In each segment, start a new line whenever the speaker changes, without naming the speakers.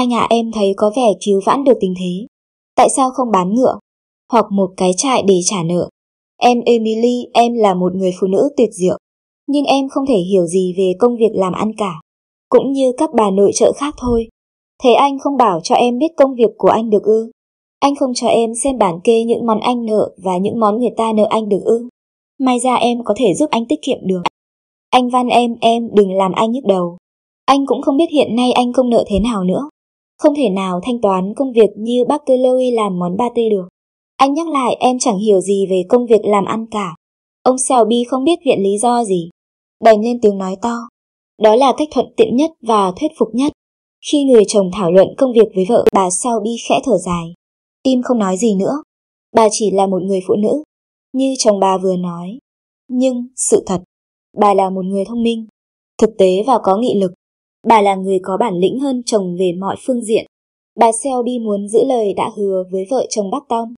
Ai nhà em thấy có vẻ cứu vãn được tình thế. Tại sao không bán ngựa? Hoặc một cái trại để trả nợ. Em Emily, em là một người phụ nữ tuyệt diệu. Nhưng em không thể hiểu gì về công việc làm ăn cả. Cũng như các bà nội trợ khác thôi. Thế anh không bảo cho em biết công việc của anh được ư? Anh không cho em xem bản kê những món anh nợ và những món người ta nợ anh được ư? May ra em có thể giúp anh tiết kiệm được. Anh van em, em đừng làm anh nhức đầu. Anh cũng không biết hiện nay anh không nợ thế nào nữa. Không thể nào thanh toán công việc như bác tư Louis làm món ba tê được. Anh nhắc lại em chẳng hiểu gì về công việc làm ăn cả. Ông Selby không biết viện lý do gì. Bèn lên tiếng nói to. Đó là cách thuận tiện nhất và thuyết phục nhất. Khi người chồng thảo luận công việc với vợ, bà Selby khẽ thở dài. Tim không nói gì nữa. Bà chỉ là một người phụ nữ, như chồng bà vừa nói. Nhưng, sự thật, bà là một người thông minh, thực tế và có nghị lực. Bà là người có bản lĩnh hơn chồng về mọi phương diện. Bà Selby muốn giữ lời đã hứa với vợ chồng bác Tom,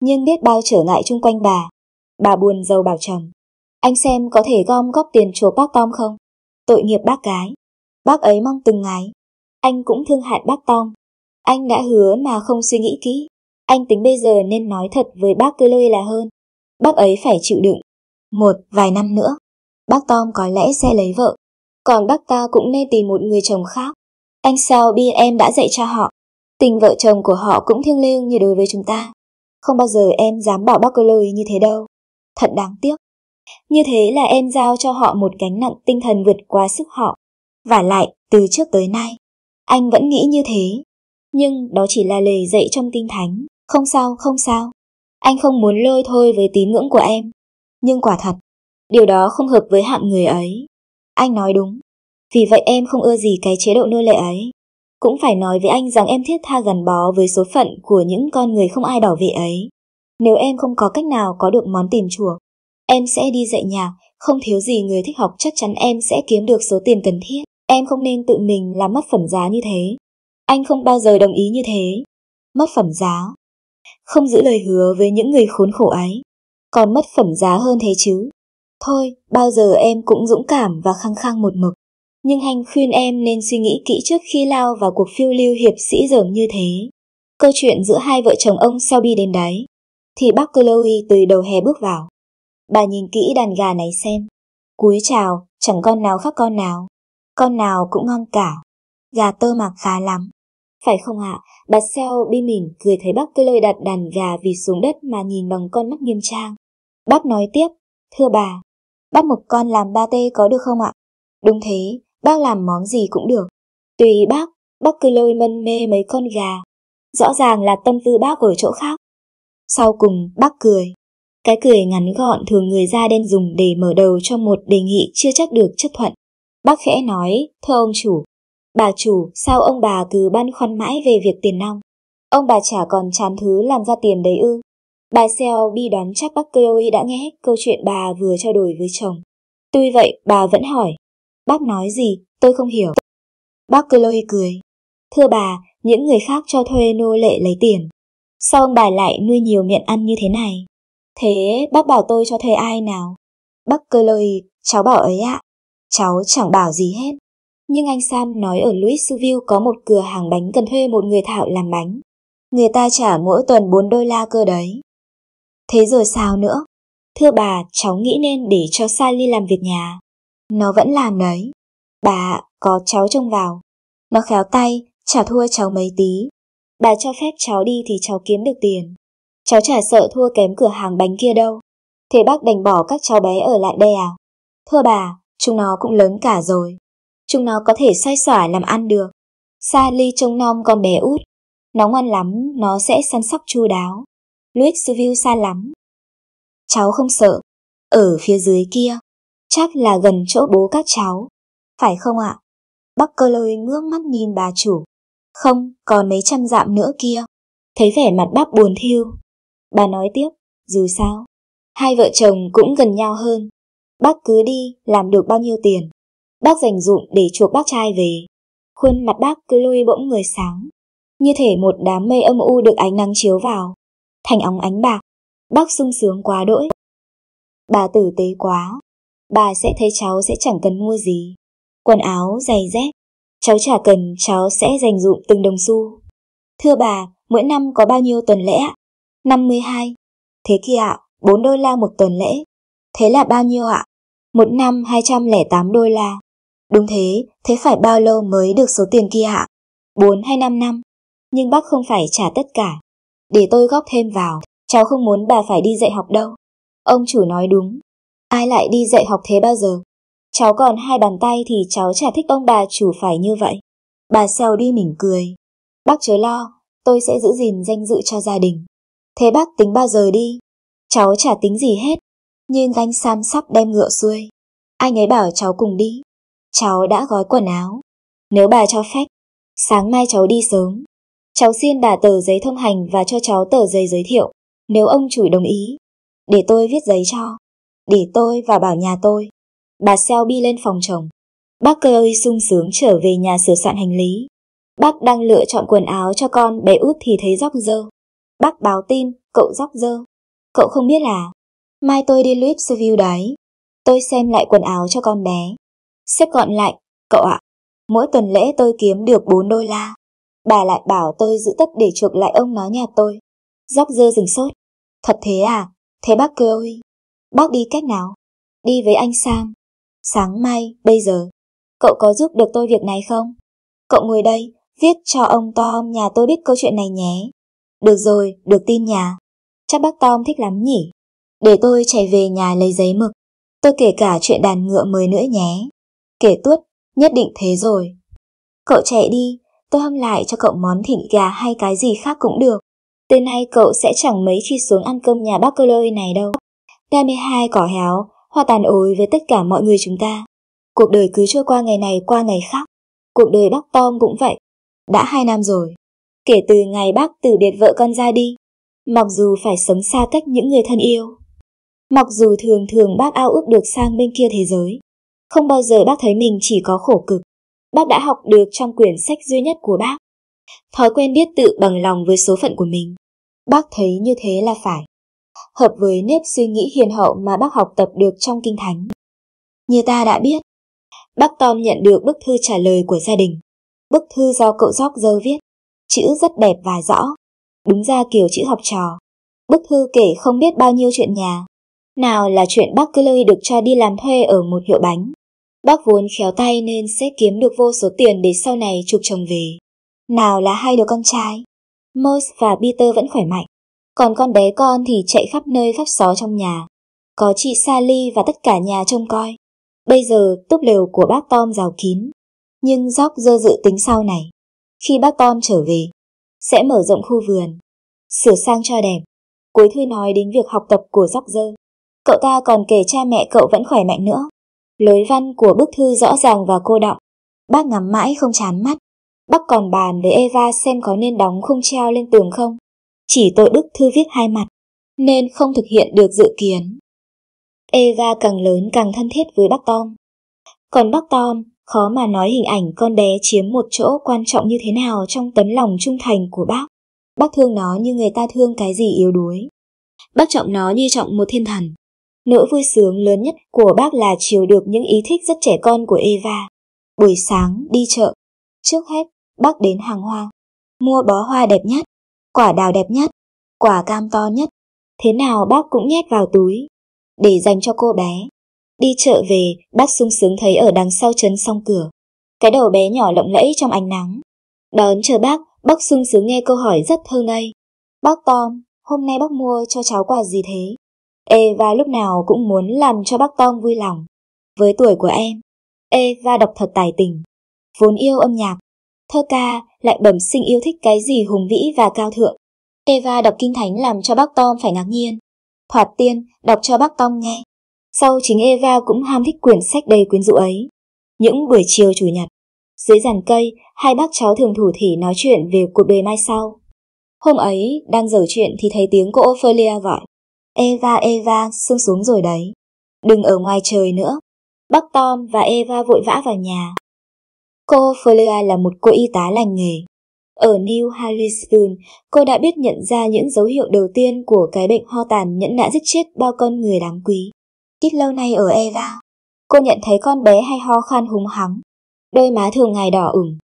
nhưng biết bao trở ngại chung quanh bà. Bà buồn giàu bảo chồng, anh xem có thể gom góp tiền chuộc bác Tom không? Tội nghiệp bác gái, bác ấy mong từng ngày. Anh cũng thương hại bác Tom, anh đã hứa mà không suy nghĩ kỹ. Anh tính bây giờ nên nói thật với bác cơ lôi là hơn. Bác ấy phải chịu đựng. Một vài năm nữa, bác Tom có lẽ sẽ lấy vợ còn bác ta cũng nên tìm một người chồng khác. Anh sao bi em đã dạy cho họ, tình vợ chồng của họ cũng thiêng liêng như đối với chúng ta. Không bao giờ em dám bảo bác có lời như thế đâu. Thật đáng tiếc. Như thế là em giao cho họ một gánh nặng tinh thần vượt quá sức họ. Và lại, từ trước tới nay, anh vẫn nghĩ như thế. Nhưng đó chỉ là lời dạy trong tinh thánh. Không sao, không sao. Anh không muốn lôi thôi với tín ngưỡng của em. Nhưng quả thật, điều đó không hợp với hạng người ấy. Anh nói đúng. Vì vậy em không ưa gì cái chế độ nô lệ ấy. Cũng phải nói với anh rằng em thiết tha gắn bó với số phận của những con người không ai bảo vệ ấy. Nếu em không có cách nào có được món tiền chuộc, em sẽ đi dạy nhạc, không thiếu gì người thích học chắc chắn em sẽ kiếm được số tiền cần thiết. Em không nên tự mình làm mất phẩm giá như thế. Anh không bao giờ đồng ý như thế. Mất phẩm giá. Không giữ lời hứa với những người khốn khổ ấy. Còn mất phẩm giá hơn thế chứ. Thôi, bao giờ em cũng dũng cảm và khăng khăng một mực. Nhưng Hành khuyên em nên suy nghĩ kỹ trước khi lao vào cuộc phiêu lưu hiệp sĩ dường như thế. Câu chuyện giữa hai vợ chồng ông Selby đến đáy thì bác Chloe từ đầu hè bước vào. Bà nhìn kỹ đàn gà này xem. Cúi chào, chẳng con nào khác con nào. Con nào cũng ngon cả. Gà tơ mạc khá lắm. Phải không ạ? À? Bà Selby mỉm cười thấy bác Chloe đặt đàn gà vì xuống đất mà nhìn bằng con mắt nghiêm trang. Bác nói tiếp, thưa bà, bác một con làm ba tê có được không ạ? Đúng thế, bác làm món gì cũng được. Tùy bác, bác cứ lôi mân mê mấy con gà. Rõ ràng là tâm tư bác ở chỗ khác. Sau cùng, bác cười. Cái cười ngắn gọn thường người da đen dùng để mở đầu cho một đề nghị chưa chắc được chấp thuận. Bác khẽ nói, thưa ông chủ. Bà chủ, sao ông bà cứ băn khoăn mãi về việc tiền nong? Ông bà chả còn chán thứ làm ra tiền đấy ư? Bà Selby đoán chắc bác Chloe đã nghe hết câu chuyện bà vừa trao đổi với chồng. Tuy vậy, bà vẫn hỏi, bác nói gì, tôi không hiểu. Bác Chloe cười, thưa bà, những người khác cho thuê nô lệ lấy tiền. Sao ông bà lại nuôi nhiều miệng ăn như thế này? Thế bác bảo tôi cho thuê ai nào? Bác Chloe, cháu bảo ấy ạ. Cháu chẳng bảo gì hết. Nhưng anh Sam nói ở Louisville có một cửa hàng bánh cần thuê một người thạo làm bánh. Người ta trả mỗi tuần 4 đô la cơ đấy. Thế rồi sao nữa? Thưa bà, cháu nghĩ nên để cho Sally làm việc nhà. Nó vẫn làm đấy. Bà, có cháu trông vào. Nó khéo tay, trả thua cháu mấy tí. Bà cho phép cháu đi thì cháu kiếm được tiền. Cháu chả sợ thua kém cửa hàng bánh kia đâu. Thế bác đành bỏ các cháu bé ở lại đây à? Thưa bà, chúng nó cũng lớn cả rồi. Chúng nó có thể xoay xỏa làm ăn được. Sally trông nom con bé út. Nó ngoan lắm, nó sẽ săn sóc chu đáo. Louisville xa lắm. Cháu không sợ, ở phía dưới kia, chắc là gần chỗ bố các cháu, phải không ạ? Bắc cơ lôi ngước mắt nhìn bà chủ. Không, còn mấy trăm dặm nữa kia. Thấy vẻ mặt bác buồn thiêu. Bà nói tiếp, dù sao, hai vợ chồng cũng gần nhau hơn. Bác cứ đi, làm được bao nhiêu tiền. Bác dành dụm để chuộc bác trai về. Khuôn mặt bác cứ lôi bỗng người sáng. Như thể một đám mây âm u được ánh nắng chiếu vào thành óng ánh bạc, bác sung sướng quá đỗi. Bà tử tế quá, bà sẽ thấy cháu sẽ chẳng cần mua gì. Quần áo, giày dép, cháu chả cần cháu sẽ dành dụm từng đồng xu. Thưa bà, mỗi năm có bao nhiêu tuần lễ ạ? 52. Thế kia ạ, 4 đô la một tuần lễ. Thế là bao nhiêu ạ? Một năm 208 đô la. Đúng thế, thế phải bao lâu mới được số tiền kia ạ? 4 hay 5 năm? Nhưng bác không phải trả tất cả để tôi góp thêm vào, cháu không muốn bà phải đi dạy học đâu. Ông chủ nói đúng, ai lại đi dạy học thế bao giờ? Cháu còn hai bàn tay thì cháu chả thích ông bà chủ phải như vậy. Bà xèo đi mỉm cười. Bác chớ lo, tôi sẽ giữ gìn danh dự cho gia đình. Thế bác tính bao giờ đi? Cháu chả tính gì hết, nhưng anh Sam sắp đem ngựa xuôi. Anh ấy bảo cháu cùng đi. Cháu đã gói quần áo. Nếu bà cho phép, sáng mai cháu đi sớm, Cháu xin bà tờ giấy thông hành và cho cháu tờ giấy giới thiệu, nếu ông chủ đồng ý. Để tôi viết giấy cho. Để tôi và bảo nhà tôi. Bà Selby lên phòng chồng. Bác ơi sung sướng trở về nhà sửa soạn hành lý. Bác đang lựa chọn quần áo cho con bé út thì thấy róc dơ. Bác báo tin, cậu róc dơ. Cậu không biết là Mai tôi đi Lipsview đấy. Tôi xem lại quần áo cho con bé. Xếp gọn lại, cậu ạ. À, mỗi tuần lễ tôi kiếm được 4 đô la bà lại bảo tôi giữ tất để chuộc lại ông nó nhà tôi. Gióc dơ rình sốt. Thật thế à? Thế bác cơ ơi. Bác đi cách nào? Đi với anh Sam. Sáng mai, bây giờ. Cậu có giúp được tôi việc này không? Cậu ngồi đây, viết cho ông Tom nhà tôi biết câu chuyện này nhé. Được rồi, được tin nhà. Chắc bác Tom thích lắm nhỉ? Để tôi chạy về nhà lấy giấy mực. Tôi kể cả chuyện đàn ngựa mới nữa nhé. Kể tuốt, nhất định thế rồi. Cậu chạy đi, tôi hâm lại cho cậu món thịt gà hay cái gì khác cũng được. Từ nay cậu sẽ chẳng mấy khi xuống ăn cơm nhà bác cơ lơi này đâu. 32 cỏ héo, hoa tàn ối với tất cả mọi người chúng ta. Cuộc đời cứ trôi qua ngày này qua ngày khác. Cuộc đời bác Tom cũng vậy. Đã hai năm rồi. Kể từ ngày bác từ biệt vợ con ra đi, mặc dù phải sống xa cách những người thân yêu. Mặc dù thường thường bác ao ước được sang bên kia thế giới, không bao giờ bác thấy mình chỉ có khổ cực bác đã học được trong quyển sách duy nhất của bác. Thói quen biết tự bằng lòng với số phận của mình, bác thấy như thế là phải. Hợp với nếp suy nghĩ hiền hậu mà bác học tập được trong Kinh Thánh. Như ta đã biết, bác Tom nhận được bức thư trả lời của gia đình. Bức thư do cậu Gióc dơ viết, chữ rất đẹp và rõ, đúng ra kiểu chữ học trò. Bức thư kể không biết bao nhiêu chuyện nhà, nào là chuyện bác Cleary được cho đi làm thuê ở một hiệu bánh, Bác vốn khéo tay nên sẽ kiếm được vô số tiền để sau này chụp chồng về. Nào là hai đứa con trai, Mose và Peter vẫn khỏe mạnh. Còn con bé con thì chạy khắp nơi khắp xó trong nhà. Có chị Sally và tất cả nhà trông coi. Bây giờ túp lều của bác Tom rào kín. Nhưng Jock dơ dự tính sau này. Khi bác Tom trở về, sẽ mở rộng khu vườn, sửa sang cho đẹp. Cuối thư nói đến việc học tập của Jock dơ. Cậu ta còn kể cha mẹ cậu vẫn khỏe mạnh nữa. Lối văn của bức thư rõ ràng và cô đọng, bác ngắm mãi không chán mắt. Bác còn bàn với Eva xem có nên đóng khung treo lên tường không. Chỉ tội bức thư viết hai mặt, nên không thực hiện được dự kiến. Eva càng lớn càng thân thiết với bác Tom. Còn bác Tom, khó mà nói hình ảnh con bé chiếm một chỗ quan trọng như thế nào trong tấm lòng trung thành của bác. Bác thương nó như người ta thương cái gì yếu đuối. Bác trọng nó như trọng một thiên thần. Nỗi vui sướng lớn nhất của bác là chiều được những ý thích rất trẻ con của Eva. Buổi sáng đi chợ, trước hết bác đến hàng hoa, mua bó hoa đẹp nhất, quả đào đẹp nhất, quả cam to nhất, thế nào bác cũng nhét vào túi, để dành cho cô bé. Đi chợ về, bác sung sướng thấy ở đằng sau chân song cửa, cái đầu bé nhỏ lộng lẫy trong ánh nắng. Đón chờ bác, bác sung sướng nghe câu hỏi rất thơ ngây. Bác Tom, hôm nay bác mua cho cháu quà gì thế? Eva lúc nào cũng muốn làm cho bác Tom vui lòng. Với tuổi của em, Eva đọc thật tài tình, vốn yêu âm nhạc, thơ ca lại bẩm sinh yêu thích cái gì hùng vĩ và cao thượng. Eva đọc kinh thánh làm cho bác Tom phải ngạc nhiên. Thoạt tiên đọc cho bác Tom nghe. Sau chính Eva cũng ham thích quyển sách đầy quyến rũ ấy. Những buổi chiều chủ nhật, dưới giàn cây, hai bác cháu thường thủ thỉ nói chuyện về cuộc đời mai sau. Hôm ấy, đang dở chuyện thì thấy tiếng cô Ophelia gọi. Eva Eva, sương xuống rồi đấy. Đừng ở ngoài trời nữa. Bác Tom và Eva vội vã vào nhà. Cô Folia là một cô y tá lành nghề. Ở New Harrisburg, cô đã biết nhận ra những dấu hiệu đầu tiên của cái bệnh ho tàn nhẫn đã giết chết bao con người đáng quý. Ít lâu nay ở Eva, cô nhận thấy con bé hay ho khan húng hắng, đôi má thường ngày đỏ ửng,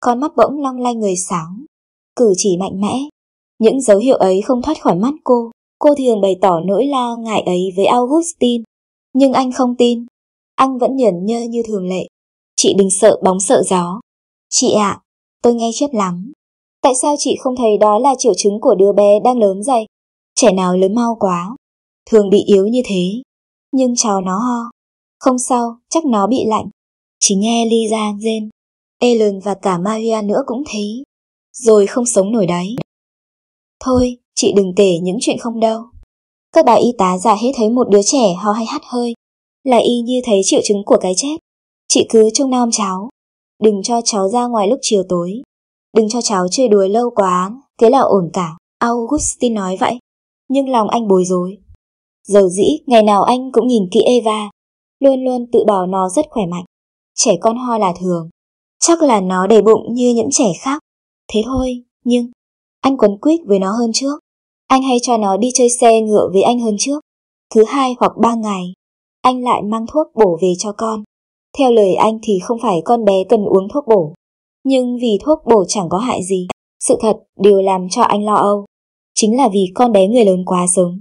con mắt bỗng long lanh người sáng, cử chỉ mạnh mẽ. Những dấu hiệu ấy không thoát khỏi mắt cô. Cô thường bày tỏ nỗi lo ngại ấy với Augustine, nhưng anh không tin. Anh vẫn nhởn nhơ như thường lệ. Chị đừng sợ bóng sợ gió. Chị ạ, à, tôi nghe chết lắm. Tại sao chị không thấy đó là triệu chứng của đứa bé đang lớn dậy? Trẻ nào lớn mau quá, thường bị yếu như thế. Nhưng cháu nó ho. Không sao, chắc nó bị lạnh. Chỉ nghe Ly ra rên. Ellen và cả Maria nữa cũng thấy, Rồi không sống nổi đấy. Thôi, chị đừng kể những chuyện không đâu. Các bà y tá giả hết thấy một đứa trẻ ho hay hắt hơi, là y như thấy triệu chứng của cái chết. Chị cứ trông nom cháu, đừng cho cháu ra ngoài lúc chiều tối. Đừng cho cháu chơi đuối lâu quá, thế là ổn cả. Augustine nói vậy, nhưng lòng anh bối rối. Dầu dĩ, ngày nào anh cũng nhìn kỹ Eva, luôn luôn tự bảo nó rất khỏe mạnh. Trẻ con ho là thường, chắc là nó đầy bụng như những trẻ khác. Thế thôi, nhưng anh quấn quýt với nó hơn trước. Anh hay cho nó đi chơi xe ngựa với anh hơn trước. Thứ hai hoặc ba ngày, anh lại mang thuốc bổ về cho con. Theo lời anh thì không phải con bé cần uống thuốc bổ. Nhưng vì thuốc bổ chẳng có hại gì, sự thật điều làm cho anh lo âu. Chính là vì con bé người lớn quá sớm.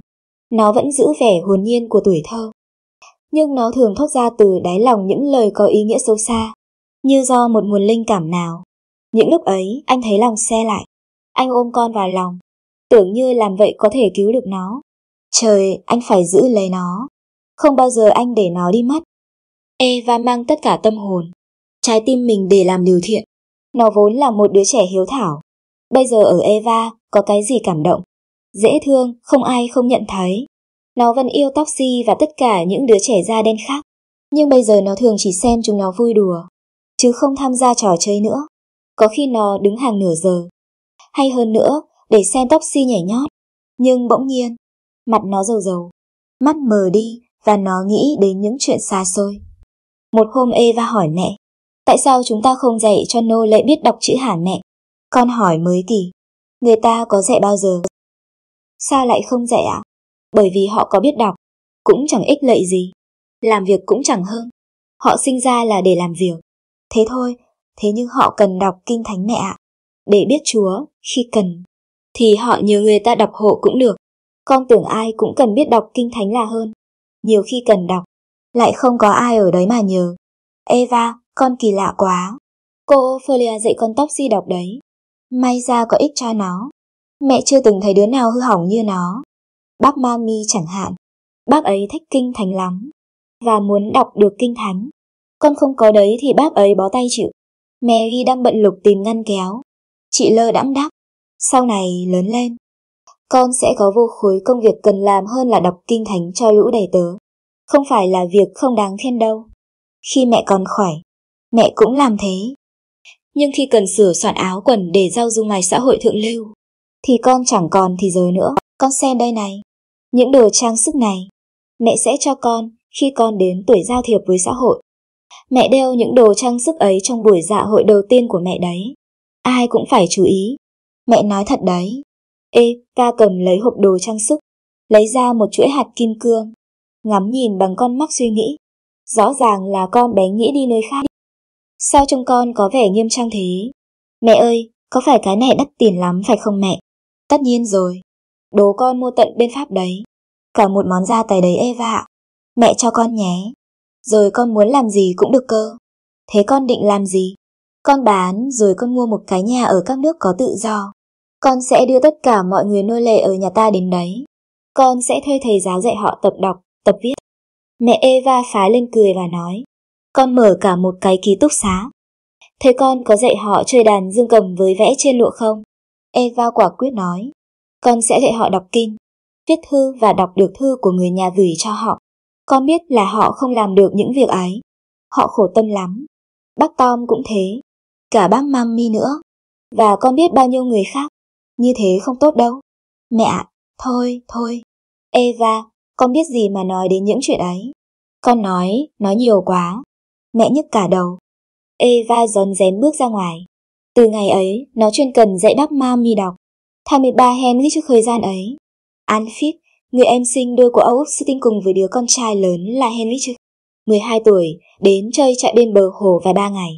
Nó vẫn giữ vẻ hồn nhiên của tuổi thơ. Nhưng nó thường thoát ra từ đáy lòng những lời có ý nghĩa sâu xa, như do một nguồn linh cảm nào. Những lúc ấy anh thấy lòng xe lại, anh ôm con vào lòng, tưởng như làm vậy có thể cứu được nó. Trời, anh phải giữ lấy nó, không bao giờ anh để nó đi mất. Eva mang tất cả tâm hồn, trái tim mình để làm điều thiện. Nó vốn là một đứa trẻ hiếu thảo. Bây giờ ở Eva có cái gì cảm động, dễ thương, không ai không nhận thấy. Nó vẫn yêu Topsy và tất cả những đứa trẻ da đen khác, nhưng bây giờ nó thường chỉ xem chúng nó vui đùa, chứ không tham gia trò chơi nữa. Có khi nó đứng hàng nửa giờ, hay hơn nữa để xem tóc si nhảy nhót. Nhưng bỗng nhiên, mặt nó dầu dầu, mắt mờ đi và nó nghĩ đến những chuyện xa xôi. Một hôm Eva hỏi mẹ, tại sao chúng ta không dạy cho nô lệ biết đọc chữ hả mẹ? Con hỏi mới kỳ, người ta có dạy bao giờ? Sao lại không dạy ạ? À? Bởi vì họ có biết đọc, cũng chẳng ích lợi gì, làm việc cũng chẳng hơn. Họ sinh ra là để làm việc, thế thôi, thế nhưng họ cần đọc kinh thánh mẹ ạ để biết Chúa khi cần, thì họ nhờ người ta đọc hộ cũng được. Con tưởng ai cũng cần biết đọc kinh thánh là hơn. Nhiều khi cần đọc, lại không có ai ở đấy mà nhờ. Eva, con kỳ lạ quá. Cô Ophelia dạy con tóc di đọc đấy. May ra có ích cho nó. Mẹ chưa từng thấy đứa nào hư hỏng như nó. Bác Mami chẳng hạn. Bác ấy thích kinh thánh lắm. Và muốn đọc được kinh thánh. Con không có đấy thì bác ấy bó tay chịu. Mary đang bận lục tìm ngăn kéo. Chị lơ đãng đáp, sau này lớn lên, con sẽ có vô khối công việc cần làm hơn là đọc kinh thánh cho lũ đầy tớ. Không phải là việc không đáng khen đâu. Khi mẹ còn khỏi mẹ cũng làm thế. Nhưng khi cần sửa soạn áo quần để giao du ngoài xã hội thượng lưu, thì con chẳng còn thì giờ nữa. Con xem đây này, những đồ trang sức này, mẹ sẽ cho con khi con đến tuổi giao thiệp với xã hội. Mẹ đeo những đồ trang sức ấy trong buổi dạ hội đầu tiên của mẹ đấy ai cũng phải chú ý. Mẹ nói thật đấy. Ê, ca cầm lấy hộp đồ trang sức, lấy ra một chuỗi hạt kim cương, ngắm nhìn bằng con mắt suy nghĩ. Rõ ràng là con bé nghĩ đi nơi khác. Sao trông con có vẻ nghiêm trang thế? Mẹ ơi, có phải cái này đắt tiền lắm phải không mẹ? Tất nhiên rồi. Đồ con mua tận bên Pháp đấy. Cả một món da tài đấy Eva. Mẹ cho con nhé. Rồi con muốn làm gì cũng được cơ. Thế con định làm gì? Con bán rồi con mua một cái nhà ở các nước có tự do. Con sẽ đưa tất cả mọi người nô lệ ở nhà ta đến đấy. Con sẽ thuê thầy giáo dạy họ tập đọc, tập viết. Mẹ Eva phá lên cười và nói, con mở cả một cái ký túc xá. Thầy con có dạy họ chơi đàn dương cầm với vẽ trên lụa không? Eva quả quyết nói, con sẽ dạy họ đọc kinh, viết thư và đọc được thư của người nhà gửi cho họ. Con biết là họ không làm được những việc ấy. Họ khổ tâm lắm. Bác Tom cũng thế cả bác mami nữa, và con biết bao nhiêu người khác. Như thế không tốt đâu. Mẹ, ạ thôi, thôi. Eva, con biết gì mà nói đến những chuyện ấy. Con nói, nói nhiều quá. Mẹ nhức cả đầu. Eva giòn rén bước ra ngoài. Từ ngày ấy, nó chuyên cần dạy bác mami đọc. 23 ba hết trước thời gian ấy. Anfit, người em sinh đôi của Âu Úc sinh cùng với đứa con trai lớn là Henry Chick, 12 tuổi, đến chơi chạy bên bờ hồ vài ba ngày.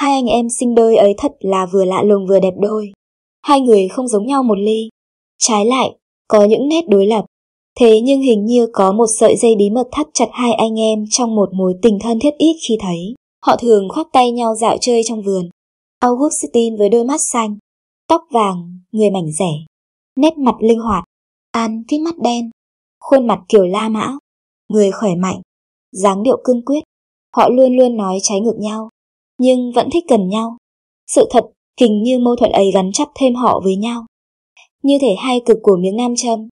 Hai anh em sinh đôi ấy thật là vừa lạ lùng vừa đẹp đôi. Hai người không giống nhau một ly. Trái lại, có những nét đối lập. Thế nhưng hình như có một sợi dây bí mật thắt chặt hai anh em trong một mối tình thân thiết ít khi thấy. Họ thường khoác tay nhau dạo chơi trong vườn. Augustine với đôi mắt xanh, tóc vàng, người mảnh rẻ, nét mặt linh hoạt, An viết mắt đen, khuôn mặt kiểu la mã, người khỏe mạnh, dáng điệu cương quyết. Họ luôn luôn nói trái ngược nhau, nhưng vẫn thích gần nhau. Sự thật, hình như mâu thuẫn ấy gắn chặt thêm họ với nhau. Như thể hai cực của miếng nam châm.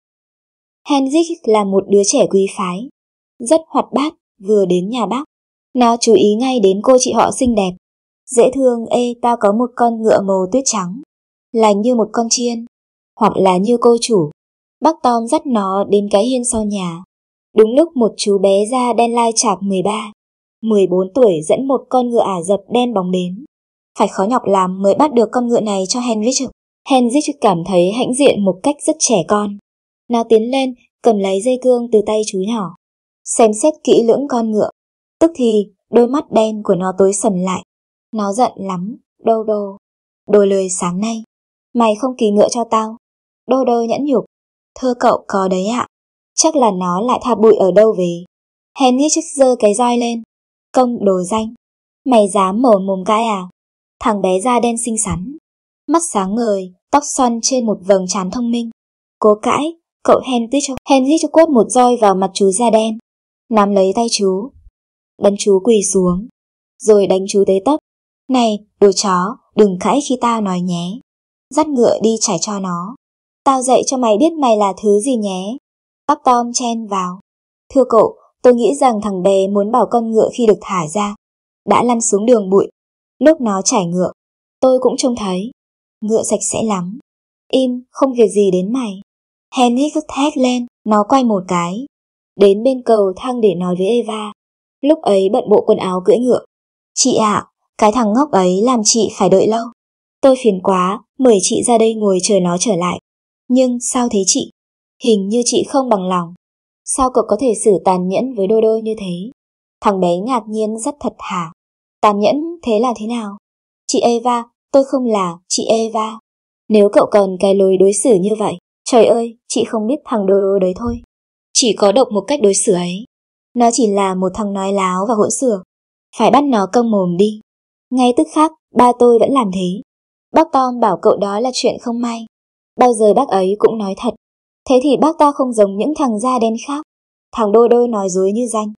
Henrik là một đứa trẻ quý phái, rất hoạt bát vừa đến nhà bác. Nó chú ý ngay đến cô chị họ xinh đẹp. Dễ thương ê ta có một con ngựa màu tuyết trắng, lành như một con chiên, hoặc là như cô chủ. Bác Tom dắt nó đến cái hiên sau nhà. Đúng lúc một chú bé da đen lai chạc 13, 14 tuổi dẫn một con ngựa Ả Rập đen bóng đến. Phải khó nhọc làm mới bắt được con ngựa này cho Henrich. Henrich cảm thấy hãnh diện một cách rất trẻ con. Nó tiến lên, cầm lấy dây cương từ tay chú nhỏ. Xem xét kỹ lưỡng con ngựa. Tức thì, đôi mắt đen của nó tối sầm lại. Nó giận lắm, đô đô. Đồ lời sáng nay. Mày không kỳ ngựa cho tao. Đô đô nhẫn nhục. Thưa cậu có đấy ạ. Chắc là nó lại thả bụi ở đâu về. Henry chức giơ cái roi lên. Công đồ danh. Mày dám mở mồm cãi à? Thằng bé da đen xinh xắn. Mắt sáng ngời, tóc xoăn trên một vầng trán thông minh. Cố cãi, cậu Henry cho, Henry cho quất một roi vào mặt chú da đen. Nắm lấy tay chú. Đấm chú quỳ xuống. Rồi đánh chú tới tấp. Này, đồ chó, đừng cãi khi tao nói nhé. Dắt ngựa đi trải cho nó. Tao dạy cho mày biết mày là thứ gì nhé. Tóc Tom chen vào. Thưa cậu, Tôi nghĩ rằng thằng bé muốn bảo con ngựa khi được thả ra, đã lăn xuống đường bụi. Lúc nó chảy ngựa, tôi cũng trông thấy. Ngựa sạch sẽ lắm. Im, không việc gì đến mày. henry cứ thét lên, nó quay một cái. Đến bên cầu thang để nói với Eva. Lúc ấy bận bộ quần áo cưỡi ngựa. Chị ạ, à, cái thằng ngốc ấy làm chị phải đợi lâu. Tôi phiền quá, mời chị ra đây ngồi chờ nó trở lại. Nhưng sao thế chị? Hình như chị không bằng lòng. Sao cậu có thể xử tàn nhẫn với đôi đôi như thế? Thằng bé ngạc nhiên rất thật thà. Tàn nhẫn thế là thế nào? Chị Eva, tôi không là chị Eva. Nếu cậu còn cái lối đối xử như vậy, trời ơi, chị không biết thằng đôi đôi đấy thôi. Chỉ có độc một cách đối xử ấy. Nó chỉ là một thằng nói láo và hỗn xược. Phải bắt nó câm mồm đi. Ngay tức khắc, ba tôi vẫn làm thế. Bác Tom bảo cậu đó là chuyện không may. Bao giờ bác ấy cũng nói thật. Thế thì bác ta không giống những thằng da đen khác. Thằng đôi đôi nói dối như danh.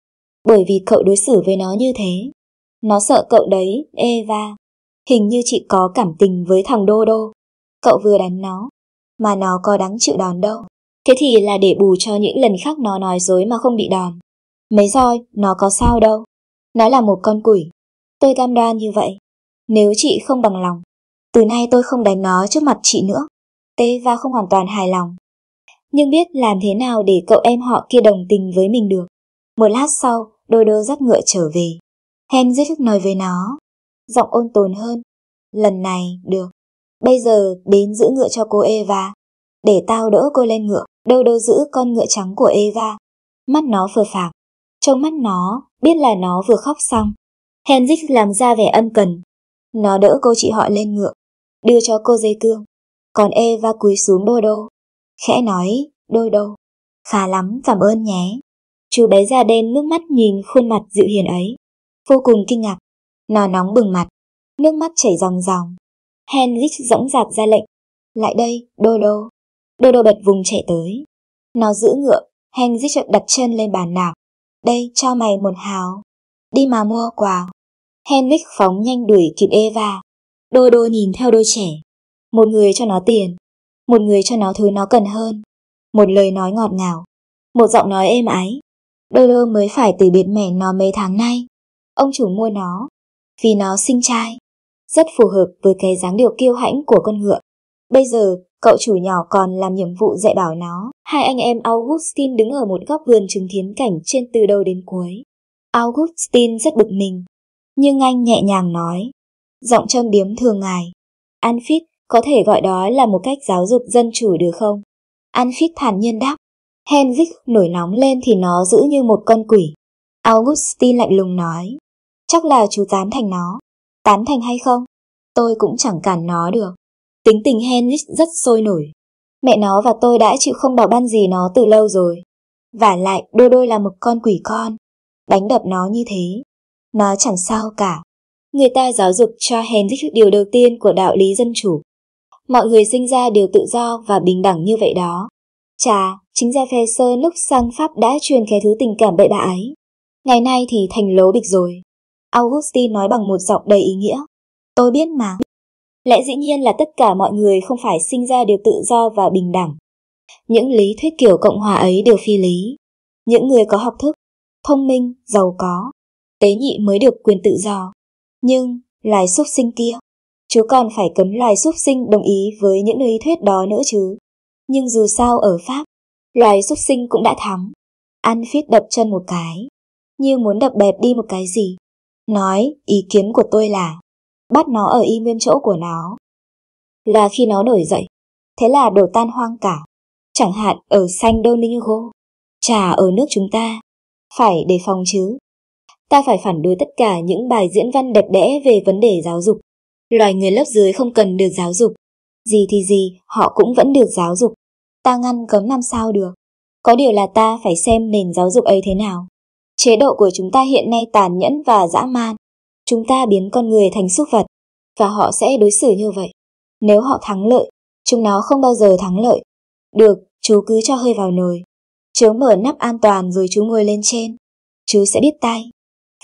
Bởi vì cậu đối xử với nó như thế. Nó sợ cậu đấy, Eva. Hình như chị có cảm tình với thằng đô đô. Cậu vừa đánh nó, mà nó có đáng chịu đòn đâu. Thế thì là để bù cho những lần khác nó nói dối mà không bị đòn. Mấy roi, nó có sao đâu. Nó là một con quỷ. Tôi cam đoan như vậy. Nếu chị không bằng lòng, từ nay tôi không đánh nó trước mặt chị nữa. Tê va không hoàn toàn hài lòng nhưng biết làm thế nào để cậu em họ kia đồng tình với mình được. Một lát sau, đôi đô dắt ngựa trở về. Hen rất thức nói với nó, giọng ôn tồn hơn. Lần này, được. Bây giờ đến giữ ngựa cho cô Eva. Để tao đỡ cô lên ngựa, đô đô giữ con ngựa trắng của Eva. Mắt nó vừa phạc, trong mắt nó, biết là nó vừa khóc xong. Henrik làm ra vẻ ân cần. Nó đỡ cô chị họ lên ngựa, đưa cho cô dây cương. Còn Eva cúi xuống bô đô, khẽ nói, đôi đâu, khá lắm cảm ơn nhé. Chú bé da đen nước mắt nhìn khuôn mặt dịu hiền ấy, vô cùng kinh ngạc, nó nóng bừng mặt, nước mắt chảy ròng ròng. Henrich dõng dạc ra lệnh, lại đây, đô đô. Đô đô bật vùng chạy tới. Nó giữ ngựa, Henrich chợt đặt chân lên bàn đạp. Đây, cho mày một hào. Đi mà mua quà. Henrich phóng nhanh đuổi kịp Eva. Đô đô nhìn theo đôi trẻ. Một người cho nó tiền, một người cho nó thứ nó cần hơn, một lời nói ngọt ngào, một giọng nói êm ái. Đôi lơ mới phải từ biệt mẹ nó mấy tháng nay. Ông chủ mua nó, vì nó sinh trai, rất phù hợp với cái dáng điệu kiêu hãnh của con ngựa. Bây giờ, cậu chủ nhỏ còn làm nhiệm vụ dạy bảo nó. Hai anh em Augustin đứng ở một góc vườn chứng kiến cảnh trên từ đầu đến cuối. Augustin rất bực mình, nhưng anh nhẹ nhàng nói, giọng châm biếm thường ngày. Anfit. Có thể gọi đó là một cách giáo dục dân chủ được không? Anfit thản nhiên đáp. Henrik nổi nóng lên thì nó giữ như một con quỷ. augustine lạnh lùng nói. Chắc là chú tán thành nó. Tán thành hay không? Tôi cũng chẳng cản nó được. Tính tình Henrik rất sôi nổi. Mẹ nó và tôi đã chịu không bảo ban gì nó từ lâu rồi. Và lại đôi đôi là một con quỷ con. Đánh đập nó như thế. Nó chẳng sao cả. Người ta giáo dục cho Henrik điều đầu tiên của đạo lý dân chủ mọi người sinh ra đều tự do và bình đẳng như vậy đó. Chà, chính ra phe sơ lúc sang Pháp đã truyền cái thứ tình cảm bậy bạ ấy. Ngày nay thì thành lố bịch rồi. Augustine nói bằng một giọng đầy ý nghĩa. Tôi biết mà. Lẽ dĩ nhiên là tất cả mọi người không phải sinh ra đều tự do và bình đẳng. Những lý thuyết kiểu Cộng hòa ấy đều phi lý. Những người có học thức, thông minh, giàu có, tế nhị mới được quyền tự do. Nhưng, lại súc sinh kia, chú còn phải cấm loài súc sinh đồng ý với những lý thuyết đó nữa chứ. Nhưng dù sao ở Pháp, loài súc sinh cũng đã thắng. An Phít đập chân một cái, như muốn đập bẹp đi một cái gì. Nói, ý kiến của tôi là, bắt nó ở y nguyên chỗ của nó. Là khi nó nổi dậy, thế là đổ tan hoang cả. Chẳng hạn ở San Domingo, trà ở nước chúng ta, phải đề phòng chứ. Ta phải phản đối tất cả những bài diễn văn đẹp đẽ về vấn đề giáo dục, loài người lớp dưới không cần được giáo dục. Gì thì gì, họ cũng vẫn được giáo dục. Ta ngăn cấm làm sao được. Có điều là ta phải xem nền giáo dục ấy thế nào. Chế độ của chúng ta hiện nay tàn nhẫn và dã man. Chúng ta biến con người thành súc vật, và họ sẽ đối xử như vậy. Nếu họ thắng lợi, chúng nó không bao giờ thắng lợi. Được, chú cứ cho hơi vào nồi. chú mở nắp an toàn rồi chú ngồi lên trên. Chú sẽ biết tay.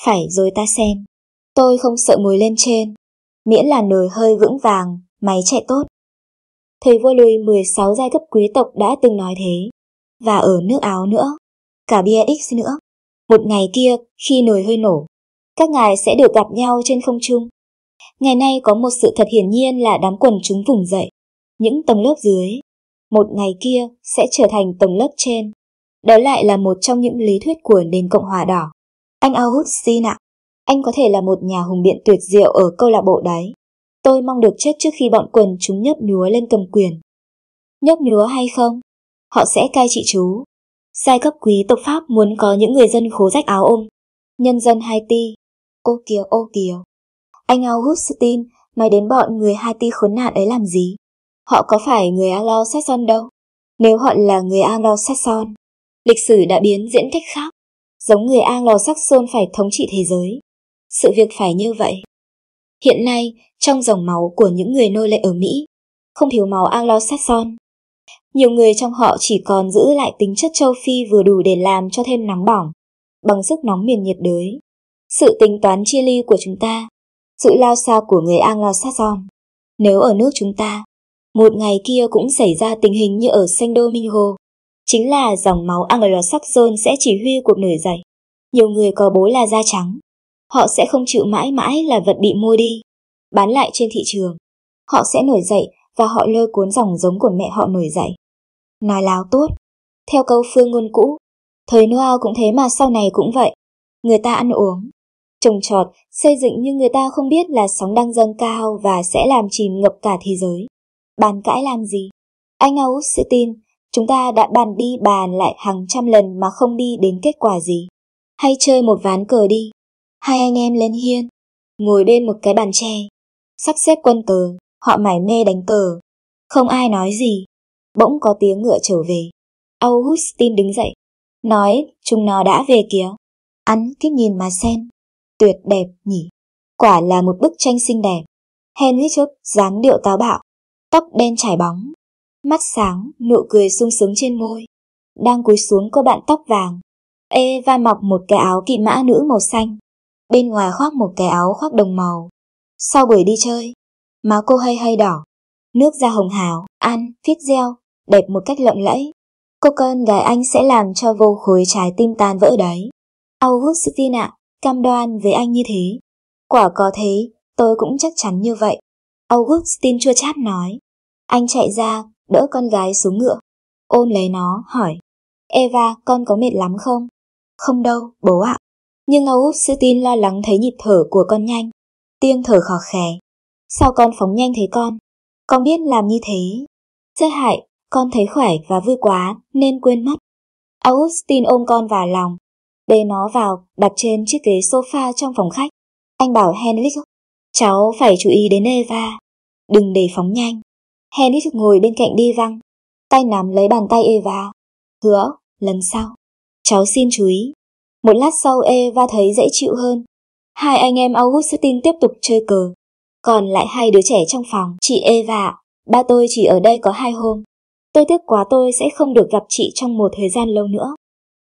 Phải rồi ta xem. Tôi không sợ ngồi lên trên, miễn là nồi hơi vững vàng, máy chạy tốt. Thầy vua Louis 16 giai cấp quý tộc đã từng nói thế, và ở nước Áo nữa, cả BX nữa. Một ngày kia, khi nồi hơi nổ, các ngài sẽ được gặp nhau trên không trung. Ngày nay có một sự thật hiển nhiên là đám quần chúng vùng dậy, những tầng lớp dưới. Một ngày kia sẽ trở thành tầng lớp trên. Đó lại là một trong những lý thuyết của nền Cộng hòa đỏ. Anh August Sin ạ anh có thể là một nhà hùng biện tuyệt diệu ở câu lạc bộ đấy. Tôi mong được chết trước khi bọn quần chúng nhấp nhúa lên cầm quyền. Nhấp nhúa hay không? Họ sẽ cai trị chú. Sai cấp quý tộc Pháp muốn có những người dân khố rách áo ôm. Nhân dân Haiti. Ô kìa, ô kìa. Anh Augustine, mày đến bọn người Haiti khốn nạn ấy làm gì? Họ có phải người Anglo Saxon đâu. Nếu họ là người Anglo Saxon, lịch sử đã biến diễn cách khác. Giống người Anglo Saxon phải thống trị thế giới sự việc phải như vậy. Hiện nay, trong dòng máu của những người nô lệ ở Mỹ, không thiếu máu Anglo Saxon. Nhiều người trong họ chỉ còn giữ lại tính chất châu Phi vừa đủ để làm cho thêm nóng bỏng, bằng sức nóng miền nhiệt đới. Sự tính toán chia ly của chúng ta, sự lao xa của người Anglo Saxon. Nếu ở nước chúng ta, một ngày kia cũng xảy ra tình hình như ở San Domingo, chính là dòng máu Anglo-Saxon sẽ chỉ huy cuộc nổi dậy. Nhiều người có bố là da trắng, Họ sẽ không chịu mãi mãi là vật bị mua đi, bán lại trên thị trường. Họ sẽ nổi dậy và họ lôi cuốn dòng giống của mẹ họ nổi dậy. Nói láo tốt, theo câu phương ngôn cũ, thời Noel cũng thế mà sau này cũng vậy. Người ta ăn uống, trồng trọt, xây dựng nhưng người ta không biết là sóng đang dâng cao và sẽ làm chìm ngập cả thế giới. Bàn cãi làm gì? Anh Âu sẽ tin, chúng ta đã bàn đi bàn lại hàng trăm lần mà không đi đến kết quả gì. Hay chơi một ván cờ đi, hai anh em lên hiên, ngồi bên một cái bàn tre, sắp xếp quân tờ, họ mải mê đánh tờ. Không ai nói gì, bỗng có tiếng ngựa trở về. Augustin đứng dậy, nói chúng nó đã về kìa. Ăn cứ nhìn mà xem, tuyệt đẹp nhỉ. Quả là một bức tranh xinh đẹp. Henry trước dáng điệu táo bạo, tóc đen trải bóng, mắt sáng, nụ cười sung sướng trên môi. Đang cúi xuống có bạn tóc vàng. Eva mọc một cái áo kỵ mã nữ màu xanh, bên ngoài khoác một cái áo khoác đồng màu. Sau buổi đi chơi, má cô hơi hơi đỏ, nước da hồng hào, ăn, phít reo, đẹp một cách lộng lẫy. Cô con gái anh sẽ làm cho vô khối trái tim tan vỡ đấy. Augustine ạ, cam đoan với anh như thế. Quả có thế, tôi cũng chắc chắn như vậy. Augustine chua chát nói. Anh chạy ra, đỡ con gái xuống ngựa. Ôm lấy nó, hỏi. Eva, con có mệt lắm không? Không đâu, bố ạ. À. Nhưng Âu Tin lo lắng thấy nhịp thở của con nhanh, tiên thở khò khè. Sao con phóng nhanh thế con? Con biết làm như thế. Rất hại, con thấy khỏe và vui quá nên quên mất. Austin ôm con vào lòng, bê nó vào, đặt trên chiếc ghế sofa trong phòng khách. Anh bảo Henrik, cháu phải chú ý đến Eva, đừng để phóng nhanh. Henrik ngồi bên cạnh đi văng, tay nắm lấy bàn tay Eva. Hứa, lần sau, cháu xin chú ý. Một lát sau Eva thấy dễ chịu hơn. Hai anh em Augustin tiếp tục chơi cờ. Còn lại hai đứa trẻ trong phòng, chị Eva, ba tôi chỉ ở đây có hai hôm. Tôi tiếc quá tôi sẽ không được gặp chị trong một thời gian lâu nữa.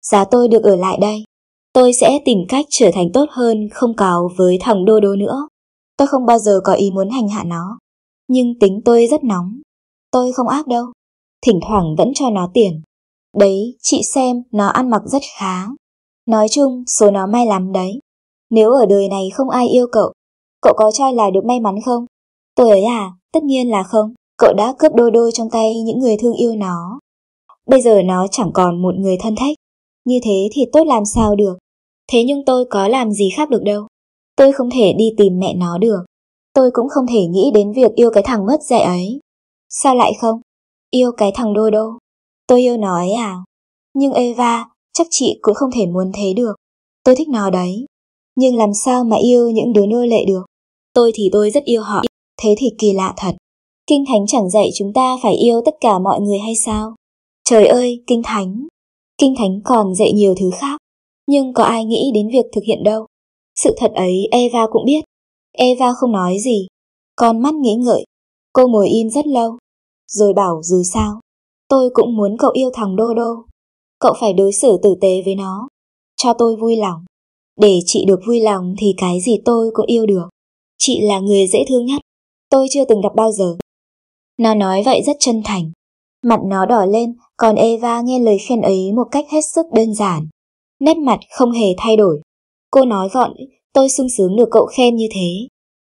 Giá tôi được ở lại đây. Tôi sẽ tìm cách trở thành tốt hơn không cáo với thằng Đô Đô nữa. Tôi không bao giờ có ý muốn hành hạ nó. Nhưng tính tôi rất nóng. Tôi không ác đâu. Thỉnh thoảng vẫn cho nó tiền. Đấy, chị xem, nó ăn mặc rất khá, Nói chung, số nó may lắm đấy. Nếu ở đời này không ai yêu cậu, cậu có cho là được may mắn không? Tôi ấy à, tất nhiên là không. Cậu đã cướp đôi đôi trong tay những người thương yêu nó. Bây giờ nó chẳng còn một người thân thích. Như thế thì tốt làm sao được? Thế nhưng tôi có làm gì khác được đâu. Tôi không thể đi tìm mẹ nó được. Tôi cũng không thể nghĩ đến việc yêu cái thằng mất dạy ấy. Sao lại không? Yêu cái thằng đôi đô. Tôi yêu nó ấy à? Nhưng Eva, chắc chị cũng không thể muốn thế được. Tôi thích nó đấy. Nhưng làm sao mà yêu những đứa nô lệ được? Tôi thì tôi rất yêu họ, thế thì kỳ lạ thật. Kinh Thánh chẳng dạy chúng ta phải yêu tất cả mọi người hay sao? Trời ơi, Kinh Thánh! Kinh Thánh còn dạy nhiều thứ khác, nhưng có ai nghĩ đến việc thực hiện đâu. Sự thật ấy Eva cũng biết. Eva không nói gì, con mắt nghĩ ngợi. Cô ngồi im rất lâu, rồi bảo dù sao, tôi cũng muốn cậu yêu thằng Đô Đô cậu phải đối xử tử tế với nó, cho tôi vui lòng. Để chị được vui lòng thì cái gì tôi cũng yêu được. Chị là người dễ thương nhất, tôi chưa từng gặp bao giờ. Nó nói vậy rất chân thành. Mặt nó đỏ lên, còn Eva nghe lời khen ấy một cách hết sức đơn giản. Nét mặt không hề thay đổi. Cô nói gọn, tôi sung sướng được cậu khen như thế.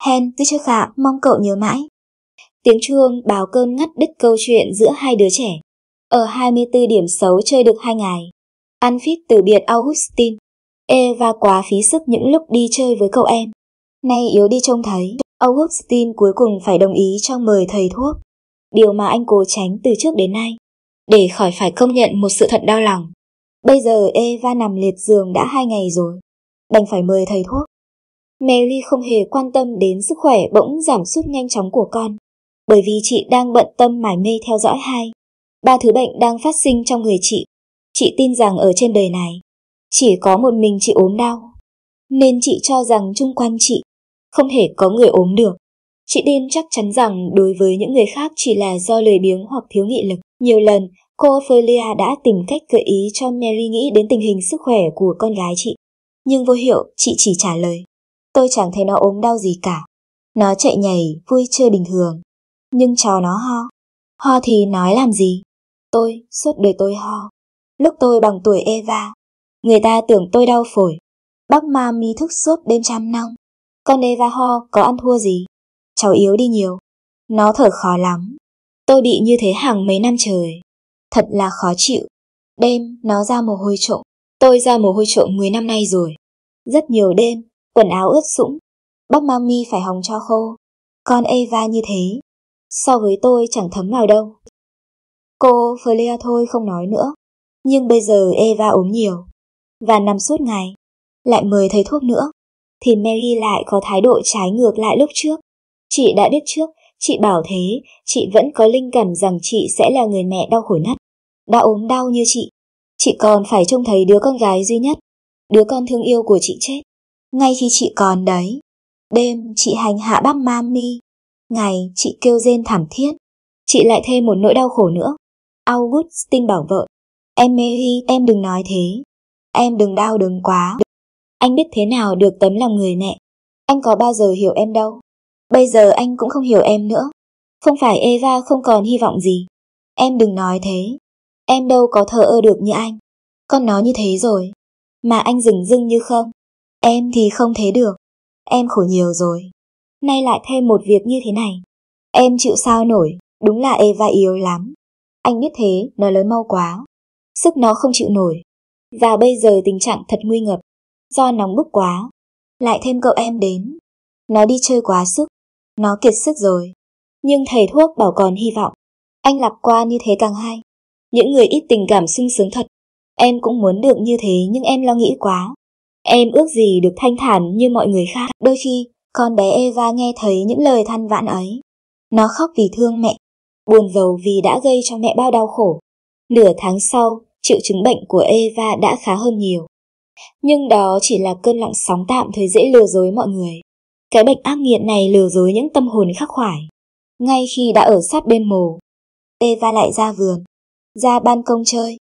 Hen, tôi chưa khả, mong cậu nhớ mãi. Tiếng chuông báo cơn ngắt đứt câu chuyện giữa hai đứa trẻ ở 24 điểm xấu chơi được hai ngày. Ăn phít từ biệt Augustin. Eva quá phí sức những lúc đi chơi với cậu em. Nay yếu đi trông thấy, Augustin cuối cùng phải đồng ý cho mời thầy thuốc. Điều mà anh cố tránh từ trước đến nay, để khỏi phải công nhận một sự thật đau lòng. Bây giờ Eva nằm liệt giường đã hai ngày rồi, đành phải mời thầy thuốc. Mary không hề quan tâm đến sức khỏe bỗng giảm sút nhanh chóng của con, bởi vì chị đang bận tâm mải mê theo dõi hai ba thứ bệnh đang phát sinh trong người chị. Chị tin rằng ở trên đời này, chỉ có một mình chị ốm đau. Nên chị cho rằng chung quanh chị, không thể có người ốm được. Chị tin chắc chắn rằng đối với những người khác chỉ là do lười biếng hoặc thiếu nghị lực. Nhiều lần, cô Ophelia đã tìm cách gợi ý cho Mary nghĩ đến tình hình sức khỏe của con gái chị. Nhưng vô hiệu, chị chỉ trả lời. Tôi chẳng thấy nó ốm đau gì cả. Nó chạy nhảy, vui chơi bình thường. Nhưng chó nó ho. Ho thì nói làm gì? Tôi, suốt đời tôi ho. Lúc tôi bằng tuổi Eva, người ta tưởng tôi đau phổi. Bác ma mí thức suốt đêm trăm năm. Con Eva ho có ăn thua gì? Cháu yếu đi nhiều. Nó thở khó lắm. Tôi bị như thế hàng mấy năm trời. Thật là khó chịu. Đêm, nó ra mồ hôi trộm. Tôi ra mồ hôi trộm 10 năm nay rồi. Rất nhiều đêm, quần áo ướt sũng. Bác mami phải hòng cho khô. Con Eva như thế. So với tôi chẳng thấm vào đâu. Cô Flea thôi không nói nữa. Nhưng bây giờ Eva ốm nhiều, và nằm suốt ngày, lại mời thầy thuốc nữa, thì Mary lại có thái độ trái ngược lại lúc trước. Chị đã biết trước, chị bảo thế, chị vẫn có linh cảm rằng chị sẽ là người mẹ đau khổ nhất, đã ốm đau như chị. Chị còn phải trông thấy đứa con gái duy nhất, đứa con thương yêu của chị chết. Ngay khi chị còn đấy, đêm chị hành hạ bác mami, ngày chị kêu rên thảm thiết, chị lại thêm một nỗi đau khổ nữa. Augustine bảo vợ. Em Mary, em đừng nói thế. Em đừng đau đớn quá. Anh biết thế nào được tấm lòng người mẹ. Anh có bao giờ hiểu em đâu. Bây giờ anh cũng không hiểu em nữa. Không phải Eva không còn hy vọng gì. Em đừng nói thế. Em đâu có thờ ơ được như anh. Con nói như thế rồi. Mà anh dừng dưng như không. Em thì không thế được. Em khổ nhiều rồi. Nay lại thêm một việc như thế này. Em chịu sao nổi, đúng là Eva yếu lắm. Anh biết thế, nó lớn mau quá. Sức nó không chịu nổi. Và bây giờ tình trạng thật nguy ngập. Do nóng bức quá. Lại thêm cậu em đến. Nó đi chơi quá sức. Nó kiệt sức rồi. Nhưng thầy thuốc bảo còn hy vọng. Anh lạc qua như thế càng hay. Những người ít tình cảm sung sướng thật. Em cũng muốn được như thế nhưng em lo nghĩ quá. Em ước gì được thanh thản như mọi người khác. Đôi khi, con bé Eva nghe thấy những lời than vãn ấy. Nó khóc vì thương mẹ, buồn rầu vì đã gây cho mẹ bao đau khổ. Nửa tháng sau, triệu chứng bệnh của Eva đã khá hơn nhiều. Nhưng đó chỉ là cơn lặng sóng tạm thời dễ lừa dối mọi người. Cái bệnh ác nghiệt này lừa dối những tâm hồn khắc khoải. Ngay khi đã ở sát bên mồ, Eva lại ra vườn, ra ban công chơi.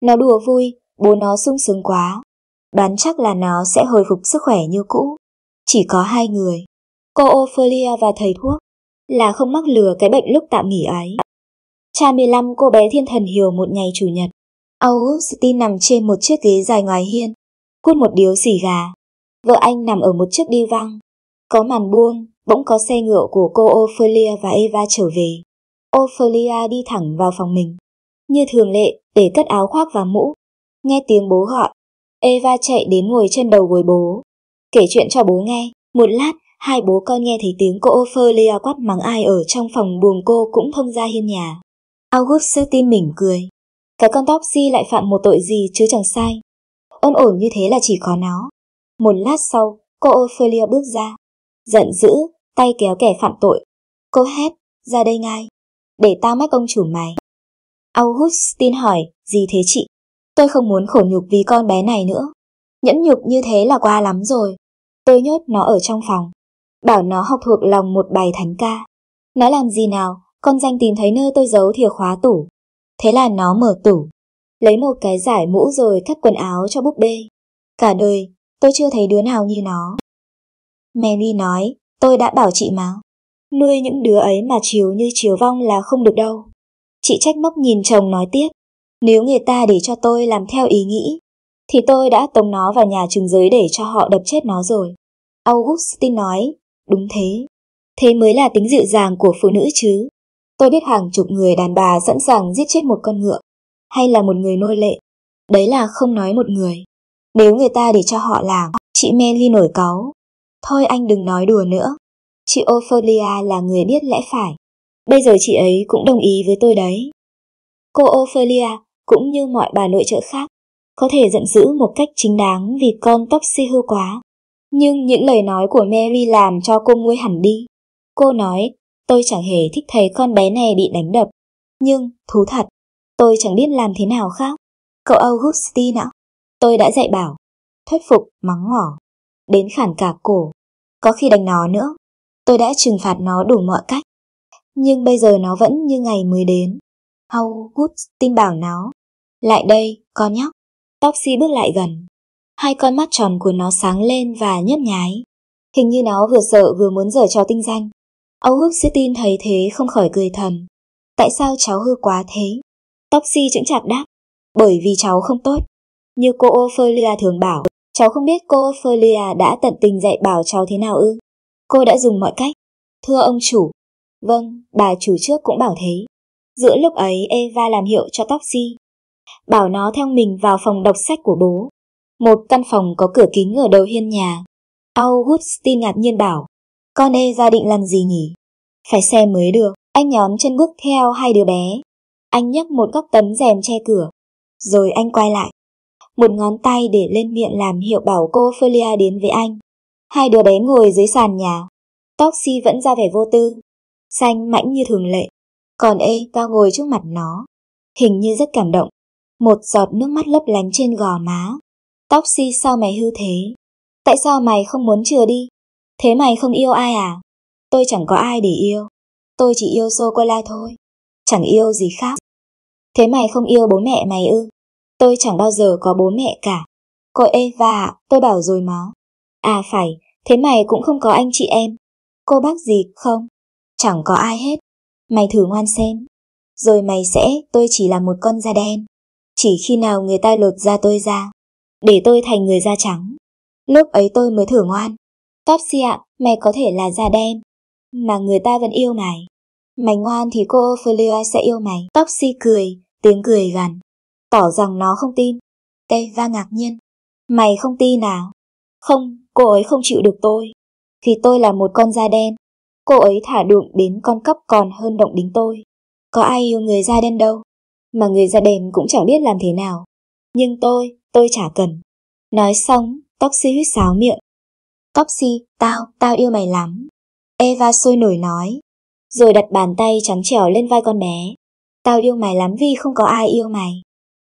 Nó đùa vui, bố nó sung sướng quá. Đoán chắc là nó sẽ hồi phục sức khỏe như cũ. Chỉ có hai người, cô Ophelia và thầy thuốc là không mắc lừa cái bệnh lúc tạm nghỉ ấy. Cha mười lăm cô bé thiên thần hiểu một ngày chủ nhật. Augustine nằm trên một chiếc ghế dài ngoài hiên, hút một điếu xì gà. Vợ anh nằm ở một chiếc đi văng. Có màn buông, bỗng có xe ngựa của cô Ophelia và Eva trở về. Ophelia đi thẳng vào phòng mình. Như thường lệ, để cất áo khoác và mũ. Nghe tiếng bố gọi, Eva chạy đến ngồi trên đầu gối bố. Kể chuyện cho bố nghe, một lát Hai bố con nghe thấy tiếng cô Ophelia quát mắng ai ở trong phòng buồng cô cũng thông ra hiên nhà. August sơ tin mỉm cười. Cái con Topsy lại phạm một tội gì chứ chẳng sai. Ôn ổn như thế là chỉ có nó. Một lát sau, cô Ophelia bước ra. Giận dữ, tay kéo kẻ phạm tội. Cô hét, ra đây ngay. Để tao mách ông chủ mày. Augustin hỏi, gì thế chị? Tôi không muốn khổ nhục vì con bé này nữa. Nhẫn nhục như thế là qua lắm rồi. Tôi nhốt nó ở trong phòng bảo nó học thuộc lòng một bài thánh ca. Nó làm gì nào, con danh tìm thấy nơi tôi giấu thìa khóa tủ. Thế là nó mở tủ, lấy một cái giải mũ rồi cắt quần áo cho búp bê. Cả đời, tôi chưa thấy đứa nào như nó. Mary nói, tôi đã bảo chị mà. Nuôi những đứa ấy mà chiều như chiều vong là không được đâu. Chị trách móc nhìn chồng nói tiếp. Nếu người ta để cho tôi làm theo ý nghĩ, thì tôi đã tống nó vào nhà trường giới để cho họ đập chết nó rồi. Augustine nói, Đúng thế, thế mới là tính dịu dàng của phụ nữ chứ. Tôi biết hàng chục người đàn bà sẵn sàng giết chết một con ngựa, hay là một người nô lệ. Đấy là không nói một người. Nếu người ta để cho họ làm, chị Meli nổi cáu. Thôi anh đừng nói đùa nữa. Chị Ophelia là người biết lẽ phải. Bây giờ chị ấy cũng đồng ý với tôi đấy. Cô Ophelia cũng như mọi bà nội trợ khác có thể giận dữ một cách chính đáng vì con tóc si hư quá nhưng những lời nói của Mary làm cho cô nguôi hẳn đi. Cô nói, tôi chẳng hề thích thấy con bé này bị đánh đập. Nhưng, thú thật, tôi chẳng biết làm thế nào khác. Cậu Augustine ạ, tôi đã dạy bảo, thuyết phục, mắng ngỏ, đến khản cả cổ, có khi đánh nó nữa. Tôi đã trừng phạt nó đủ mọi cách. Nhưng bây giờ nó vẫn như ngày mới đến. Augustine bảo nó, lại đây, con nhóc. Topsy bước lại gần, hai con mắt tròn của nó sáng lên và nhấp nháy. Hình như nó vừa sợ vừa muốn giở cho tinh danh. Âu hức sẽ tin thấy thế không khỏi cười thầm. Tại sao cháu hư quá thế? Tóc si chững chạc đáp. Bởi vì cháu không tốt. Như cô Ophelia thường bảo, cháu không biết cô Ophelia đã tận tình dạy bảo cháu thế nào ư. Cô đã dùng mọi cách. Thưa ông chủ. Vâng, bà chủ trước cũng bảo thế. Giữa lúc ấy Eva làm hiệu cho Topsy. Bảo nó theo mình vào phòng đọc sách của bố một căn phòng có cửa kính ở đầu hiên nhà. Augustine ngạc nhiên bảo, con ê ra định làm gì nhỉ? Phải xem mới được, anh nhón chân bước theo hai đứa bé. Anh nhấc một góc tấm rèm che cửa, rồi anh quay lại. Một ngón tay để lên miệng làm hiệu bảo cô Felia đến với anh. Hai đứa bé ngồi dưới sàn nhà, tóc si vẫn ra vẻ vô tư, xanh mãnh như thường lệ. Còn ê, tao ngồi trước mặt nó, hình như rất cảm động. Một giọt nước mắt lấp lánh trên gò má, Tóc si sao mày hư thế? Tại sao mày không muốn chừa đi? Thế mày không yêu ai à? Tôi chẳng có ai để yêu. Tôi chỉ yêu sô-cô-la thôi. Chẳng yêu gì khác. Thế mày không yêu bố mẹ mày ư? Tôi chẳng bao giờ có bố mẹ cả. Cô Eva, tôi bảo rồi mà. À phải, thế mày cũng không có anh chị em. Cô bác gì không? Chẳng có ai hết. Mày thử ngoan xem. Rồi mày sẽ, tôi chỉ là một con da đen. Chỉ khi nào người ta lột da tôi ra, để tôi thành người da trắng. Lúc ấy tôi mới thử ngoan. Topsy ạ, mày có thể là da đen, mà người ta vẫn yêu mày. Mày ngoan thì cô Ophelia sẽ yêu mày. Topsy cười, tiếng cười gần, tỏ rằng nó không tin. Teva ngạc nhiên. Mày không tin nào? Không, cô ấy không chịu được tôi. Vì tôi là một con da đen. Cô ấy thả đụng đến con cắp còn hơn động đính tôi. Có ai yêu người da đen đâu. Mà người da đen cũng chẳng biết làm thế nào. Nhưng tôi, tôi chả cần. Nói xong, Topsy huýt sáo miệng. Topsy, tao, tao yêu mày lắm. Eva sôi nổi nói, rồi đặt bàn tay trắng trẻo lên vai con bé. Tao yêu mày lắm vì không có ai yêu mày,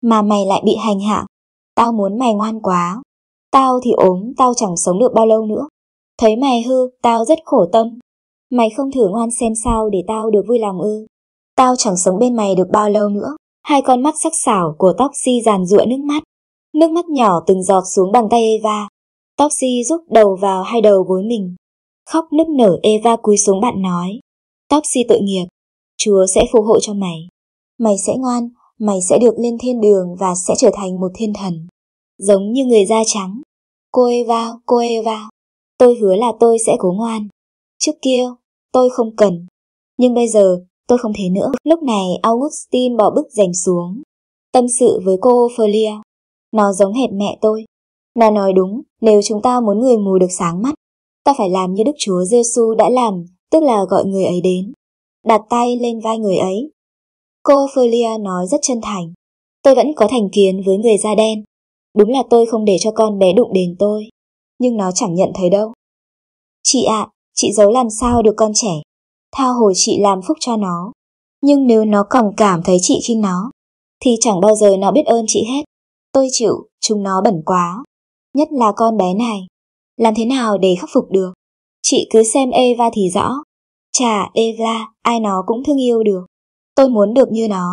mà mày lại bị hành hạ. Tao muốn mày ngoan quá. Tao thì ốm, tao chẳng sống được bao lâu nữa. Thấy mày hư, tao rất khổ tâm. Mày không thử ngoan xem sao để tao được vui lòng ư. Tao chẳng sống bên mày được bao lâu nữa. Hai con mắt sắc sảo của Topsy giàn rụa nước mắt. Nước mắt nhỏ từng giọt xuống bàn tay Eva, Topsy rút đầu vào hai đầu gối mình. Khóc nức nở Eva cúi xuống bạn nói. Topsy tội nghiệp, Chúa sẽ phù hộ cho mày. Mày sẽ ngoan, mày sẽ được lên thiên đường và sẽ trở thành một thiên thần. Giống như người da trắng. Cô Eva, cô Eva, tôi hứa là tôi sẽ cố ngoan. Trước kia, tôi không cần. Nhưng bây giờ, tôi không thế nữa. Lúc này, Augustine bỏ bức rèm xuống. Tâm sự với cô Ophelia. Nó giống hệt mẹ tôi. Nó nói đúng, nếu chúng ta muốn người mù được sáng mắt, ta phải làm như Đức Chúa Giêsu đã làm, tức là gọi người ấy đến. Đặt tay lên vai người ấy. Cô Ophelia nói rất chân thành. Tôi vẫn có thành kiến với người da đen. Đúng là tôi không để cho con bé đụng đến tôi. Nhưng nó chẳng nhận thấy đâu. Chị ạ, à, chị giấu làm sao được con trẻ. tha hồ chị làm phúc cho nó. Nhưng nếu nó còn cảm thấy chị khi nó, thì chẳng bao giờ nó biết ơn chị hết. Tôi chịu, chúng nó bẩn quá. Nhất là con bé này. Làm thế nào để khắc phục được? Chị cứ xem Eva thì rõ. Chà, Eva, ai nó cũng thương yêu được. Tôi muốn được như nó.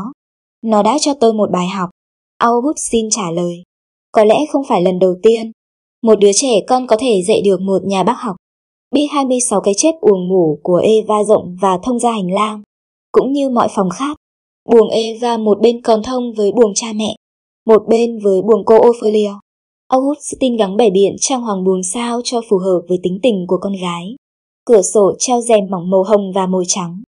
Nó đã cho tôi một bài học. August xin trả lời. Có lẽ không phải lần đầu tiên. Một đứa trẻ con có thể dạy được một nhà bác học. Biết 26 cái chết uồng ngủ của Eva rộng và thông ra hành lang. Cũng như mọi phòng khác, buồng Eva một bên còn thông với buồng cha mẹ một bên với buồng cô Ophelia. Augustine tin vắng biện biển trang hoàng buồng sao cho phù hợp với tính tình của con gái. Cửa sổ treo rèm mỏng màu hồng và màu trắng.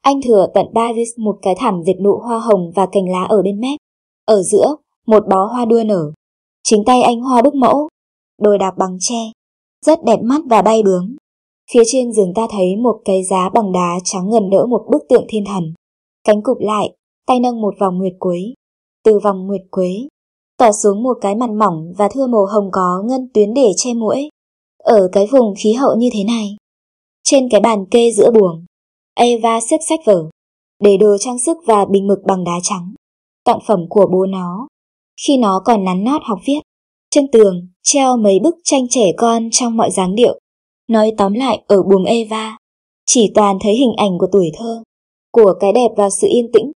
Anh thừa tận Paris một cái thảm dệt nụ hoa hồng và cành lá ở bên mép. Ở giữa, một bó hoa đua nở. Chính tay anh hoa bức mẫu, đồi đạp bằng tre, rất đẹp mắt và bay bướm. Phía trên giường ta thấy một cái giá bằng đá trắng ngần đỡ một bức tượng thiên thần. Cánh cụp lại, tay nâng một vòng nguyệt quế từ vòng nguyệt quế, tỏa xuống một cái mặt mỏng và thưa màu hồng có ngân tuyến để che mũi. Ở cái vùng khí hậu như thế này, trên cái bàn kê giữa buồng, Eva xếp sách vở, để đồ trang sức và bình mực bằng đá trắng, tặng phẩm của bố nó. Khi nó còn nắn nót học viết, trên tường treo mấy bức tranh trẻ con trong mọi dáng điệu. Nói tóm lại ở buồng Eva, chỉ toàn thấy hình ảnh của tuổi thơ, của cái đẹp và sự yên tĩnh.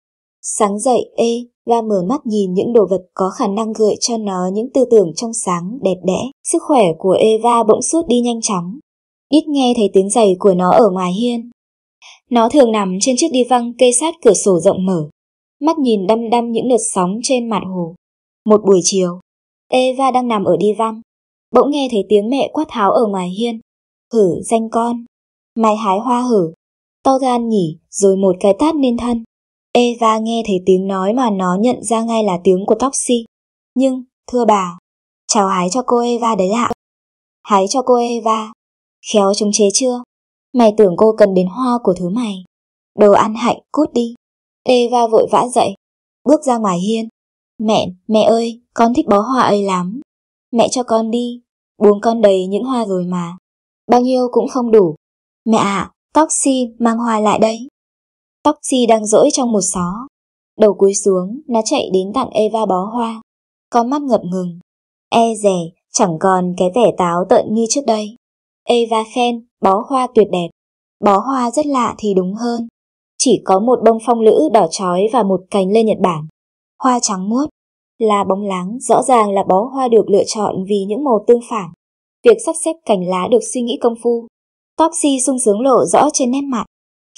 Sáng dậy ê, và mở mắt nhìn những đồ vật có khả năng gợi cho nó những tư tưởng trong sáng, đẹp đẽ. Sức khỏe của Eva bỗng suốt đi nhanh chóng. Ít nghe thấy tiếng giày của nó ở ngoài hiên. Nó thường nằm trên chiếc đi văng kê sát cửa sổ rộng mở. Mắt nhìn đăm đăm những lượt sóng trên mặt hồ. Một buổi chiều, Eva đang nằm ở đi văng. Bỗng nghe thấy tiếng mẹ quát tháo ở ngoài hiên. Hử danh con. mày hái hoa hử. To gan nhỉ, rồi một cái tát lên thân. Eva nghe thấy tiếng nói mà nó nhận ra ngay là tiếng của Toxi. Nhưng, thưa bà, chào hái cho cô Eva đấy ạ. Hái cho cô Eva. Khéo chống chế chưa? Mày tưởng cô cần đến hoa của thứ mày. Đồ ăn hạnh, cút đi. Eva vội vã dậy, bước ra ngoài hiên. Mẹ, mẹ ơi, con thích bó hoa ấy lắm. Mẹ cho con đi, buồng con đầy những hoa rồi mà. Bao nhiêu cũng không đủ. Mẹ ạ, à, Toxi mang hoa lại đây. Tóc chi đang rỗi trong một xó. Đầu cúi xuống, nó chạy đến tặng Eva bó hoa. Con mắt ngập ngừng. E rẻ, chẳng còn cái vẻ táo tợn như trước đây. Eva khen, bó hoa tuyệt đẹp. Bó hoa rất lạ thì đúng hơn. Chỉ có một bông phong lữ đỏ trói và một cành lên Nhật Bản. Hoa trắng muốt, là bóng láng rõ ràng là bó hoa được lựa chọn vì những màu tương phản. Việc sắp xếp cành lá được suy nghĩ công phu. Topsy sung sướng lộ rõ trên nét mặt.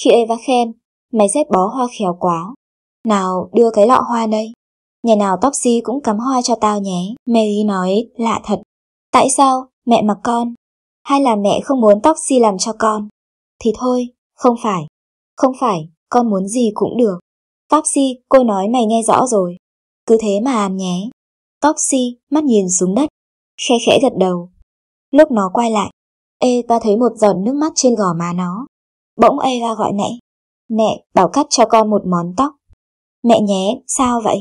Khi Eva khen, mày xếp bó hoa khéo quá. Nào, đưa cái lọ hoa đây. Nhà nào tóc si cũng cắm hoa cho tao nhé. Mary nói, lạ thật. Tại sao, mẹ mặc con? Hay là mẹ không muốn tóc si làm cho con? Thì thôi, không phải. Không phải, con muốn gì cũng được. Tóc si, cô nói mày nghe rõ rồi. Cứ thế mà làm nhé. Tóc si, mắt nhìn xuống đất. Khe khẽ gật đầu. Lúc nó quay lại, Ê ta thấy một giọt nước mắt trên gò má nó. Bỗng Ê ra gọi nãy. Mẹ bảo cắt cho con một món tóc. Mẹ nhé, sao vậy?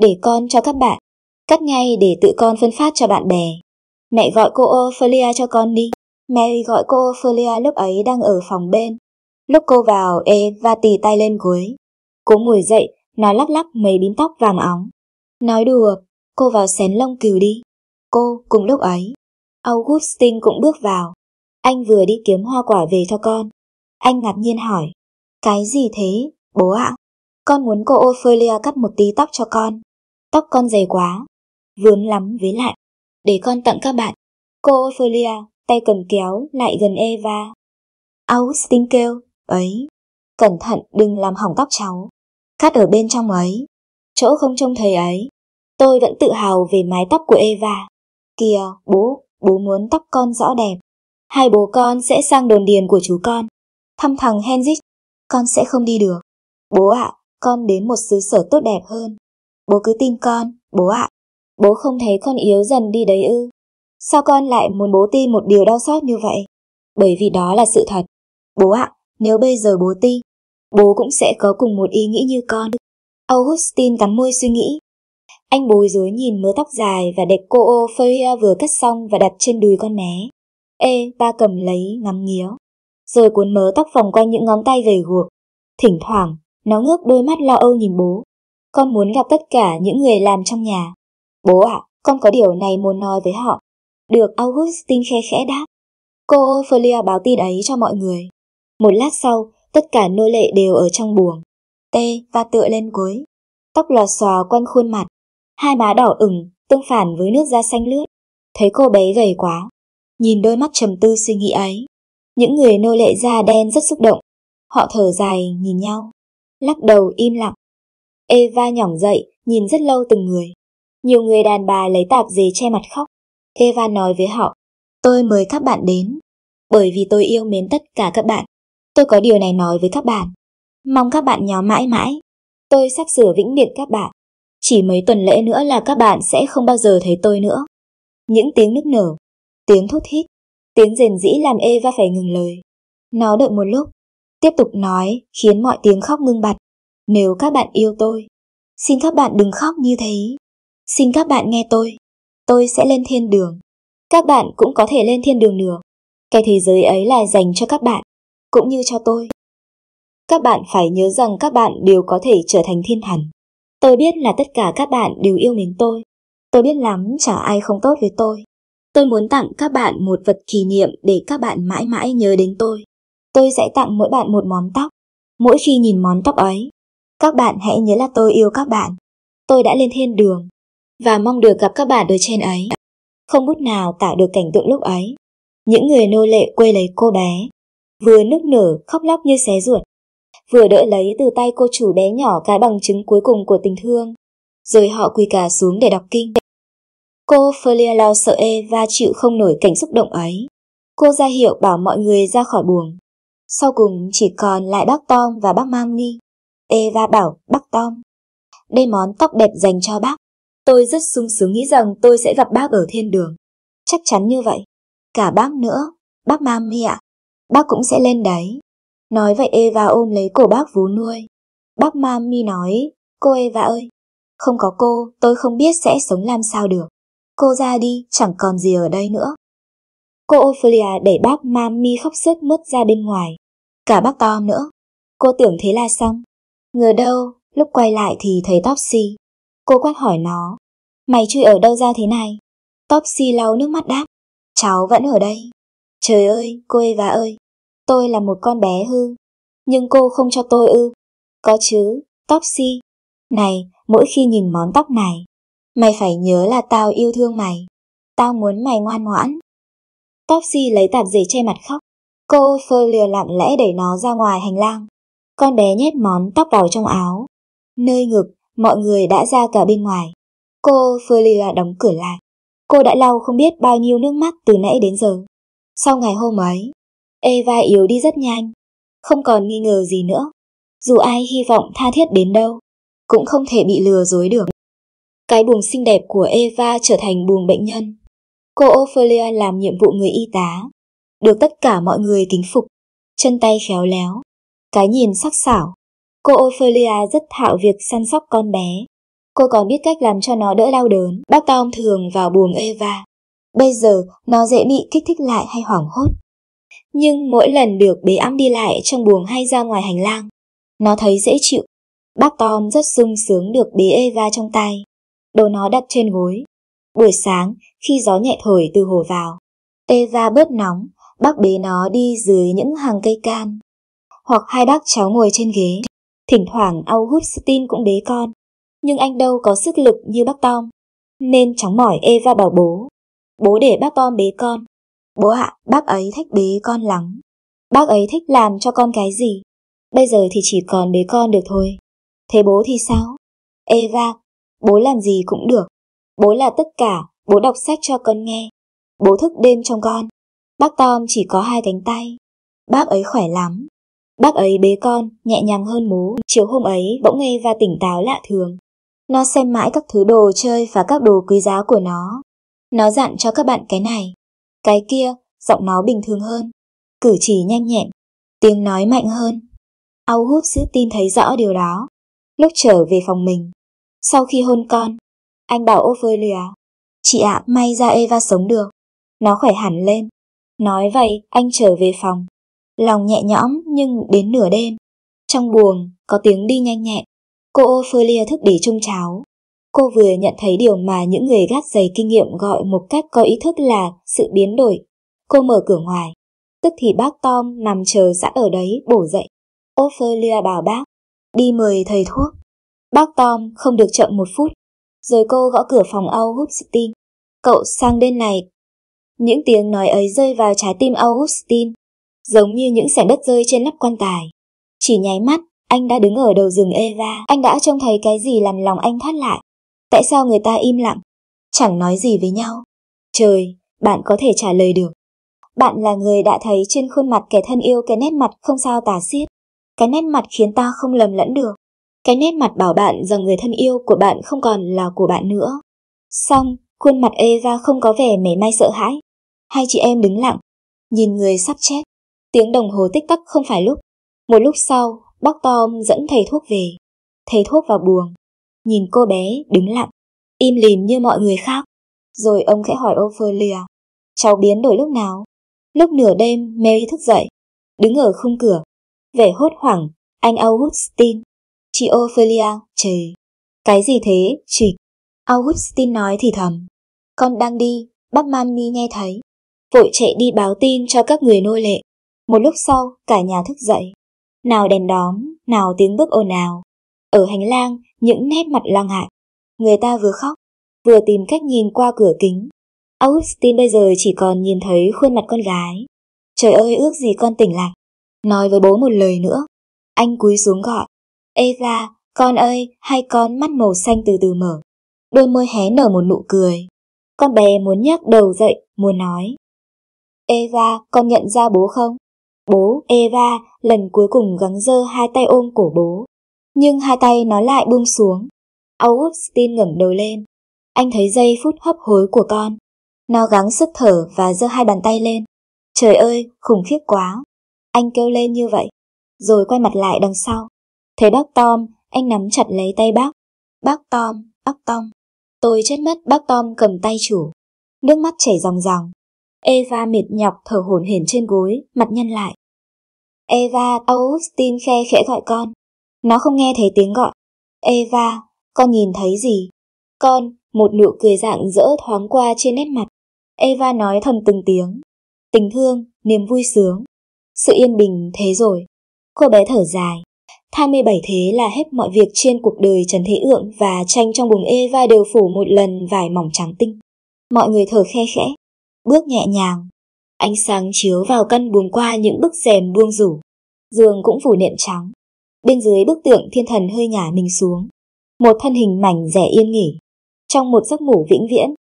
Để con cho các bạn. Cắt ngay để tự con phân phát cho bạn bè. Mẹ gọi cô Ophelia cho con đi. Mary gọi cô Ophelia lúc ấy đang ở phòng bên. Lúc cô vào, Eva tì tay lên gối. cô ngồi dậy, nó lắc lắc mấy bím tóc vàng óng. Nói đùa, cô vào xén lông cừu đi. Cô, cùng lúc ấy, Augustine cũng bước vào. Anh vừa đi kiếm hoa quả về cho con. Anh ngạc nhiên hỏi, cái gì thế, bố ạ? Con muốn cô Ophelia cắt một tí tóc cho con. Tóc con dày quá, vướng lắm với lại. Để con tặng các bạn. Cô Ophelia, tay cầm kéo, lại gần Eva. Austin kêu, ấy, cẩn thận đừng làm hỏng tóc cháu. Cắt ở bên trong ấy, chỗ không trông thấy ấy. Tôi vẫn tự hào về mái tóc của Eva. Kìa, bố, bố muốn tóc con rõ đẹp. Hai bố con sẽ sang đồn điền của chú con. Thăm thằng Henrik con sẽ không đi được. Bố ạ, con đến một xứ sở tốt đẹp hơn. Bố cứ tin con, bố ạ. Bố không thấy con yếu dần đi đấy ư. Sao con lại muốn bố tin một điều đau xót như vậy? Bởi vì đó là sự thật. Bố ạ, nếu bây giờ bố tin, bố cũng sẽ có cùng một ý nghĩ như con. Augustine cắn môi suy nghĩ. Anh bối rối nhìn mớ tóc dài và đẹp cô ô phơi vừa cắt xong và đặt trên đùi con né Ê, ta cầm lấy, ngắm nghía rồi cuốn mớ tóc vòng quanh những ngón tay gầy guộc. Thỉnh thoảng, nó ngước đôi mắt lo âu nhìn bố. Con muốn gặp tất cả những người làm trong nhà. Bố ạ, à, con có điều này muốn nói với họ. Được Augustine khe khẽ đáp. Cô Ophelia báo tin ấy cho mọi người. Một lát sau, tất cả nô lệ đều ở trong buồng. Tê và tựa lên gối. Tóc lò xòa quanh khuôn mặt. Hai má đỏ ửng, tương phản với nước da xanh lướt. Thấy cô bé gầy quá. Nhìn đôi mắt trầm tư suy nghĩ ấy, những người nô lệ da đen rất xúc động. Họ thở dài, nhìn nhau. Lắc đầu im lặng. Eva nhỏng dậy, nhìn rất lâu từng người. Nhiều người đàn bà lấy tạp dề che mặt khóc. Eva nói với họ, tôi mời các bạn đến. Bởi vì tôi yêu mến tất cả các bạn. Tôi có điều này nói với các bạn. Mong các bạn nhỏ mãi mãi. Tôi sắp sửa vĩnh biệt các bạn. Chỉ mấy tuần lễ nữa là các bạn sẽ không bao giờ thấy tôi nữa. Những tiếng nức nở, tiếng thút thít, Tiếng rền rĩ làm Eva phải ngừng lời. Nó đợi một lúc, tiếp tục nói khiến mọi tiếng khóc ngưng bặt. Nếu các bạn yêu tôi, xin các bạn đừng khóc như thế. Xin các bạn nghe tôi, tôi sẽ lên thiên đường. Các bạn cũng có thể lên thiên đường được. Cái thế giới ấy là dành cho các bạn, cũng như cho tôi. Các bạn phải nhớ rằng các bạn đều có thể trở thành thiên thần. Tôi biết là tất cả các bạn đều yêu mến tôi. Tôi biết lắm chả ai không tốt với tôi. Tôi muốn tặng các bạn một vật kỷ niệm để các bạn mãi mãi nhớ đến tôi. Tôi sẽ tặng mỗi bạn một món tóc. Mỗi khi nhìn món tóc ấy, các bạn hãy nhớ là tôi yêu các bạn. Tôi đã lên thiên đường và mong được gặp các bạn ở trên ấy. Không bút nào tả được cảnh tượng lúc ấy. Những người nô lệ quê lấy cô bé, vừa nức nở khóc lóc như xé ruột, vừa đỡ lấy từ tay cô chủ bé nhỏ cái bằng chứng cuối cùng của tình thương. Rồi họ quỳ cả xuống để đọc kinh. Cô Felia lo sợ e và chịu không nổi cảnh xúc động ấy. Cô ra hiệu bảo mọi người ra khỏi buồng. Sau cùng chỉ còn lại bác Tom và bác Mami. Eva bảo bác Tom. Đây món tóc đẹp dành cho bác. Tôi rất sung sướng nghĩ rằng tôi sẽ gặp bác ở thiên đường. Chắc chắn như vậy. Cả bác nữa. Bác Mami ạ. bác cũng sẽ lên đấy. Nói vậy Eva ôm lấy cổ bác vú nuôi. Bác Mami nói, cô Eva ơi, không có cô tôi không biết sẽ sống làm sao được. Cô ra đi, chẳng còn gì ở đây nữa. Cô Ophelia đẩy bác Mammy khóc sức mướt ra bên ngoài. Cả bác Tom nữa. Cô tưởng thế là xong. Ngờ đâu, lúc quay lại thì thấy Topsy. Cô quát hỏi nó. Mày chui ở đâu ra thế này? Topsy lau nước mắt đáp. Cháu vẫn ở đây. Trời ơi, cô và ơi. Tôi là một con bé hư. Nhưng cô không cho tôi ư. Có chứ, Topsy. Này, mỗi khi nhìn món tóc này, Mày phải nhớ là tao yêu thương mày. Tao muốn mày ngoan ngoãn. Topsy lấy tạp dề che mặt khóc. Cô Ophelia lặng lẽ đẩy nó ra ngoài hành lang. Con bé nhét món tóc vào trong áo. Nơi ngực, mọi người đã ra cả bên ngoài. Cô Ophelia đóng cửa lại. Cô đã lau không biết bao nhiêu nước mắt từ nãy đến giờ. Sau ngày hôm ấy, Eva yếu đi rất nhanh. Không còn nghi ngờ gì nữa. Dù ai hy vọng tha thiết đến đâu, cũng không thể bị lừa dối được. Cái buồng xinh đẹp của Eva trở thành buồng bệnh nhân. Cô Ophelia làm nhiệm vụ người y tá, được tất cả mọi người kính phục, chân tay khéo léo, cái nhìn sắc sảo. Cô Ophelia rất thạo việc săn sóc con bé. Cô còn biết cách làm cho nó đỡ đau đớn. Bác Tom thường vào buồng Eva. Bây giờ nó dễ bị kích thích lại hay hoảng hốt. Nhưng mỗi lần được bế ấm đi lại trong buồng hay ra ngoài hành lang, nó thấy dễ chịu. Bác Tom rất sung sướng được bế Eva trong tay đầu nó đặt trên gối. Buổi sáng, khi gió nhẹ thổi từ hồ vào, Eva bớt nóng, bác bế nó đi dưới những hàng cây can. Hoặc hai bác cháu ngồi trên ghế, thỉnh thoảng Augustine cũng bế con. Nhưng anh đâu có sức lực như bác Tom, nên chóng mỏi Eva bảo bố. Bố để bác Tom bế con. Bố ạ, bác ấy thích bế con lắm. Bác ấy thích làm cho con cái gì? Bây giờ thì chỉ còn bế con được thôi. Thế bố thì sao? Eva, bố làm gì cũng được. Bố là tất cả, bố đọc sách cho con nghe. Bố thức đêm trong con. Bác Tom chỉ có hai cánh tay. Bác ấy khỏe lắm. Bác ấy bế con, nhẹ nhàng hơn bố. Chiều hôm ấy, bỗng nghe và tỉnh táo lạ thường. Nó xem mãi các thứ đồ chơi và các đồ quý giá của nó. Nó dặn cho các bạn cái này, cái kia, giọng nó bình thường hơn. Cử chỉ nhanh nhẹn, tiếng nói mạnh hơn. Au hút giữ tin thấy rõ điều đó. Lúc trở về phòng mình, sau khi hôn con, anh bảo Ophelia, chị ạ à, may ra Eva sống được, nó khỏe hẳn lên. Nói vậy, anh trở về phòng. Lòng nhẹ nhõm nhưng đến nửa đêm, trong buồng có tiếng đi nhanh nhẹn. Cô Ophelia thức để trông cháo. Cô vừa nhận thấy điều mà những người gác giày kinh nghiệm gọi một cách có ý thức là sự biến đổi. Cô mở cửa ngoài. Tức thì bác Tom nằm chờ sẵn ở đấy bổ dậy. Ophelia bảo bác, đi mời thầy thuốc. Bác Tom không được chậm một phút, rồi cô gõ cửa phòng Âu Hustin. Cậu sang bên này. Những tiếng nói ấy rơi vào trái tim Âu Hustin, giống như những sảnh đất rơi trên nắp quan tài. Chỉ nháy mắt, anh đã đứng ở đầu rừng Eva. Anh đã trông thấy cái gì làm lòng anh thoát lại. Tại sao người ta im lặng, chẳng nói gì với nhau? Trời, bạn có thể trả lời được. Bạn là người đã thấy trên khuôn mặt kẻ thân yêu cái nét mặt không sao tả xiết. Cái nét mặt khiến ta không lầm lẫn được. Cái nét mặt bảo bạn rằng người thân yêu của bạn không còn là của bạn nữa. Xong, khuôn mặt Eva không có vẻ mảy may sợ hãi. Hai chị em đứng lặng, nhìn người sắp chết. Tiếng đồng hồ tích tắc không phải lúc. Một lúc sau, bác Tom dẫn thầy thuốc về. Thầy thuốc vào buồng, nhìn cô bé đứng lặng, im lìm như mọi người khác. Rồi ông khẽ hỏi Ophelia, cháu biến đổi lúc nào? Lúc nửa đêm, Mary thức dậy, đứng ở khung cửa, vẻ hốt hoảng, anh Augustine Chị Ophelia, trời. Cái gì thế, chị? Augustine nói thì thầm. Con đang đi, bác Mami nghe thấy. Vội chạy đi báo tin cho các người nô lệ. Một lúc sau, cả nhà thức dậy. Nào đèn đóm, nào tiếng bước ồn ào. Ở hành lang, những nét mặt lo ngại. Người ta vừa khóc, vừa tìm cách nhìn qua cửa kính. Augustine bây giờ chỉ còn nhìn thấy khuôn mặt con gái. Trời ơi ước gì con tỉnh lại. Nói với bố một lời nữa. Anh cúi xuống gọi. Eva, con ơi, hai con mắt màu xanh từ từ mở. Đôi môi hé nở một nụ cười. Con bé muốn nhấc đầu dậy, muốn nói. Eva, con nhận ra bố không? Bố, Eva, lần cuối cùng gắng dơ hai tay ôm cổ bố. Nhưng hai tay nó lại buông xuống. Augustine ngẩng đầu lên. Anh thấy giây phút hấp hối của con. Nó gắng sức thở và giơ hai bàn tay lên. Trời ơi, khủng khiếp quá. Anh kêu lên như vậy. Rồi quay mặt lại đằng sau. Thấy bác Tom, anh nắm chặt lấy tay bác. Bác Tom, bác Tom. Tôi chết mất bác Tom cầm tay chủ. Nước mắt chảy ròng ròng. Eva mệt nhọc thở hổn hển trên gối, mặt nhăn lại. Eva, Austin khe khẽ gọi con. Nó không nghe thấy tiếng gọi. Eva, con nhìn thấy gì? Con, một nụ cười dạng dỡ thoáng qua trên nét mặt. Eva nói thầm từng tiếng. Tình thương, niềm vui sướng. Sự yên bình thế rồi. Cô bé thở dài. 27 thế là hết mọi việc trên cuộc đời Trần Thế Ượng và tranh trong bùng ê vai đều phủ một lần vải mỏng trắng tinh. Mọi người thở khe khẽ, bước nhẹ nhàng. Ánh sáng chiếu vào căn buồng qua những bức rèm buông rủ. Giường cũng phủ nệm trắng. Bên dưới bức tượng thiên thần hơi ngả mình xuống. Một thân hình mảnh rẻ yên nghỉ. Trong một giấc ngủ vĩnh viễn.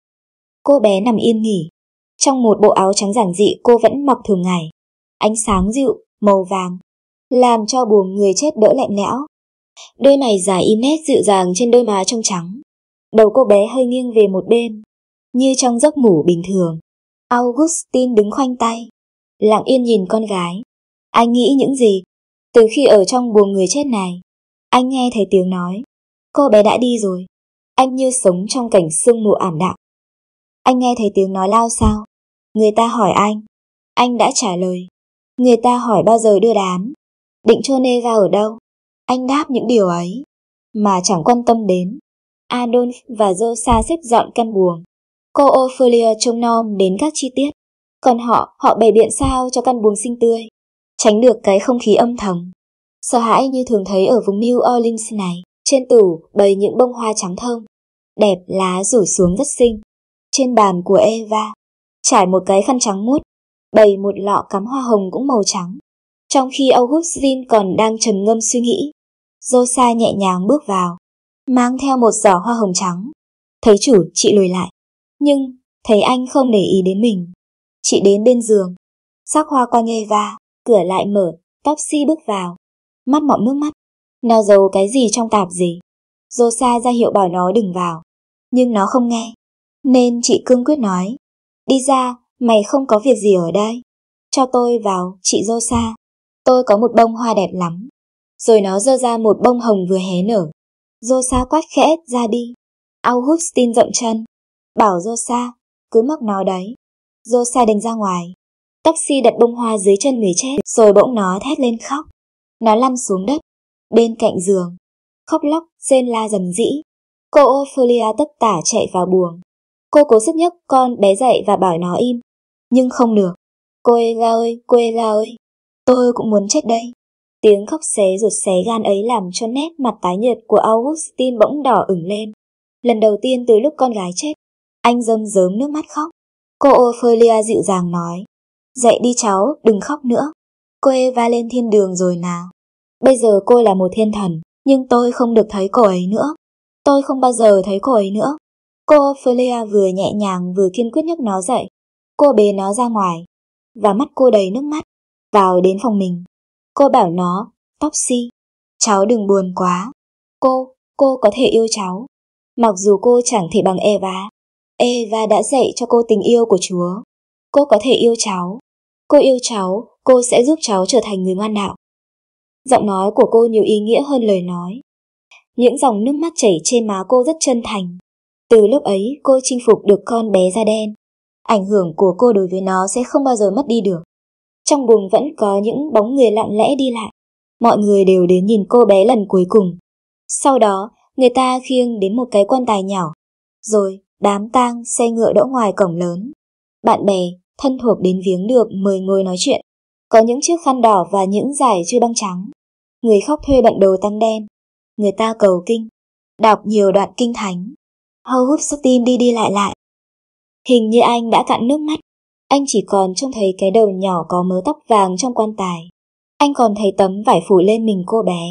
Cô bé nằm yên nghỉ. Trong một bộ áo trắng giản dị cô vẫn mặc thường ngày. Ánh sáng dịu, màu vàng, làm cho buồn người chết đỡ lạnh lẽo. Đôi mày dài im nét dịu dàng trên đôi má trong trắng. Đầu cô bé hơi nghiêng về một bên, như trong giấc ngủ bình thường. Augustine đứng khoanh tay, lặng yên nhìn con gái. Anh nghĩ những gì? Từ khi ở trong buồng người chết này, anh nghe thấy tiếng nói. Cô bé đã đi rồi. Anh như sống trong cảnh sương mù ảm đạm. Anh nghe thấy tiếng nói lao sao? Người ta hỏi anh. Anh đã trả lời. Người ta hỏi bao giờ đưa đám định cho nê ra ở đâu. Anh đáp những điều ấy, mà chẳng quan tâm đến. Adolf và Rosa xếp dọn căn buồng. Cô Ophelia trông nom đến các chi tiết, còn họ, họ bày biện sao cho căn buồng xinh tươi, tránh được cái không khí âm thầm. Sợ hãi như thường thấy ở vùng New Orleans này, trên tủ bày những bông hoa trắng thơm, đẹp lá rủ xuống rất xinh. Trên bàn của Eva, trải một cái khăn trắng mút, bày một lọ cắm hoa hồng cũng màu trắng, trong khi Augustine còn đang trầm ngâm suy nghĩ, Rosa nhẹ nhàng bước vào, mang theo một giỏ hoa hồng trắng. Thấy chủ, chị lùi lại. Nhưng, thấy anh không để ý đến mình. Chị đến bên giường, sắc hoa qua nghề va, cửa lại mở, Topsy bước vào. Mắt mọng nước mắt, nó giấu cái gì trong tạp gì. Rosa ra hiệu bảo nó đừng vào, nhưng nó không nghe. Nên chị cương quyết nói, đi ra, mày không có việc gì ở đây. Cho tôi vào, chị Rosa. Tôi có một bông hoa đẹp lắm. Rồi nó dơ ra một bông hồng vừa hé nở. Rosa quát khẽ ra đi. Augustin dậm chân. Bảo Rosa, cứ mặc nó đấy. Rosa đành ra ngoài. Taxi đặt bông hoa dưới chân người chết, rồi bỗng nó thét lên khóc. Nó lăn xuống đất, bên cạnh giường. Khóc lóc, rên la rầm dĩ Cô Ophelia tất tả chạy vào buồng. Cô cố sức nhấc con bé dậy và bảo nó im. Nhưng không được. Cô ơi la ơi, cô Ella ơi. Tôi cũng muốn chết đây. Tiếng khóc xé ruột xé gan ấy làm cho nét mặt tái nhợt của Augustine bỗng đỏ ửng lên. Lần đầu tiên từ lúc con gái chết, anh dâm dớm nước mắt khóc. Cô Ophelia dịu dàng nói, dậy đi cháu, đừng khóc nữa. Cô Eva lên thiên đường rồi nào. Bây giờ cô là một thiên thần, nhưng tôi không được thấy cô ấy nữa. Tôi không bao giờ thấy cô ấy nữa. Cô Ophelia vừa nhẹ nhàng vừa kiên quyết nhấc nó dậy. Cô bế nó ra ngoài, và mắt cô đầy nước mắt vào đến phòng mình. Cô bảo nó, Topsy, cháu đừng buồn quá. Cô, cô có thể yêu cháu. Mặc dù cô chẳng thể bằng Eva, Eva đã dạy cho cô tình yêu của Chúa. Cô có thể yêu cháu. Cô yêu cháu, cô sẽ giúp cháu trở thành người ngoan đạo. Giọng nói của cô nhiều ý nghĩa hơn lời nói. Những dòng nước mắt chảy trên má cô rất chân thành. Từ lúc ấy, cô chinh phục được con bé da đen. Ảnh hưởng của cô đối với nó sẽ không bao giờ mất đi được trong buồng vẫn có những bóng người lặng lẽ đi lại. Mọi người đều đến nhìn cô bé lần cuối cùng. Sau đó, người ta khiêng đến một cái quan tài nhỏ. Rồi, đám tang xe ngựa đỗ ngoài cổng lớn. Bạn bè, thân thuộc đến viếng được mời ngồi nói chuyện. Có những chiếc khăn đỏ và những giải chơi băng trắng. Người khóc thuê bận đồ tăng đen. Người ta cầu kinh, đọc nhiều đoạn kinh thánh. Hâu hút sức tim đi đi lại lại. Hình như anh đã cạn nước mắt anh chỉ còn trông thấy cái đầu nhỏ có mớ tóc vàng trong quan tài. Anh còn thấy tấm vải phủ lên mình cô bé.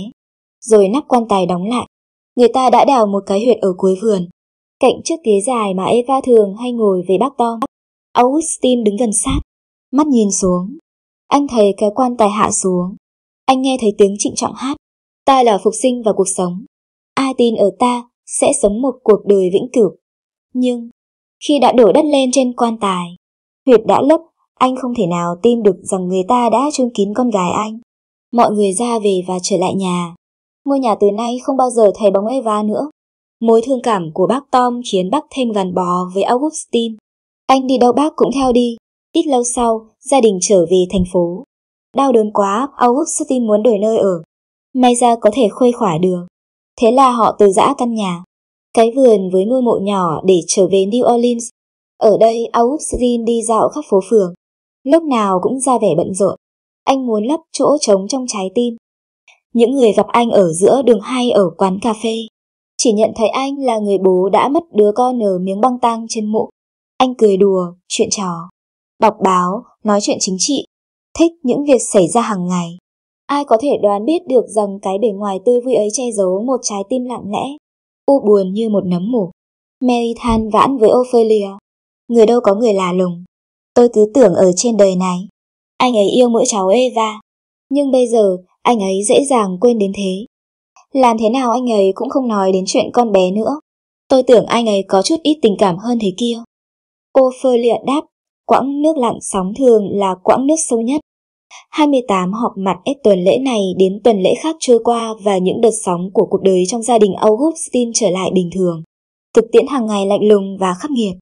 Rồi nắp quan tài đóng lại. Người ta đã đào một cái huyệt ở cuối vườn. Cạnh chiếc ghế dài mà Eva thường hay ngồi với bác Tom. Augustine đứng gần sát, mắt nhìn xuống. Anh thấy cái quan tài hạ xuống. Anh nghe thấy tiếng trịnh trọng hát. Ta là phục sinh và cuộc sống. Ai tin ở ta sẽ sống một cuộc đời vĩnh cửu. Nhưng khi đã đổ đất lên trên quan tài, Huyệt đã lấp, anh không thể nào tin được rằng người ta đã chôn kín con gái anh. Mọi người ra về và trở lại nhà. Ngôi nhà từ nay không bao giờ thấy bóng Eva nữa. Mối thương cảm của bác Tom khiến bác thêm gắn bó với Augustine. Anh đi đâu bác cũng theo đi. Ít lâu sau, gia đình trở về thành phố. Đau đớn quá, Augustine muốn đổi nơi ở. May ra có thể khuây khỏa được. Thế là họ từ giã căn nhà. Cái vườn với ngôi mộ nhỏ để trở về New Orleans ở đây Augustin đi dạo khắp phố phường, lúc nào cũng ra vẻ bận rộn. Anh muốn lấp chỗ trống trong trái tim. Những người gặp anh ở giữa đường hay ở quán cà phê, chỉ nhận thấy anh là người bố đã mất đứa con ở miếng băng tang trên mũ. Anh cười đùa, chuyện trò, đọc báo, nói chuyện chính trị, thích những việc xảy ra hàng ngày. Ai có thể đoán biết được rằng cái bề ngoài tươi vui ấy che giấu một trái tim lặng lẽ, u buồn như một nấm mủ. Mary than vãn với Ophelia người đâu có người lạ lùng. Tôi cứ tưởng ở trên đời này, anh ấy yêu mỗi cháu Eva, nhưng bây giờ anh ấy dễ dàng quên đến thế. Làm thế nào anh ấy cũng không nói đến chuyện con bé nữa. Tôi tưởng anh ấy có chút ít tình cảm hơn thế kia. Ophelia đáp, quãng nước lặng sóng thường là quãng nước sâu nhất. 28 họp mặt hết tuần lễ này đến tuần lễ khác trôi qua và những đợt sóng của cuộc đời trong gia đình Augustine trở lại bình thường. Thực tiễn hàng ngày lạnh lùng và khắc nghiệt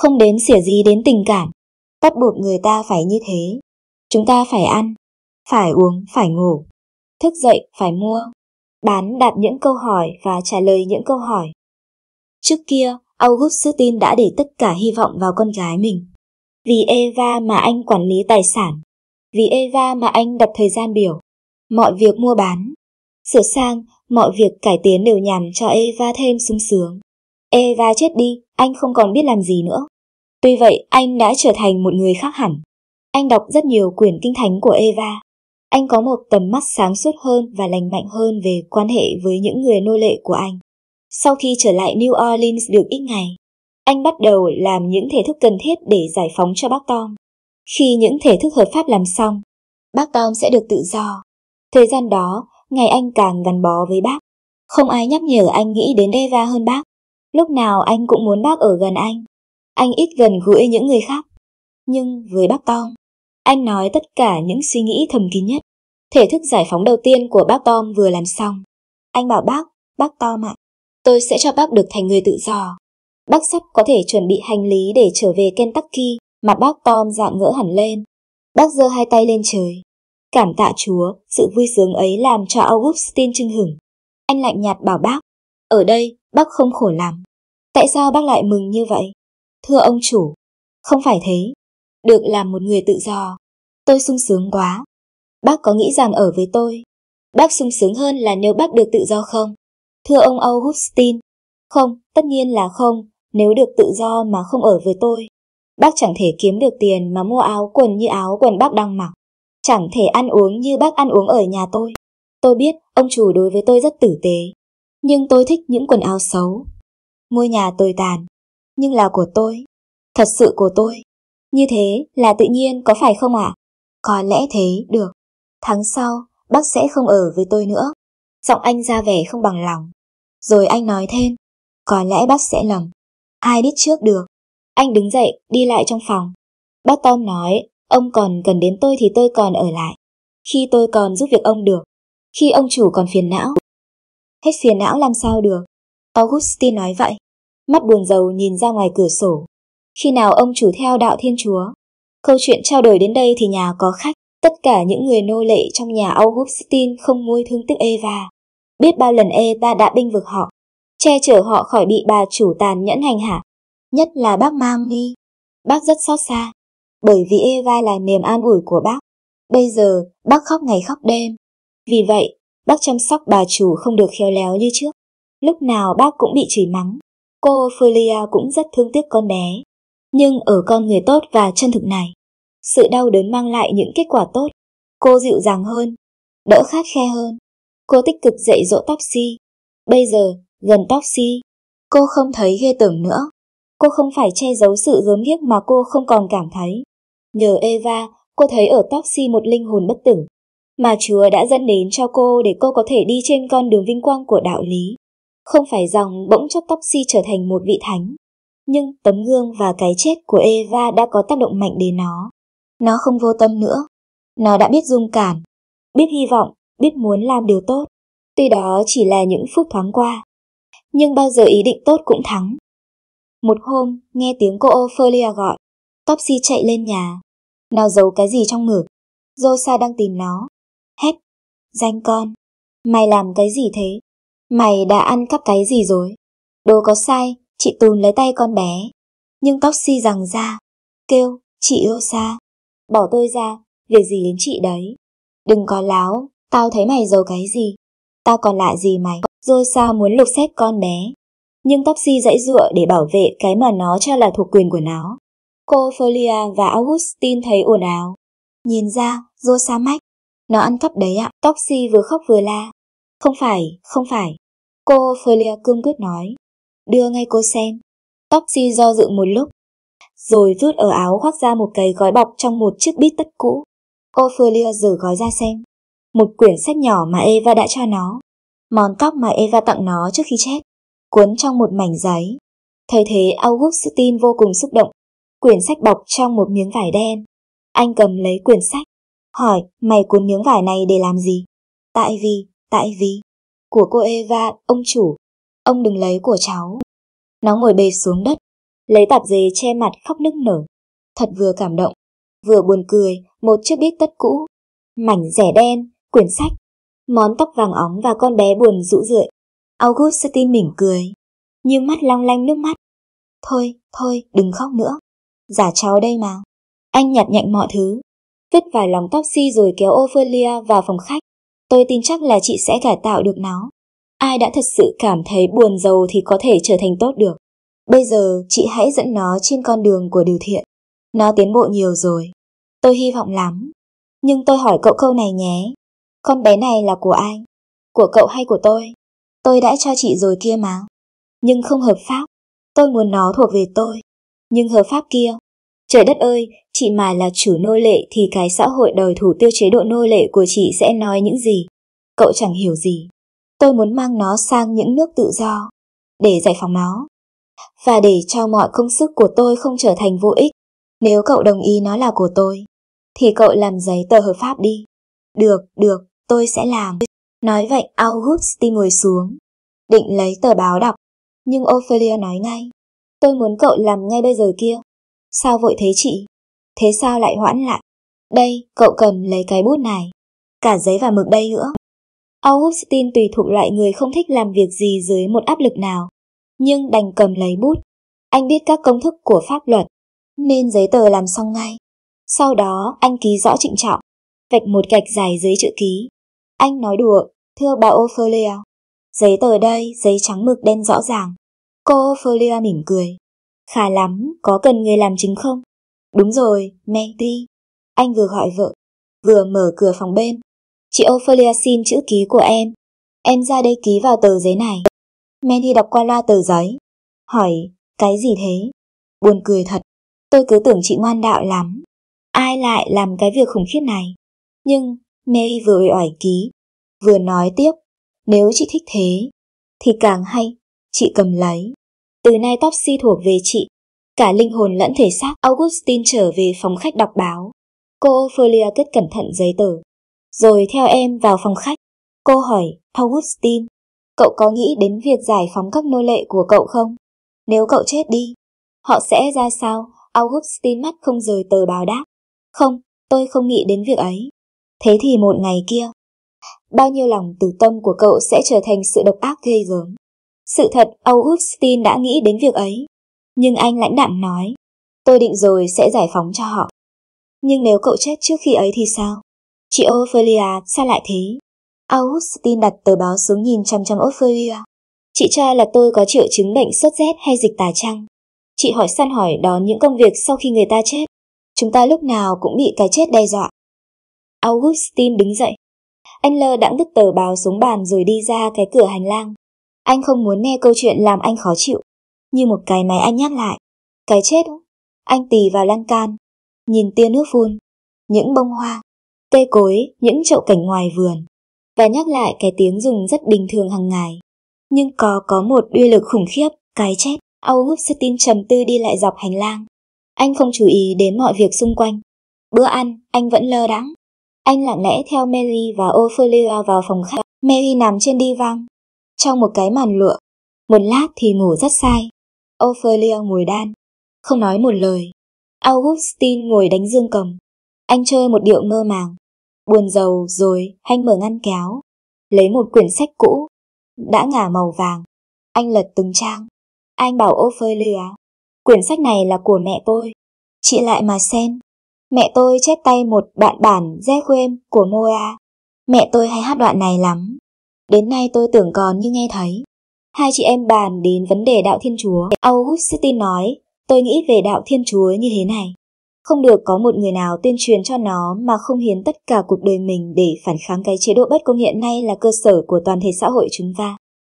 không đến xỉa gì đến tình cảm, bắt buộc người ta phải như thế. Chúng ta phải ăn, phải uống, phải ngủ, thức dậy, phải mua. Bán đặt những câu hỏi và trả lời những câu hỏi. Trước kia, Augustine đã để tất cả hy vọng vào con gái mình. Vì Eva mà anh quản lý tài sản, vì Eva mà anh đặt thời gian biểu, mọi việc mua bán, sửa sang, mọi việc cải tiến đều nhằm cho Eva thêm sung sướng. Eva chết đi, anh không còn biết làm gì nữa. Tuy vậy, anh đã trở thành một người khác hẳn. Anh đọc rất nhiều quyển kinh thánh của Eva. Anh có một tầm mắt sáng suốt hơn và lành mạnh hơn về quan hệ với những người nô lệ của anh. Sau khi trở lại New Orleans được ít ngày, anh bắt đầu làm những thể thức cần thiết để giải phóng cho bác Tom. Khi những thể thức hợp pháp làm xong, bác Tom sẽ được tự do. Thời gian đó, ngày anh càng gắn bó với bác. Không ai nhắc nhở anh nghĩ đến Eva hơn bác. Lúc nào anh cũng muốn bác ở gần anh. Anh ít gần gũi những người khác. Nhưng với bác Tom, anh nói tất cả những suy nghĩ thầm kín nhất. Thể thức giải phóng đầu tiên của bác Tom vừa làm xong. Anh bảo bác, bác Tom ạ, tôi sẽ cho bác được thành người tự do. Bác sắp có thể chuẩn bị hành lý để trở về Kentucky, mặt bác Tom dạng ngỡ hẳn lên. Bác giơ hai tay lên trời. Cảm tạ Chúa, sự vui sướng ấy làm cho Augustine chưng hửng. Anh lạnh nhạt bảo bác, ở đây bác không khổ lắm. Tại sao bác lại mừng như vậy? Thưa ông chủ, không phải thế. Được làm một người tự do, tôi sung sướng quá. Bác có nghĩ rằng ở với tôi, bác sung sướng hơn là nếu bác được tự do không? Thưa ông Âu không, tất nhiên là không, nếu được tự do mà không ở với tôi. Bác chẳng thể kiếm được tiền mà mua áo quần như áo quần bác đang mặc. Chẳng thể ăn uống như bác ăn uống ở nhà tôi. Tôi biết ông chủ đối với tôi rất tử tế, nhưng tôi thích những quần áo xấu. Ngôi nhà tồi tàn, nhưng là của tôi, thật sự của tôi. Như thế là tự nhiên có phải không ạ? À? Có lẽ thế được. Tháng sau, bác sẽ không ở với tôi nữa. Giọng anh ra vẻ không bằng lòng. Rồi anh nói thêm, có lẽ bác sẽ lầm. Ai biết trước được. Anh đứng dậy, đi lại trong phòng. Bác Tom nói, ông còn cần đến tôi thì tôi còn ở lại. Khi tôi còn giúp việc ông được. Khi ông chủ còn phiền não, hết phiền não làm sao được. Augustine nói vậy, mắt buồn rầu nhìn ra ngoài cửa sổ. Khi nào ông chủ theo đạo Thiên Chúa? Câu chuyện trao đổi đến đây thì nhà có khách, tất cả những người nô lệ trong nhà Augustine không nguôi thương tiếc Eva. Biết bao lần Eva đã binh vực họ, che chở họ khỏi bị bà chủ tàn nhẫn hành hạ, nhất là bác mang đi. Bác rất xót xa, bởi vì Eva là niềm an ủi của bác. Bây giờ, bác khóc ngày khóc đêm. Vì vậy, Bác chăm sóc bà chủ không được khéo léo như trước. Lúc nào bác cũng bị chửi mắng. Cô Ophelia cũng rất thương tiếc con bé. Nhưng ở con người tốt và chân thực này, sự đau đớn mang lại những kết quả tốt. Cô dịu dàng hơn, đỡ khát khe hơn. Cô tích cực dạy dỗ Topsy. Bây giờ, gần Topsy, cô không thấy ghê tởm nữa. Cô không phải che giấu sự gớm ghiếc mà cô không còn cảm thấy. Nhờ Eva, cô thấy ở Topsy một linh hồn bất tử, mà Chúa đã dẫn đến cho cô để cô có thể đi trên con đường vinh quang của đạo lý. Không phải rằng bỗng chốc Topsy trở thành một vị thánh, nhưng tấm gương và cái chết của Eva đã có tác động mạnh đến nó. Nó không vô tâm nữa. Nó đã biết dung cảm, biết hy vọng, biết muốn làm điều tốt. Tuy đó chỉ là những phút thoáng qua, nhưng bao giờ ý định tốt cũng thắng. Một hôm, nghe tiếng cô Ophelia gọi, Topsy chạy lên nhà. Nó giấu cái gì trong ngực. Rosa đang tìm nó hét, danh con, mày làm cái gì thế? Mày đã ăn cắp cái gì rồi? Đồ có sai, chị tùn lấy tay con bé, nhưng tóc si rằng ra, kêu, chị yêu xa, bỏ tôi ra, việc gì đến chị đấy? Đừng có láo, tao thấy mày giàu cái gì, tao còn lại gì mày? Rồi sao muốn lục xét con bé? Nhưng Topsy dãy dựa để bảo vệ cái mà nó cho là thuộc quyền của nó. Cô Folia và Augustine thấy ồn ào. Nhìn ra, Rosa mách, nó ăn cắp đấy ạ, Toxi vừa khóc vừa la. Không phải, không phải. Cô Felia cương quyết nói. Đưa ngay cô xem. Toxi do dự một lúc, rồi rút ở áo khoác ra một cái gói bọc trong một chiếc bít tất cũ. Ophelia giở gói ra xem. Một quyển sách nhỏ mà Eva đã cho nó. Món tóc mà Eva tặng nó trước khi chết. Cuốn trong một mảnh giấy. Thời thế Augustine vô cùng xúc động. Quyển sách bọc trong một miếng vải đen. Anh cầm lấy quyển sách, hỏi mày cuốn miếng vải này để làm gì? Tại vì, tại vì, của cô Eva, ông chủ, ông đừng lấy của cháu. Nó ngồi bệt xuống đất, lấy tạp dề che mặt khóc nức nở. Thật vừa cảm động, vừa buồn cười, một chiếc bít tất cũ, mảnh rẻ đen, quyển sách, món tóc vàng óng và con bé buồn rũ rượi. Augustin mỉm cười, nhưng mắt long lanh nước mắt. Thôi, thôi, đừng khóc nữa. Giả cháu đây mà. Anh nhặt nhạnh mọi thứ, vứt vài lóng tóc si rồi kéo Ophelia vào phòng khách. Tôi tin chắc là chị sẽ cải tạo được nó. Ai đã thật sự cảm thấy buồn giàu thì có thể trở thành tốt được. Bây giờ chị hãy dẫn nó trên con đường của điều thiện. Nó tiến bộ nhiều rồi. Tôi hy vọng lắm. Nhưng tôi hỏi cậu câu này nhé. Con bé này là của ai? Của cậu hay của tôi? Tôi đã cho chị rồi kia mà. Nhưng không hợp pháp. Tôi muốn nó thuộc về tôi. Nhưng hợp pháp kia. Trời đất ơi, chị mà là chủ nô lệ thì cái xã hội đòi thủ tiêu chế độ nô lệ của chị sẽ nói những gì. Cậu chẳng hiểu gì. Tôi muốn mang nó sang những nước tự do, để giải phóng nó. Và để cho mọi công sức của tôi không trở thành vô ích. Nếu cậu đồng ý nó là của tôi, thì cậu làm giấy tờ hợp pháp đi. Được, được, tôi sẽ làm. Nói vậy Augusty ngồi xuống, định lấy tờ báo đọc. Nhưng Ophelia nói ngay, tôi muốn cậu làm ngay bây giờ kia. Sao vội thế chị? thế sao lại hoãn lại? Đây, cậu cầm lấy cái bút này. Cả giấy và mực đây nữa. Augustine tùy thuộc loại người không thích làm việc gì dưới một áp lực nào, nhưng đành cầm lấy bút. Anh biết các công thức của pháp luật, nên giấy tờ làm xong ngay. Sau đó, anh ký rõ trịnh trọng, vạch một gạch dài dưới chữ ký. Anh nói đùa, thưa bà Ophelia, giấy tờ đây, giấy trắng mực đen rõ ràng. Cô Ophelia mỉm cười. Khá lắm, có cần người làm chứng không? Đúng rồi, Menti. Anh vừa gọi vợ, vừa mở cửa phòng bên. Chị Ophelia xin chữ ký của em. Em ra đây ký vào tờ giấy này. Menti đọc qua loa tờ giấy. Hỏi, cái gì thế? Buồn cười thật, tôi cứ tưởng chị ngoan đạo lắm. Ai lại làm cái việc khủng khiếp này? Nhưng Mary vừa uể ỏi ký, vừa nói tiếp, nếu chị thích thế, thì càng hay, chị cầm lấy. Từ nay Topsy thuộc về chị, Cả linh hồn lẫn thể xác, Augustine trở về phòng khách đọc báo. Cô Folia cất cẩn thận giấy tờ. Rồi theo em vào phòng khách. Cô hỏi, Augustine, cậu có nghĩ đến việc giải phóng các nô lệ của cậu không? Nếu cậu chết đi, họ sẽ ra sao? Augustine mắt không rời tờ báo đáp. Không, tôi không nghĩ đến việc ấy. Thế thì một ngày kia, bao nhiêu lòng từ tâm của cậu sẽ trở thành sự độc ác ghê gớm. Sự thật, Augustine đã nghĩ đến việc ấy. Nhưng anh lãnh đạm nói, tôi định rồi sẽ giải phóng cho họ. Nhưng nếu cậu chết trước khi ấy thì sao? Chị Ophelia, sao lại thế? Augustine đặt tờ báo xuống nhìn chăm chăm Ophelia. Chị cho là tôi có triệu chứng bệnh sốt rét hay dịch tả chăng? Chị hỏi săn hỏi đón những công việc sau khi người ta chết. Chúng ta lúc nào cũng bị cái chết đe dọa. Augustine đứng dậy. Anh lơ đãng vứt tờ báo xuống bàn rồi đi ra cái cửa hành lang. Anh không muốn nghe câu chuyện làm anh khó chịu như một cái máy anh nhắc lại. Cái chết đó. Anh tì vào lan can, nhìn tia nước phun, những bông hoa, cây cối, những chậu cảnh ngoài vườn. Và nhắc lại cái tiếng dùng rất bình thường hàng ngày. Nhưng có có một uy lực khủng khiếp, cái chết. augustine trầm tư đi lại dọc hành lang. Anh không chú ý đến mọi việc xung quanh. Bữa ăn, anh vẫn lơ đắng. Anh lặng lẽ theo Mary và Ophelia vào phòng khách. Mary nằm trên đi vang, trong một cái màn lụa. Một lát thì ngủ rất sai. Ophelia ngồi đan, không nói một lời. Augustine ngồi đánh dương cầm. Anh chơi một điệu mơ màng. Buồn giàu rồi, anh mở ngăn kéo. Lấy một quyển sách cũ, đã ngả màu vàng. Anh lật từng trang. Anh bảo Ophelia, quyển sách này là của mẹ tôi. Chị lại mà xem. Mẹ tôi chép tay một bạn bản Requiem của Moa. Mẹ tôi hay hát đoạn này lắm. Đến nay tôi tưởng còn như nghe thấy. Hai chị em bàn đến vấn đề đạo Thiên Chúa. Augustine nói, tôi nghĩ về đạo Thiên Chúa như thế này. Không được có một người nào tuyên truyền cho nó mà không hiến tất cả cuộc đời mình để phản kháng cái chế độ bất công hiện nay là cơ sở của toàn thể xã hội chúng ta.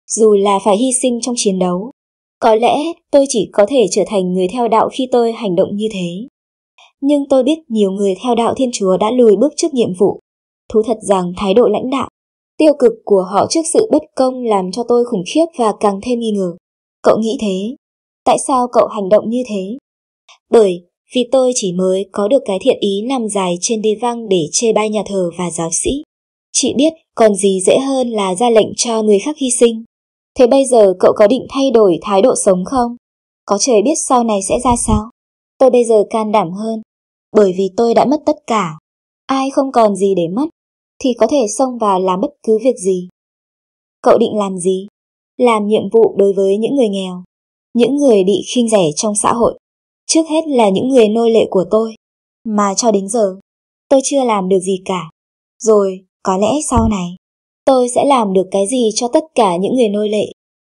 Dù là phải hy sinh trong chiến đấu. Có lẽ tôi chỉ có thể trở thành người theo đạo khi tôi hành động như thế. Nhưng tôi biết nhiều người theo đạo Thiên Chúa đã lùi bước trước nhiệm vụ. Thú thật rằng thái độ lãnh đạo Tiêu cực của họ trước sự bất công làm cho tôi khủng khiếp và càng thêm nghi ngờ. Cậu nghĩ thế? Tại sao cậu hành động như thế? Bởi vì tôi chỉ mới có được cái thiện ý nằm dài trên đê văng để chê bai nhà thờ và giáo sĩ. Chị biết còn gì dễ hơn là ra lệnh cho người khác hy sinh. Thế bây giờ cậu có định thay đổi thái độ sống không? Có trời biết sau này sẽ ra sao? Tôi bây giờ can đảm hơn, bởi vì tôi đã mất tất cả. Ai không còn gì để mất thì có thể xông vào làm bất cứ việc gì. Cậu định làm gì? Làm nhiệm vụ đối với những người nghèo, những người bị khinh rẻ trong xã hội. Trước hết là những người nô lệ của tôi, mà cho đến giờ, tôi chưa làm được gì cả. Rồi, có lẽ sau này, tôi sẽ làm được cái gì cho tất cả những người nô lệ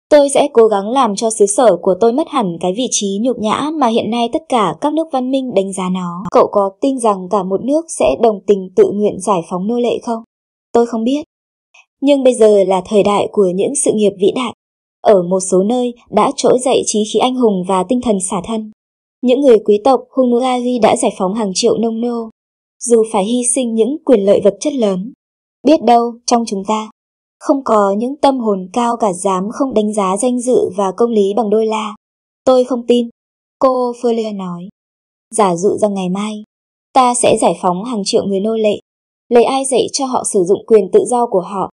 Tôi sẽ cố gắng làm cho xứ sở của tôi mất hẳn cái vị trí nhục nhã mà hiện nay tất cả các nước văn minh đánh giá nó. Cậu có tin rằng cả một nước sẽ đồng tình tự nguyện giải phóng nô lệ không? Tôi không biết. Nhưng bây giờ là thời đại của những sự nghiệp vĩ đại. Ở một số nơi đã trỗi dậy trí khí anh hùng và tinh thần xả thân. Những người quý tộc Hungary đã giải phóng hàng triệu nông nô, dù phải hy sinh những quyền lợi vật chất lớn. Biết đâu trong chúng ta không có những tâm hồn cao cả dám không đánh giá danh dự và công lý bằng đôi la. Tôi không tin, cô Folia nói. Giả dụ rằng ngày mai, ta sẽ giải phóng hàng triệu người nô lệ, lấy ai dạy cho họ sử dụng quyền tự do của họ.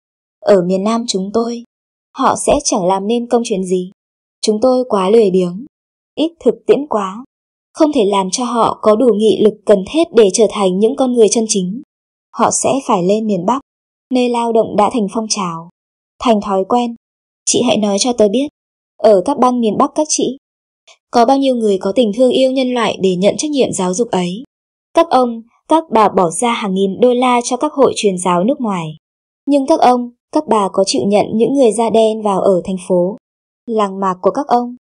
Ở miền Nam chúng tôi, họ sẽ chẳng làm nên công chuyện gì. Chúng tôi quá lười biếng, ít thực tiễn quá, không thể làm cho họ có đủ nghị lực cần thiết để trở thành những con người chân chính. Họ sẽ phải lên miền Bắc, nơi lao động đã thành phong trào, thành thói quen. Chị hãy nói cho tớ biết, ở các bang miền Bắc các chị, có bao nhiêu người có tình thương yêu nhân loại để nhận trách nhiệm giáo dục ấy? Các ông, các bà bỏ ra hàng nghìn đô la cho các hội truyền giáo nước ngoài. Nhưng các ông, các bà có chịu nhận những người da đen vào ở thành phố, làng mạc của các ông?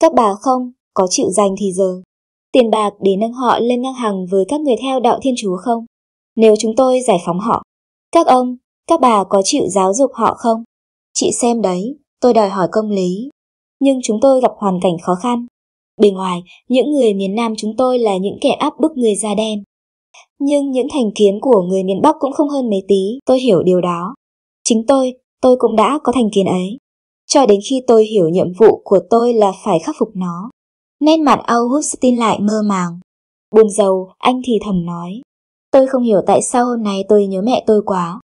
Các bà không, có chịu dành thì giờ. Tiền bạc để nâng họ lên ngang hàng với các người theo đạo Thiên Chúa không? Nếu chúng tôi giải phóng họ, các ông, các bà có chịu giáo dục họ không? Chị xem đấy, tôi đòi hỏi công lý. Nhưng chúng tôi gặp hoàn cảnh khó khăn. Bề ngoài, những người miền Nam chúng tôi là những kẻ áp bức người da đen. Nhưng những thành kiến của người miền Bắc cũng không hơn mấy tí, tôi hiểu điều đó. Chính tôi, tôi cũng đã có thành kiến ấy. Cho đến khi tôi hiểu nhiệm vụ của tôi là phải khắc phục nó. Nét mặt Augustine lại mơ màng. Buồn giàu, anh thì thầm nói. Tôi không hiểu tại sao hôm nay tôi nhớ mẹ tôi quá.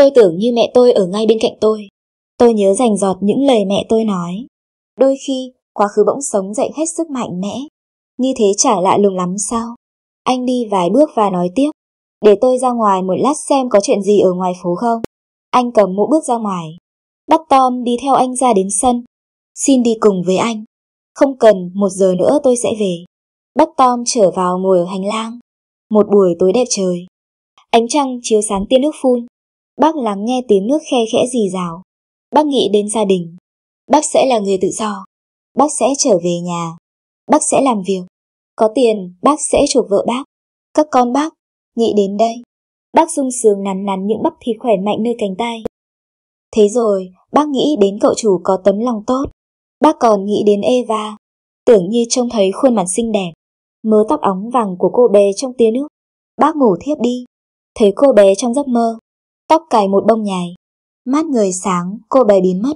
Tôi tưởng như mẹ tôi ở ngay bên cạnh tôi. Tôi nhớ rành giọt những lời mẹ tôi nói. Đôi khi, quá khứ bỗng sống dậy hết sức mạnh mẽ. Như thế chả lạ lùng lắm sao? Anh đi vài bước và nói tiếp. Để tôi ra ngoài một lát xem có chuyện gì ở ngoài phố không. Anh cầm mũ bước ra ngoài. Bắt Tom đi theo anh ra đến sân. Xin đi cùng với anh. Không cần, một giờ nữa tôi sẽ về. Bắt Tom trở vào ngồi ở hành lang. Một buổi tối đẹp trời. Ánh trăng chiếu sáng tiên nước phun, Bác lắng nghe tiếng nước khe khẽ rì rào. Bác nghĩ đến gia đình. Bác sẽ là người tự do. Bác sẽ trở về nhà. Bác sẽ làm việc. Có tiền, bác sẽ chuộc vợ bác. Các con bác, nghĩ đến đây. Bác sung sướng nắn nắn những bắp thịt khỏe mạnh nơi cánh tay. Thế rồi, bác nghĩ đến cậu chủ có tấm lòng tốt. Bác còn nghĩ đến Eva, tưởng như trông thấy khuôn mặt xinh đẹp, mớ tóc óng vàng của cô bé trong tia nước. Bác ngủ thiếp đi, thấy cô bé trong giấc mơ, tóc cài một bông nhài. Mắt người sáng, cô bé biến mất.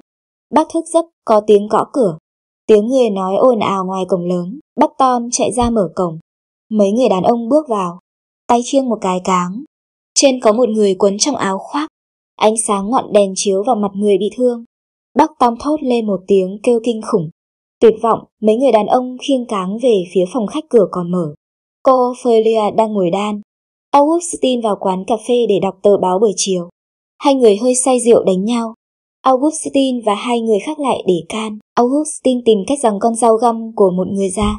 Bác thức giấc có tiếng gõ cửa. Tiếng người nói ồn ào ngoài cổng lớn, bác Tom chạy ra mở cổng. Mấy người đàn ông bước vào, tay khiêng một cái cáng. Trên có một người quấn trong áo khoác, ánh sáng ngọn đèn chiếu vào mặt người bị thương. Bác Tom thốt lên một tiếng kêu kinh khủng. Tuyệt vọng, mấy người đàn ông khiêng cáng về phía phòng khách cửa còn mở. Cô Ophelia đang ngồi đan, Augustine vào quán cà phê để đọc tờ báo buổi chiều. Hai người hơi say rượu đánh nhau. Augustine và hai người khác lại để can. Augustine tìm cách rằng con dao găm của một người ra,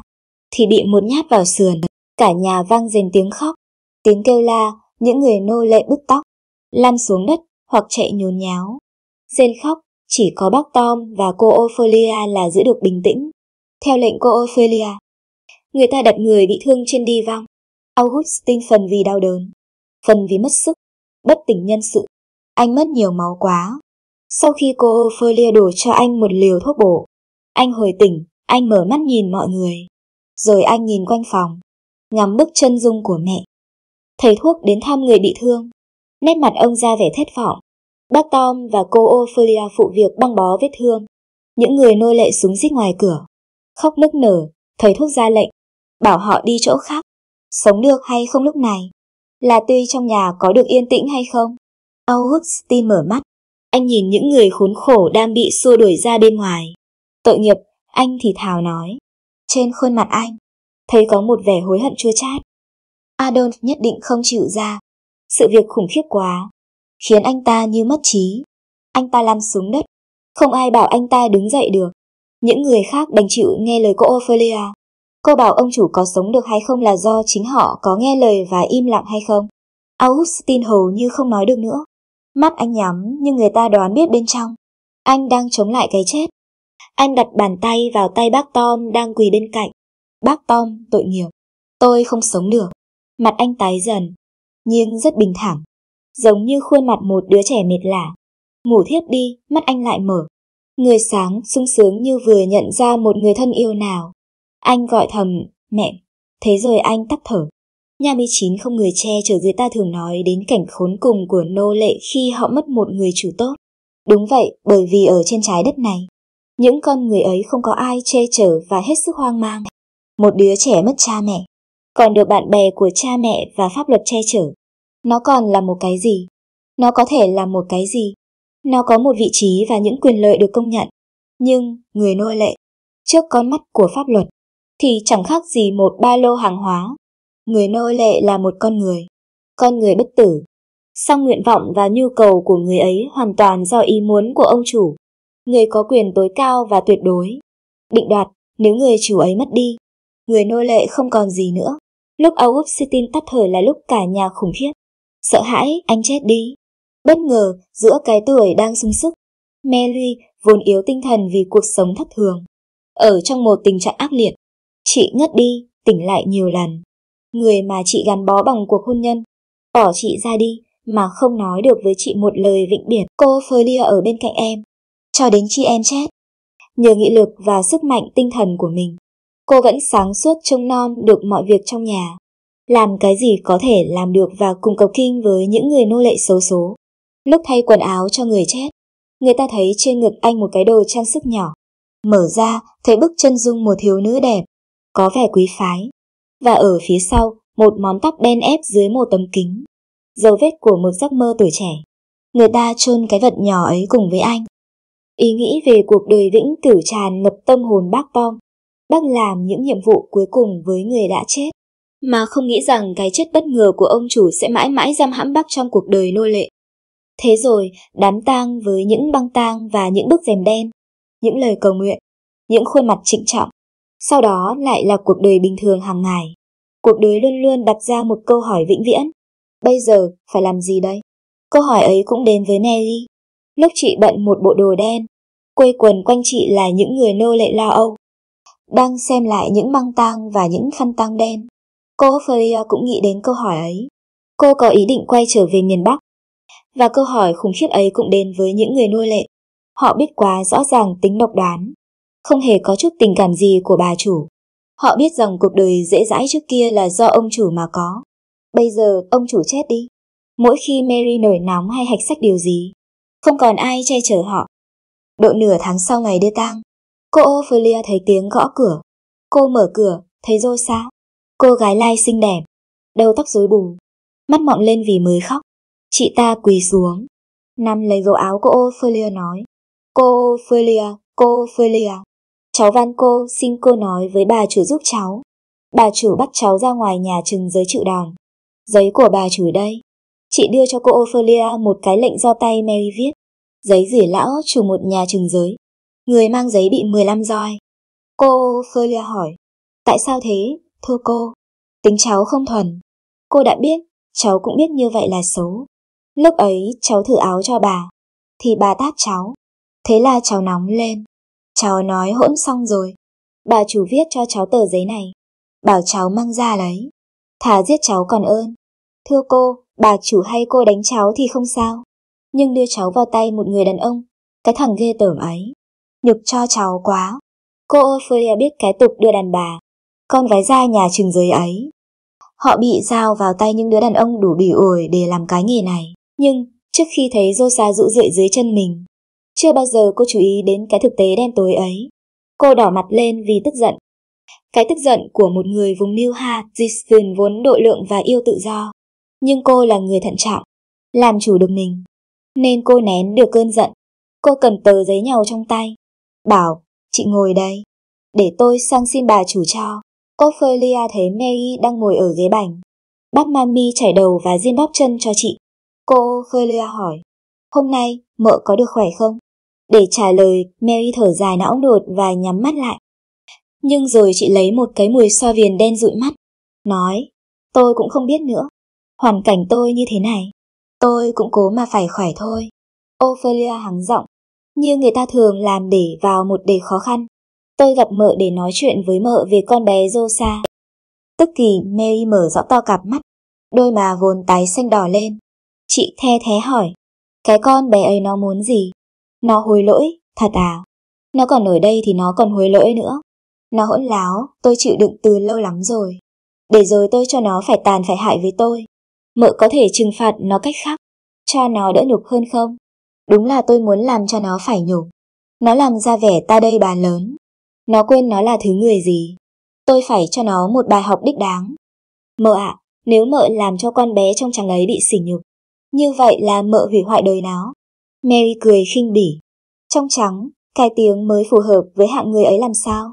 thì bị một nhát vào sườn. Cả nhà vang dền tiếng khóc, tiếng kêu la, những người nô lệ bứt tóc, lăn xuống đất hoặc chạy nhốn nháo. Rên khóc, chỉ có bác Tom và cô Ophelia là giữ được bình tĩnh. Theo lệnh cô Ophelia, người ta đặt người bị thương trên đi vong Augustin phần vì đau đớn, phần vì mất sức, bất tỉnh nhân sự. Anh mất nhiều máu quá. Sau khi cô Ophelia đổ cho anh một liều thuốc bổ, anh hồi tỉnh, anh mở mắt nhìn mọi người. Rồi anh nhìn quanh phòng, ngắm bức chân dung của mẹ. Thầy thuốc đến thăm người bị thương. Nét mặt ông ra vẻ thất vọng. Bác Tom và cô Ophelia phụ việc băng bó vết thương. Những người nô lệ súng rít ngoài cửa. Khóc nức nở, thầy thuốc ra lệnh, bảo họ đi chỗ khác sống được hay không lúc này, là tuy trong nhà có được yên tĩnh hay không. Augustine mở mắt, anh nhìn những người khốn khổ đang bị xua đuổi ra bên ngoài. Tội nghiệp, anh thì thào nói. Trên khuôn mặt anh, thấy có một vẻ hối hận chua chát. Adolf nhất định không chịu ra. Sự việc khủng khiếp quá, khiến anh ta như mất trí. Anh ta lăn xuống đất, không ai bảo anh ta đứng dậy được. Những người khác đành chịu nghe lời cô Ophelia Cô bảo ông chủ có sống được hay không là do chính họ có nghe lời và im lặng hay không. Augustin hầu như không nói được nữa. Mắt anh nhắm nhưng người ta đoán biết bên trong. Anh đang chống lại cái chết. Anh đặt bàn tay vào tay bác Tom đang quỳ bên cạnh. Bác Tom, tội nghiệp. Tôi không sống được. Mặt anh tái dần, nhưng rất bình thản. Giống như khuôn mặt một đứa trẻ mệt lả. Ngủ thiếp đi, mắt anh lại mở. Người sáng sung sướng như vừa nhận ra một người thân yêu nào. Anh gọi thầm, mẹ, thế rồi anh tắt thở. Nhà 19 không người che chở dưới ta thường nói đến cảnh khốn cùng của nô lệ khi họ mất một người chủ tốt. Đúng vậy, bởi vì ở trên trái đất này, những con người ấy không có ai che chở và hết sức hoang mang. Một đứa trẻ mất cha mẹ, còn được bạn bè của cha mẹ và pháp luật che chở. Nó còn là một cái gì? Nó có thể là một cái gì? Nó có một vị trí và những quyền lợi được công nhận. Nhưng người nô lệ, trước con mắt của pháp luật, thì chẳng khác gì một ba lô hàng hóa. Người nô lệ là một con người, con người bất tử. Song nguyện vọng và nhu cầu của người ấy hoàn toàn do ý muốn của ông chủ, người có quyền tối cao và tuyệt đối. Định đoạt, nếu người chủ ấy mất đi, người nô lệ không còn gì nữa. Lúc August tắt thở là lúc cả nhà khủng khiếp. Sợ hãi, anh chết đi. Bất ngờ, giữa cái tuổi đang sung sức, Mary vốn yếu tinh thần vì cuộc sống thất thường. Ở trong một tình trạng ác liệt, Chị ngất đi, tỉnh lại nhiều lần. Người mà chị gắn bó bằng cuộc hôn nhân, bỏ chị ra đi mà không nói được với chị một lời vĩnh biệt. Cô phơi Lia ở bên cạnh em, cho đến khi em chết. Nhờ nghị lực và sức mạnh tinh thần của mình, cô vẫn sáng suốt trông nom được mọi việc trong nhà. Làm cái gì có thể làm được và cùng cầu kinh với những người nô lệ xấu số. Lúc thay quần áo cho người chết, người ta thấy trên ngực anh một cái đồ trang sức nhỏ. Mở ra, thấy bức chân dung một thiếu nữ đẹp, có vẻ quý phái, và ở phía sau một món tóc đen ép dưới một tấm kính, dấu vết của một giấc mơ tuổi trẻ. Người ta chôn cái vật nhỏ ấy cùng với anh. Ý nghĩ về cuộc đời vĩnh cửu tràn ngập tâm hồn bác Tom. Bác làm những nhiệm vụ cuối cùng với người đã chết, mà không nghĩ rằng cái chết bất ngờ của ông chủ sẽ mãi mãi giam hãm bác trong cuộc đời nô lệ. Thế rồi, đám tang với những băng tang và những bức rèm đen, những lời cầu nguyện, những khuôn mặt trịnh trọng, sau đó lại là cuộc đời bình thường hàng ngày. Cuộc đời luôn luôn đặt ra một câu hỏi vĩnh viễn. Bây giờ, phải làm gì đây? Câu hỏi ấy cũng đến với Nelly. Lúc chị bận một bộ đồ đen, quây quần quanh chị là những người nô lệ lo âu. Đang xem lại những băng tang và những khăn tang đen. Cô Ophelia cũng nghĩ đến câu hỏi ấy. Cô có ý định quay trở về miền Bắc. Và câu hỏi khủng khiếp ấy cũng đến với những người nô lệ. Họ biết quá rõ ràng tính độc đoán không hề có chút tình cảm gì của bà chủ. Họ biết rằng cuộc đời dễ dãi trước kia là do ông chủ mà có. Bây giờ ông chủ chết đi. Mỗi khi Mary nổi nóng hay hạch sách điều gì, không còn ai che chở họ. Độ nửa tháng sau ngày đưa tang, cô Ophelia thấy tiếng gõ cửa. Cô mở cửa, thấy Rosa, cô gái lai xinh đẹp, đầu tóc rối bù, mắt mọng lên vì mới khóc. Chị ta quỳ xuống, nằm lấy gấu áo cô Ophelia nói. Cô Ophelia, cô Ophelia, Cháu van cô, xin cô nói với bà chủ giúp cháu. Bà chủ bắt cháu ra ngoài nhà chừng giới chịu đòn. Giấy của bà chủ đây. Chị đưa cho cô Ophelia một cái lệnh do tay Mary viết. Giấy rỉ lão chủ một nhà chừng giới. Người mang giấy bị 15 roi. Cô Ophelia hỏi. Tại sao thế, thưa cô? Tính cháu không thuần. Cô đã biết, cháu cũng biết như vậy là xấu. Lúc ấy cháu thử áo cho bà. Thì bà tát cháu. Thế là cháu nóng lên. Cháu nói hỗn xong rồi. Bà chủ viết cho cháu tờ giấy này. Bảo cháu mang ra lấy. Thà giết cháu còn ơn. Thưa cô, bà chủ hay cô đánh cháu thì không sao. Nhưng đưa cháu vào tay một người đàn ông, cái thằng ghê tởm ấy. Nhục cho cháu quá. Cô Ophelia biết cái tục đưa đàn bà. Con gái ra nhà trường giới ấy. Họ bị giao vào tay những đứa đàn ông đủ bỉ ổi để làm cái nghề này. Nhưng trước khi thấy Rosa dụ rượi dưới chân mình, chưa bao giờ cô chú ý đến cái thực tế đen tối ấy. Cô đỏ mặt lên vì tức giận. Cái tức giận của một người vùng New Ha vốn độ lượng và yêu tự do. Nhưng cô là người thận trọng, làm chủ được mình. Nên cô nén được cơn giận. Cô cầm tờ giấy nhau trong tay. Bảo, chị ngồi đây. Để tôi sang xin bà chủ cho. Cô Ophelia thấy Maggie đang ngồi ở ghế bành. Bác Mami chảy đầu và diên bóp chân cho chị. Cô Ophelia hỏi, hôm nay mợ có được khỏe không? Để trả lời, Mary thở dài não đột và nhắm mắt lại. Nhưng rồi chị lấy một cái mùi xoa viền đen rụi mắt, nói, tôi cũng không biết nữa. Hoàn cảnh tôi như thế này, tôi cũng cố mà phải khỏe thôi. Ophelia hắng giọng, như người ta thường làm để vào một đề khó khăn. Tôi gặp mợ để nói chuyện với mợ về con bé Rosa. Tức thì Mary mở rõ to cặp mắt, đôi mà vồn tái xanh đỏ lên. Chị the thế hỏi, cái con bé ấy nó muốn gì? Nó hối lỗi, thật à? Nó còn ở đây thì nó còn hối lỗi nữa. Nó hỗn láo, tôi chịu đựng từ lâu lắm rồi. Để rồi tôi cho nó phải tàn phải hại với tôi. Mợ có thể trừng phạt nó cách khác, cho nó đỡ nhục hơn không? Đúng là tôi muốn làm cho nó phải nhục. Nó làm ra vẻ ta đây bà lớn. Nó quên nó là thứ người gì. Tôi phải cho nó một bài học đích đáng. Mợ ạ, à, nếu mợ làm cho con bé trong trắng ấy bị sỉ nhục, như vậy là mợ hủy hoại đời nó. Mary cười khinh bỉ. Trong trắng, cái tiếng mới phù hợp với hạng người ấy làm sao?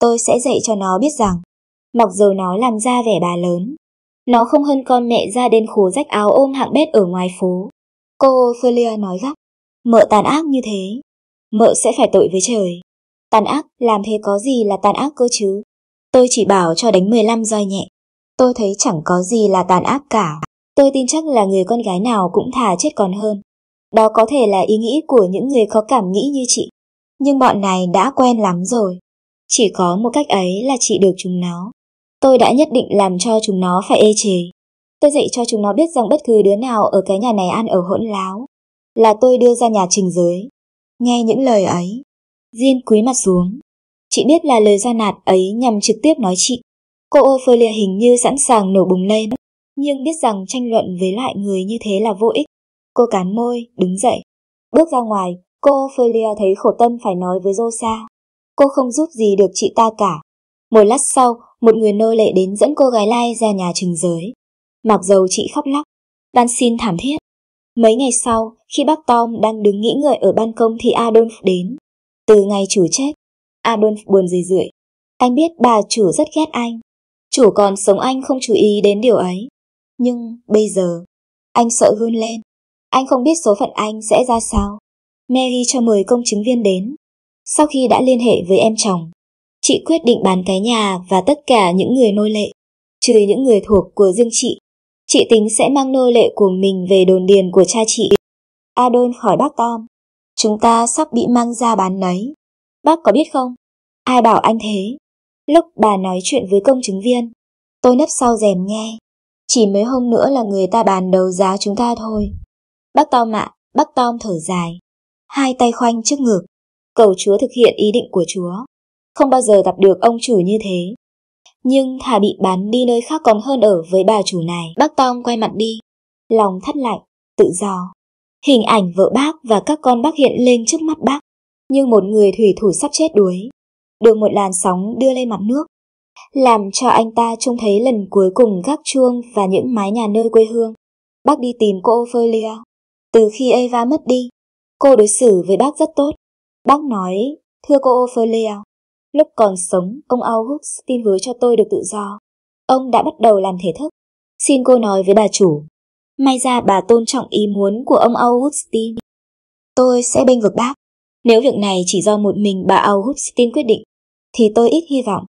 Tôi sẽ dạy cho nó biết rằng, mặc dù nó làm ra vẻ bà lớn, nó không hơn con mẹ ra đến khố rách áo ôm hạng bếp ở ngoài phố. Cô Ophelia nói gấp, mợ tàn ác như thế, mợ sẽ phải tội với trời. Tàn ác, làm thế có gì là tàn ác cơ chứ? Tôi chỉ bảo cho đánh 15 roi nhẹ. Tôi thấy chẳng có gì là tàn ác cả. Tôi tin chắc là người con gái nào cũng thà chết còn hơn. Đó có thể là ý nghĩ của những người có cảm nghĩ như chị, nhưng bọn này đã quen lắm rồi. Chỉ có một cách ấy là chị được chúng nó. Tôi đã nhất định làm cho chúng nó phải ê chề. Tôi dạy cho chúng nó biết rằng bất cứ đứa nào ở cái nhà này ăn ở hỗn láo là tôi đưa ra nhà trình giới. Nghe những lời ấy, Diên cúi mặt xuống. Chị biết là lời ra nạt ấy nhằm trực tiếp nói chị. Cô ô Ophelia hình như sẵn sàng nổ bùng lên, nhưng biết rằng tranh luận với loại người như thế là vô ích. Cô cán môi, đứng dậy. Bước ra ngoài, cô Ophelia thấy khổ tâm phải nói với Rosa. Cô không giúp gì được chị ta cả. Một lát sau, một người nô lệ đến dẫn cô gái lai ra nhà trừng giới. Mặc dầu chị khóc lóc, van xin thảm thiết. Mấy ngày sau, khi bác Tom đang đứng nghĩ ngợi ở ban công thì Adolf đến. Từ ngày chủ chết, Adolf buồn rười rượi. Anh biết bà chủ rất ghét anh. Chủ còn sống anh không chú ý đến điều ấy. Nhưng bây giờ, anh sợ hươn lên. Anh không biết số phận anh sẽ ra sao. Mary cho mời công chứng viên đến. Sau khi đã liên hệ với em chồng, chị quyết định bán cái nhà và tất cả những người nô lệ, trừ những người thuộc của riêng chị. Chị tính sẽ mang nô lệ của mình về đồn điền của cha chị. Adon khỏi bác Tom. Chúng ta sắp bị mang ra bán nấy. Bác có biết không? Ai bảo anh thế? Lúc bà nói chuyện với công chứng viên, tôi nấp sau rèm nghe. Chỉ mấy hôm nữa là người ta bàn đầu giá chúng ta thôi. Bác Tom ạ, bác Tom thở dài, hai tay khoanh trước ngực, cầu Chúa thực hiện ý định của Chúa. Không bao giờ gặp được ông chủ như thế. Nhưng thà bị bán đi nơi khác còn hơn ở với bà chủ này. Bác Tom quay mặt đi, lòng thắt lạnh, tự do. Hình ảnh vợ bác và các con bác hiện lên trước mắt bác, như một người thủy thủ sắp chết đuối. Được một làn sóng đưa lên mặt nước, làm cho anh ta trông thấy lần cuối cùng gác chuông và những mái nhà nơi quê hương. Bác đi tìm cô Ophelia. Từ khi Eva mất đi, cô đối xử với bác rất tốt. Bác nói, thưa cô Ophelia, lúc còn sống ông August tin hứa cho tôi được tự do. Ông đã bắt đầu làm thể thức. Xin cô nói với bà chủ. May ra bà tôn trọng ý muốn của ông Augustine. Tôi sẽ bênh vực bác. Nếu việc này chỉ do một mình bà Augustine quyết định, thì tôi ít hy vọng.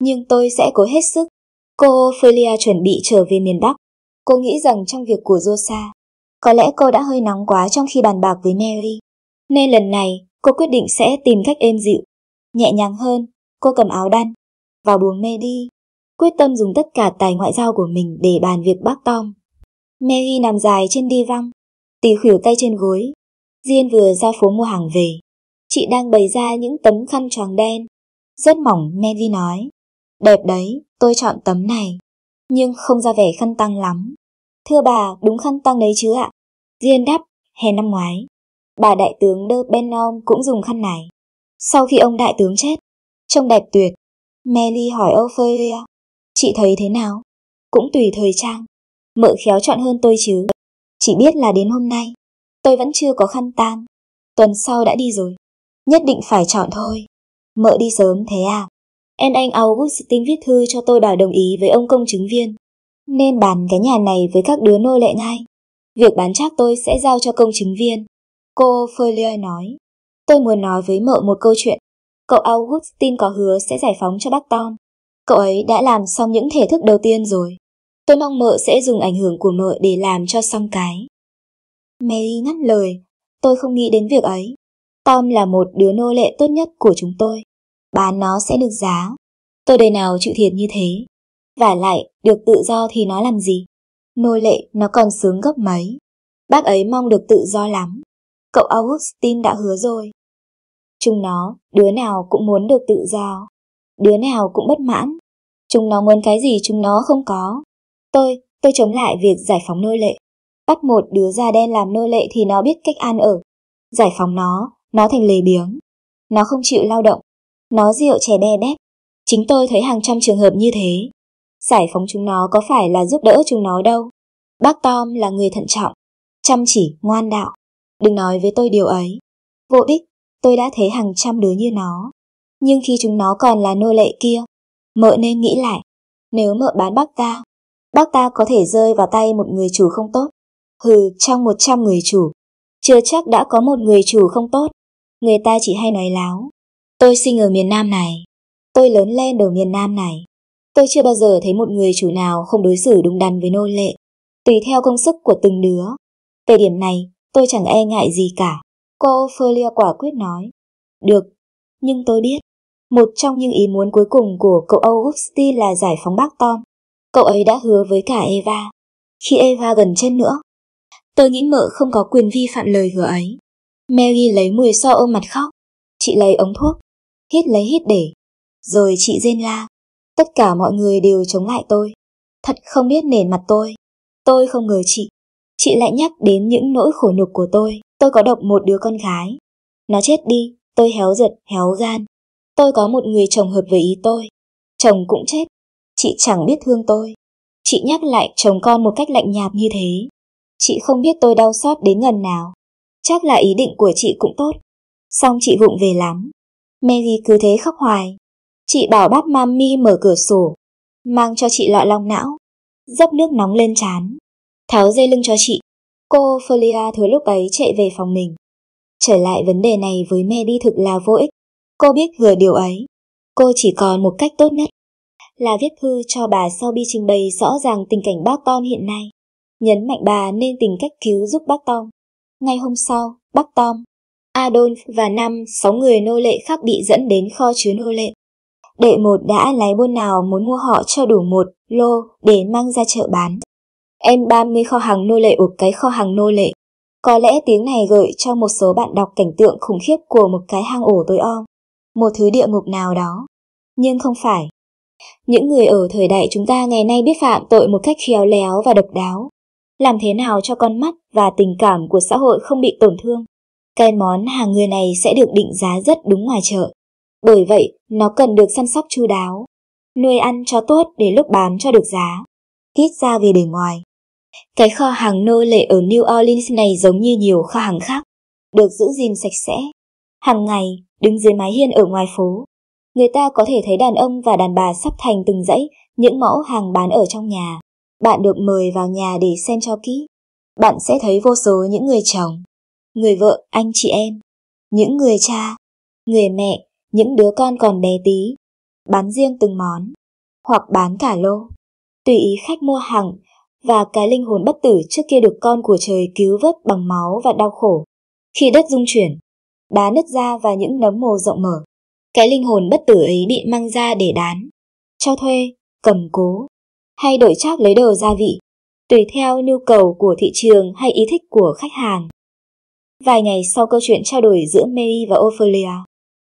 Nhưng tôi sẽ cố hết sức. Cô Ophelia chuẩn bị trở về miền Bắc. Cô nghĩ rằng trong việc của Rosa, có lẽ cô đã hơi nóng quá trong khi bàn bạc với Mary, nên lần này cô quyết định sẽ tìm cách êm dịu. Nhẹ nhàng hơn, cô cầm áo đan vào buồng mê đi, quyết tâm dùng tất cả tài ngoại giao của mình để bàn việc bác Tom. Mary nằm dài trên đi văng, tì khỉu tay trên gối. Diên vừa ra phố mua hàng về, chị đang bày ra những tấm khăn choàng đen. Rất mỏng Mary nói, đẹp đấy, tôi chọn tấm này, nhưng không ra vẻ khăn tăng lắm. Thưa bà, đúng khăn tăng đấy chứ ạ? Diên đáp, hè năm ngoái. Bà đại tướng Đơ Benom cũng dùng khăn này. Sau khi ông đại tướng chết, trông đẹp tuyệt. Melly hỏi Ophelia, chị thấy thế nào? Cũng tùy thời trang. Mợ khéo chọn hơn tôi chứ. Chỉ biết là đến hôm nay, tôi vẫn chưa có khăn tang Tuần sau đã đi rồi. Nhất định phải chọn thôi. Mợ đi sớm thế à? En Anh augustine viết thư cho tôi đòi đồng ý với ông công chứng viên. Nên bàn cái nhà này với các đứa nô lệ ngay. Việc bán chắc tôi sẽ giao cho công chứng viên. Cô Follier nói. Tôi muốn nói với mợ một câu chuyện. Cậu Augustine có hứa sẽ giải phóng cho bác Tom. Cậu ấy đã làm xong những thể thức đầu tiên rồi. Tôi mong mợ sẽ dùng ảnh hưởng của mợ để làm cho xong cái. Mary ngắt lời. Tôi không nghĩ đến việc ấy. Tom là một đứa nô lệ tốt nhất của chúng tôi. Bán nó sẽ được giá. Tôi đời nào chịu thiệt như thế. Và lại, được tự do thì nó làm gì? Nô lệ nó còn sướng gấp mấy. Bác ấy mong được tự do lắm. Cậu Augustine đã hứa rồi. Chúng nó, đứa nào cũng muốn được tự do. Đứa nào cũng bất mãn. Chúng nó muốn cái gì chúng nó không có. Tôi, tôi chống lại việc giải phóng nô lệ. Bắt một đứa da đen làm nô lệ thì nó biết cách ăn ở. Giải phóng nó, nó thành lề biếng. Nó không chịu lao động. Nó rượu chè be bét. Chính tôi thấy hàng trăm trường hợp như thế giải phóng chúng nó có phải là giúp đỡ chúng nó đâu. Bác Tom là người thận trọng, chăm chỉ, ngoan đạo. Đừng nói với tôi điều ấy. Vô ích, tôi đã thấy hàng trăm đứa như nó. Nhưng khi chúng nó còn là nô lệ kia, mợ nên nghĩ lại, nếu mợ bán bác ta, bác ta có thể rơi vào tay một người chủ không tốt. Hừ, trong một trăm người chủ, chưa chắc đã có một người chủ không tốt. Người ta chỉ hay nói láo. Tôi sinh ở miền Nam này, tôi lớn lên ở miền Nam này, Tôi chưa bao giờ thấy một người chủ nào không đối xử đúng đắn với nô lệ, tùy theo công sức của từng đứa. Về điểm này, tôi chẳng e ngại gì cả. Cô Ophelia quả quyết nói. Được, nhưng tôi biết, một trong những ý muốn cuối cùng của cậu Augusti là giải phóng bác Tom. Cậu ấy đã hứa với cả Eva. Khi Eva gần chân nữa, tôi nghĩ mợ không có quyền vi phạm lời hứa ấy. Mary lấy mùi so ôm mặt khóc. Chị lấy ống thuốc, hít lấy hít để. Rồi chị rên la. Tất cả mọi người đều chống lại tôi. Thật không biết nền mặt tôi. Tôi không ngờ chị. Chị lại nhắc đến những nỗi khổ nhục của tôi. Tôi có độc một đứa con gái. Nó chết đi, tôi héo giật héo gan. Tôi có một người chồng hợp với ý tôi. Chồng cũng chết. Chị chẳng biết thương tôi. Chị nhắc lại chồng con một cách lạnh nhạt như thế. Chị không biết tôi đau xót đến ngần nào. Chắc là ý định của chị cũng tốt. song chị vụng về lắm. Mary cứ thế khóc hoài, Chị bảo bác mami mở cửa sổ, mang cho chị lọ long não, dốc nước nóng lên chán, tháo dây lưng cho chị. Cô Folia thối lúc ấy chạy về phòng mình. Trở lại vấn đề này với me đi thực là vô ích. Cô biết vừa điều ấy, cô chỉ còn một cách tốt nhất là viết thư cho bà sau bi trình bày rõ ràng tình cảnh bác Tom hiện nay, nhấn mạnh bà nên tìm cách cứu giúp bác Tom. Ngay hôm sau, bác Tom, Adolf và năm sáu người nô lệ khác bị dẫn đến kho chứa nô lệ đệ một đã lái buôn nào muốn mua họ cho đủ một lô để mang ra chợ bán. Em 30 kho hàng nô lệ ục cái kho hàng nô lệ. Có lẽ tiếng này gợi cho một số bạn đọc cảnh tượng khủng khiếp của một cái hang ổ tối om, một thứ địa ngục nào đó. Nhưng không phải. Những người ở thời đại chúng ta ngày nay biết phạm tội một cách khéo léo và độc đáo. Làm thế nào cho con mắt và tình cảm của xã hội không bị tổn thương? Cái món hàng người này sẽ được định giá rất đúng ngoài chợ. Bởi vậy, nó cần được săn sóc chu đáo, nuôi ăn cho tốt để lúc bán cho được giá, ít ra về đời ngoài. Cái kho hàng nô lệ ở New Orleans này giống như nhiều kho hàng khác, được giữ gìn sạch sẽ. Hàng ngày, đứng dưới mái hiên ở ngoài phố, người ta có thể thấy đàn ông và đàn bà sắp thành từng dãy những mẫu hàng bán ở trong nhà. Bạn được mời vào nhà để xem cho kỹ. Bạn sẽ thấy vô số những người chồng, người vợ, anh chị em, những người cha, người mẹ, những đứa con còn bé tí, bán riêng từng món, hoặc bán cả lô. Tùy ý khách mua hàng và cái linh hồn bất tử trước kia được con của trời cứu vớt bằng máu và đau khổ. Khi đất dung chuyển, đá nứt ra và những nấm mồ rộng mở, cái linh hồn bất tử ấy bị mang ra để đán, cho thuê, cầm cố, hay đổi chác lấy đồ gia vị, tùy theo nhu cầu của thị trường hay ý thích của khách hàng. Vài ngày sau câu chuyện trao đổi giữa Mary và Ophelia,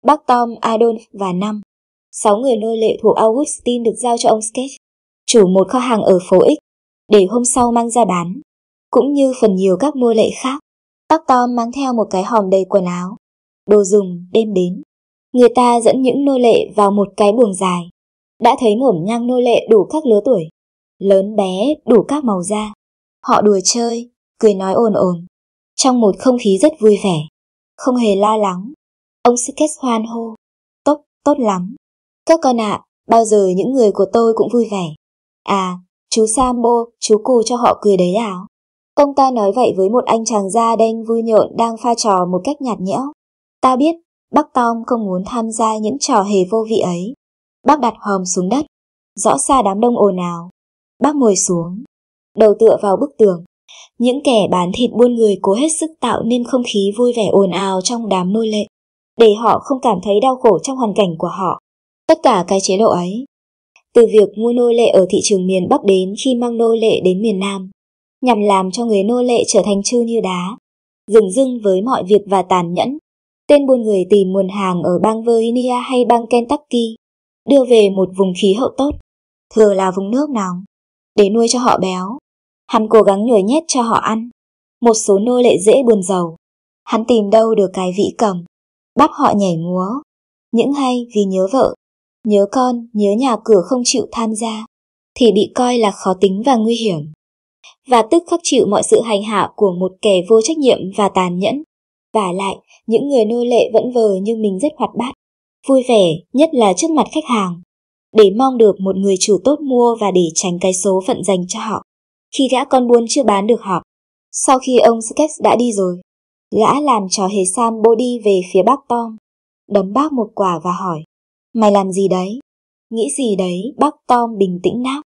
Bác Tom, Adolf và năm. Sáu người nô lệ thuộc Augustine được giao cho ông Sketch, chủ một kho hàng ở phố X, để hôm sau mang ra bán. Cũng như phần nhiều các nô lệ khác, Bác Tom mang theo một cái hòm đầy quần áo, đồ dùng đêm đến. Người ta dẫn những nô lệ vào một cái buồng dài, đã thấy ngổm ngang nô lệ đủ các lứa tuổi, lớn bé đủ các màu da. Họ đùa chơi, cười nói ồn ồn, trong một không khí rất vui vẻ, không hề lo lắng Ông Siket hoan hô. Tốt, tốt lắm. Các con ạ, à, bao giờ những người của tôi cũng vui vẻ. À, chú Sambo, chú cù cho họ cười đấy ảo. Ông ta nói vậy với một anh chàng da đen vui nhộn đang pha trò một cách nhạt nhẽo. Ta biết, bác Tom không muốn tham gia những trò hề vô vị ấy. Bác đặt hòm xuống đất, rõ xa đám đông ồn ào. Bác ngồi xuống, đầu tựa vào bức tường. Những kẻ bán thịt buôn người cố hết sức tạo nên không khí vui vẻ ồn ào trong đám nô lệ để họ không cảm thấy đau khổ trong hoàn cảnh của họ. Tất cả cái chế độ ấy, từ việc mua nô lệ ở thị trường miền Bắc đến khi mang nô lệ đến miền Nam, nhằm làm cho người nô lệ trở thành chư như đá, rừng rưng với mọi việc và tàn nhẫn. Tên buôn người tìm nguồn hàng ở bang Virginia hay bang Kentucky, đưa về một vùng khí hậu tốt, thừa là vùng nước nóng, để nuôi cho họ béo. Hắn cố gắng nhồi nhét cho họ ăn. Một số nô lệ dễ buồn giàu, hắn tìm đâu được cái vĩ cầm, bắp họ nhảy múa. Những hay vì nhớ vợ, nhớ con, nhớ nhà cửa không chịu tham gia, thì bị coi là khó tính và nguy hiểm. Và tức khắc chịu mọi sự hành hạ của một kẻ vô trách nhiệm và tàn nhẫn. Và lại, những người nô lệ vẫn vờ như mình rất hoạt bát, vui vẻ, nhất là trước mặt khách hàng, để mong được một người chủ tốt mua và để tránh cái số phận dành cho họ. Khi gã con buôn chưa bán được họ, sau khi ông Skeks đã đi rồi, Gã làm trò hề Sam bô đi về phía bác Tom, đấm bác một quả và hỏi, mày làm gì đấy? Nghĩ gì đấy, bác Tom bình tĩnh đáp.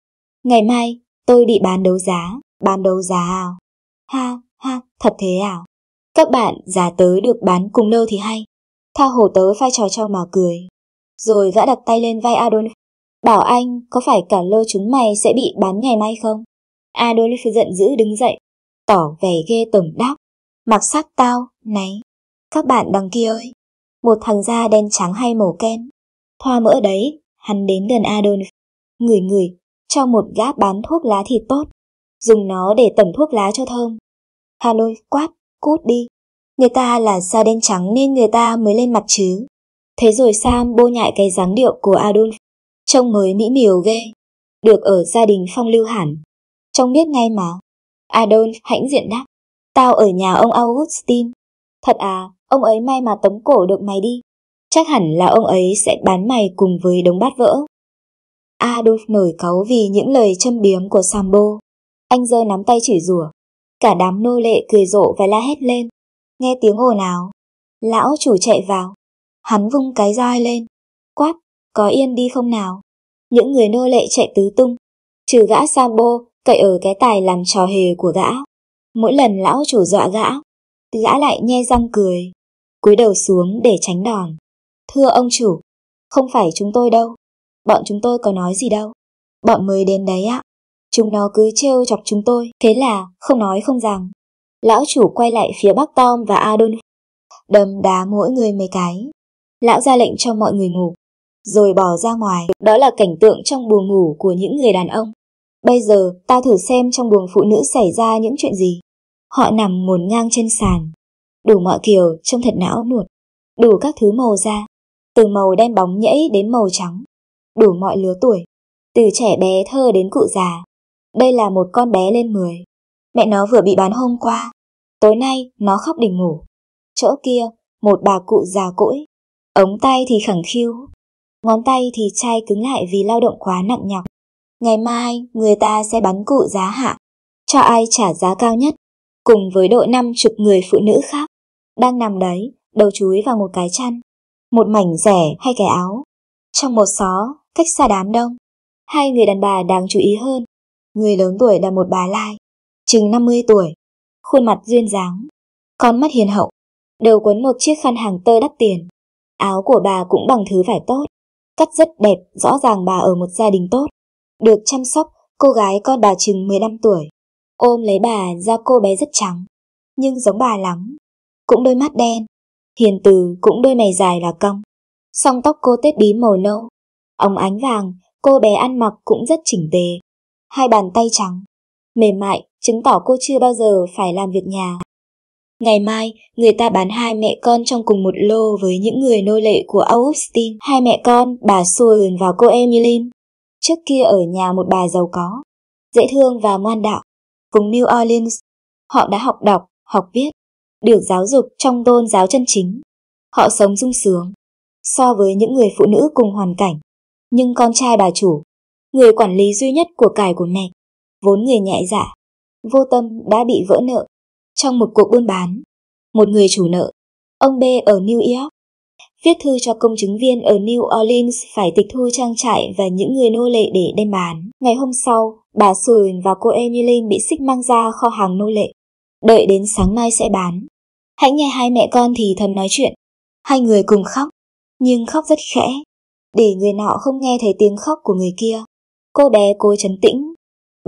Ngày mai, tôi bị bán đấu giá, bán đấu giá à Ha, ha, thật thế à Các bạn giả tới được bán cùng lâu thì hay. Tha hồ tớ vai trò cho mà cười. Rồi gã đặt tay lên vai Adolf. Bảo anh, có phải cả lơ chúng mày sẽ bị bán ngày mai không? Adolf giận dữ đứng dậy, tỏ vẻ ghê tởm đáp mặc sát tao, náy. Các bạn đằng kia ơi, một thằng da đen trắng hay màu kem. Thoa mỡ đấy, hắn đến gần Adolf, ngửi ngửi, cho một gã bán thuốc lá thì tốt, dùng nó để tẩm thuốc lá cho thơm. Hà Lôi quát, cút đi. Người ta là da đen trắng nên người ta mới lên mặt chứ. Thế rồi Sam bô nhại cái dáng điệu của Adolf, trông mới mỹ miều ghê. Được ở gia đình phong lưu hẳn, trông biết ngay mà. Adolf hãnh diện đáp, Tao ở nhà ông Augustin. Thật à, ông ấy may mà tống cổ được mày đi. Chắc hẳn là ông ấy sẽ bán mày cùng với đống bát vỡ. Adolf nổi cáu vì những lời châm biếm của Sambo. Anh giơ nắm tay chỉ rủa. Cả đám nô lệ cười rộ và la hét lên. Nghe tiếng ồn ào. Lão chủ chạy vào. Hắn vung cái roi lên. Quát, có yên đi không nào? Những người nô lệ chạy tứ tung. Trừ gã Sambo, cậy ở cái tài làm trò hề của gã mỗi lần lão chủ dọa gã, gã lại nhe răng cười, cúi đầu xuống để tránh đòn. Thưa ông chủ, không phải chúng tôi đâu, bọn chúng tôi có nói gì đâu, bọn mới đến đấy ạ. Chúng nó cứ trêu chọc chúng tôi, thế là không nói không rằng. Lão chủ quay lại phía bác Tom và Adon, đấm đá mỗi người mấy cái. Lão ra lệnh cho mọi người ngủ, rồi bỏ ra ngoài. Đó là cảnh tượng trong buồng ngủ của những người đàn ông. Bây giờ ta thử xem trong buồng phụ nữ xảy ra những chuyện gì. Họ nằm ngổn ngang trên sàn, đủ mọi kiểu trông thật não nuột, đủ các thứ màu da, từ màu đen bóng nhẫy đến màu trắng, đủ mọi lứa tuổi, từ trẻ bé thơ đến cụ già. Đây là một con bé lên 10. Mẹ nó vừa bị bán hôm qua, tối nay nó khóc đỉnh ngủ. Chỗ kia, một bà cụ già cỗi, ống tay thì khẳng khiu, ngón tay thì chai cứng lại vì lao động quá nặng nhọc. Ngày mai, người ta sẽ bắn cụ giá hạ, cho ai trả giá cao nhất cùng với đội năm chục người phụ nữ khác, đang nằm đấy, đầu chúi vào một cái chăn, một mảnh rẻ hay cái áo. Trong một xó, cách xa đám đông, hai người đàn bà đáng chú ý hơn. Người lớn tuổi là một bà lai, chừng 50 tuổi, khuôn mặt duyên dáng, con mắt hiền hậu, đầu quấn một chiếc khăn hàng tơ đắt tiền. Áo của bà cũng bằng thứ vải tốt, cắt rất đẹp, rõ ràng bà ở một gia đình tốt, được chăm sóc cô gái con bà chừng 15 tuổi. Ôm lấy bà ra cô bé rất trắng, nhưng giống bà lắm. Cũng đôi mắt đen, hiền từ cũng đôi mày dài là cong. Song tóc cô tết bí màu nâu, ống ánh vàng, cô bé ăn mặc cũng rất chỉnh tề. Hai bàn tay trắng, mềm mại, chứng tỏ cô chưa bao giờ phải làm việc nhà. Ngày mai, người ta bán hai mẹ con trong cùng một lô với những người nô lệ của Augustine. Hai mẹ con, bà Xuân và cô Emily. Trước kia ở nhà một bà giàu có, dễ thương và ngoan đạo vùng New Orleans, họ đã học đọc, học viết, được giáo dục trong tôn giáo chân chính. Họ sống sung sướng so với những người phụ nữ cùng hoàn cảnh. Nhưng con trai bà chủ, người quản lý duy nhất của cải của mẹ, vốn người nhẹ dạ, vô tâm đã bị vỡ nợ trong một cuộc buôn bán. Một người chủ nợ, ông B ở New York, viết thư cho công chứng viên ở New Orleans phải tịch thu trang trại và những người nô lệ để đem bán. Ngày hôm sau, Bà Sùn và cô Emily bị xích mang ra kho hàng nô lệ. Đợi đến sáng mai sẽ bán. Hãy nghe hai mẹ con thì thầm nói chuyện. Hai người cùng khóc, nhưng khóc rất khẽ, để người nọ không nghe thấy tiếng khóc của người kia. Cô bé cố trấn tĩnh,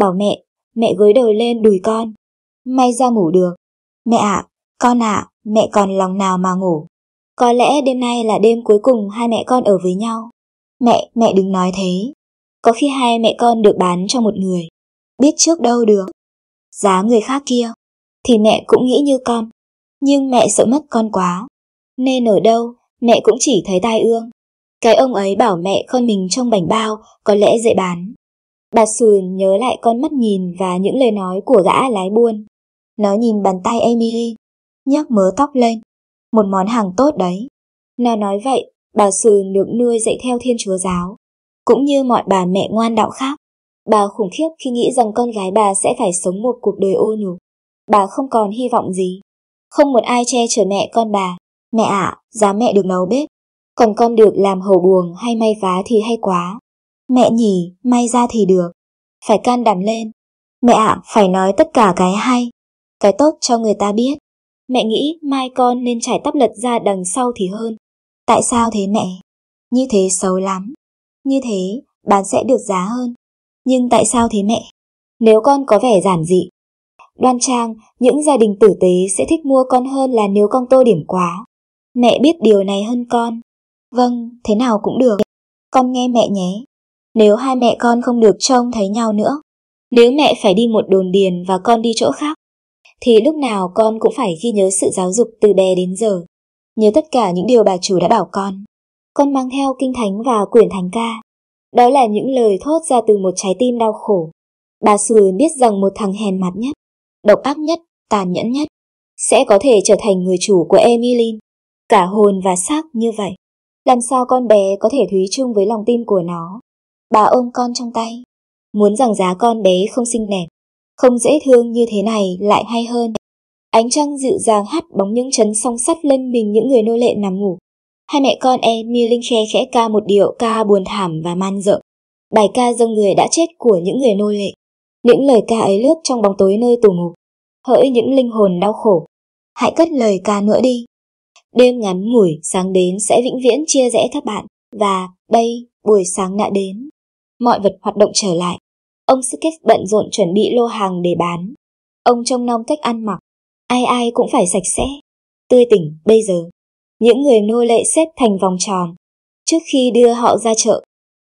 bảo mẹ, mẹ gối đầu lên đùi con. May ra ngủ được. Mẹ ạ, à, con ạ, à, mẹ còn lòng nào mà ngủ. Có lẽ đêm nay là đêm cuối cùng hai mẹ con ở với nhau. Mẹ, mẹ đừng nói thế. Có khi hai mẹ con được bán cho một người, biết trước đâu được. Giá người khác kia, thì mẹ cũng nghĩ như con, nhưng mẹ sợ mất con quá. Nên ở đâu, mẹ cũng chỉ thấy tai ương. Cái ông ấy bảo mẹ con mình trong bảnh bao có lẽ dễ bán. Bà sườn nhớ lại con mắt nhìn và những lời nói của gã lái buôn. Nó nhìn bàn tay Emily, nhấc mớ tóc lên. Một món hàng tốt đấy. Nó nói vậy, bà sườn được nuôi dạy theo thiên chúa giáo, cũng như mọi bà mẹ ngoan đạo khác. Bà khủng khiếp khi nghĩ rằng con gái bà sẽ phải sống một cuộc đời ô nhục. Bà không còn hy vọng gì. Không một ai che chở mẹ con bà. Mẹ ạ, à, giá mẹ được nấu bếp. Còn con được làm hầu buồng hay may vá thì hay quá. Mẹ nhỉ, may ra thì được. Phải can đảm lên. Mẹ ạ, à, phải nói tất cả cái hay. Cái tốt cho người ta biết. Mẹ nghĩ mai con nên trải tắp lật ra đằng sau thì hơn. Tại sao thế mẹ? Như thế xấu lắm. Như thế, bán sẽ được giá hơn. Nhưng tại sao thế mẹ? Nếu con có vẻ giản dị. Đoan trang, những gia đình tử tế sẽ thích mua con hơn là nếu con tô điểm quá. Mẹ biết điều này hơn con. Vâng, thế nào cũng được. Con nghe mẹ nhé. Nếu hai mẹ con không được trông thấy nhau nữa, nếu mẹ phải đi một đồn điền và con đi chỗ khác, thì lúc nào con cũng phải ghi nhớ sự giáo dục từ bé đến giờ. Nhớ tất cả những điều bà chủ đã bảo con con mang theo kinh thánh và quyển thánh ca. Đó là những lời thốt ra từ một trái tim đau khổ. Bà Sùi biết rằng một thằng hèn mặt nhất, độc ác nhất, tàn nhẫn nhất, sẽ có thể trở thành người chủ của Emilin, cả hồn và xác như vậy. Làm sao con bé có thể thúy chung với lòng tim của nó? Bà ôm con trong tay, muốn rằng giá con bé không xinh đẹp, không dễ thương như thế này lại hay hơn. Ánh trăng dịu dàng hắt bóng những chấn song sắt lên mình những người nô lệ nằm ngủ hai mẹ con em mi linh khe khẽ ca một điệu ca buồn thảm và man rợ. Bài ca dâng người đã chết của những người nô lệ. Những lời ca ấy lướt trong bóng tối nơi tù ngục. Hỡi những linh hồn đau khổ, hãy cất lời ca nữa đi. Đêm ngắn ngủi sáng đến sẽ vĩnh viễn chia rẽ các bạn và đây buổi sáng đã đến. Mọi vật hoạt động trở lại. Ông Skip bận rộn chuẩn bị lô hàng để bán. Ông trông nom cách ăn mặc. Ai ai cũng phải sạch sẽ. Tươi tỉnh bây giờ những người nô lệ xếp thành vòng tròn. Trước khi đưa họ ra chợ,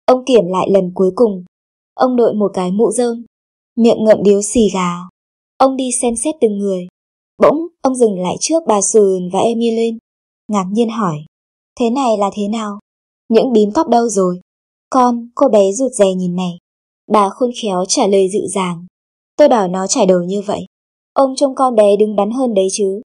ông kiểm lại lần cuối cùng. Ông đội một cái mũ rơm, miệng ngậm điếu xì gà. Ông đi xem xét từng người. Bỗng, ông dừng lại trước bà Sườn và Emilin, ngạc nhiên hỏi. Thế này là thế nào? Những bím tóc đâu rồi? Con, cô bé rụt rè nhìn này. Bà khôn khéo trả lời dịu dàng. Tôi bảo nó trải đầu như vậy. Ông trông con bé đứng đắn hơn đấy chứ.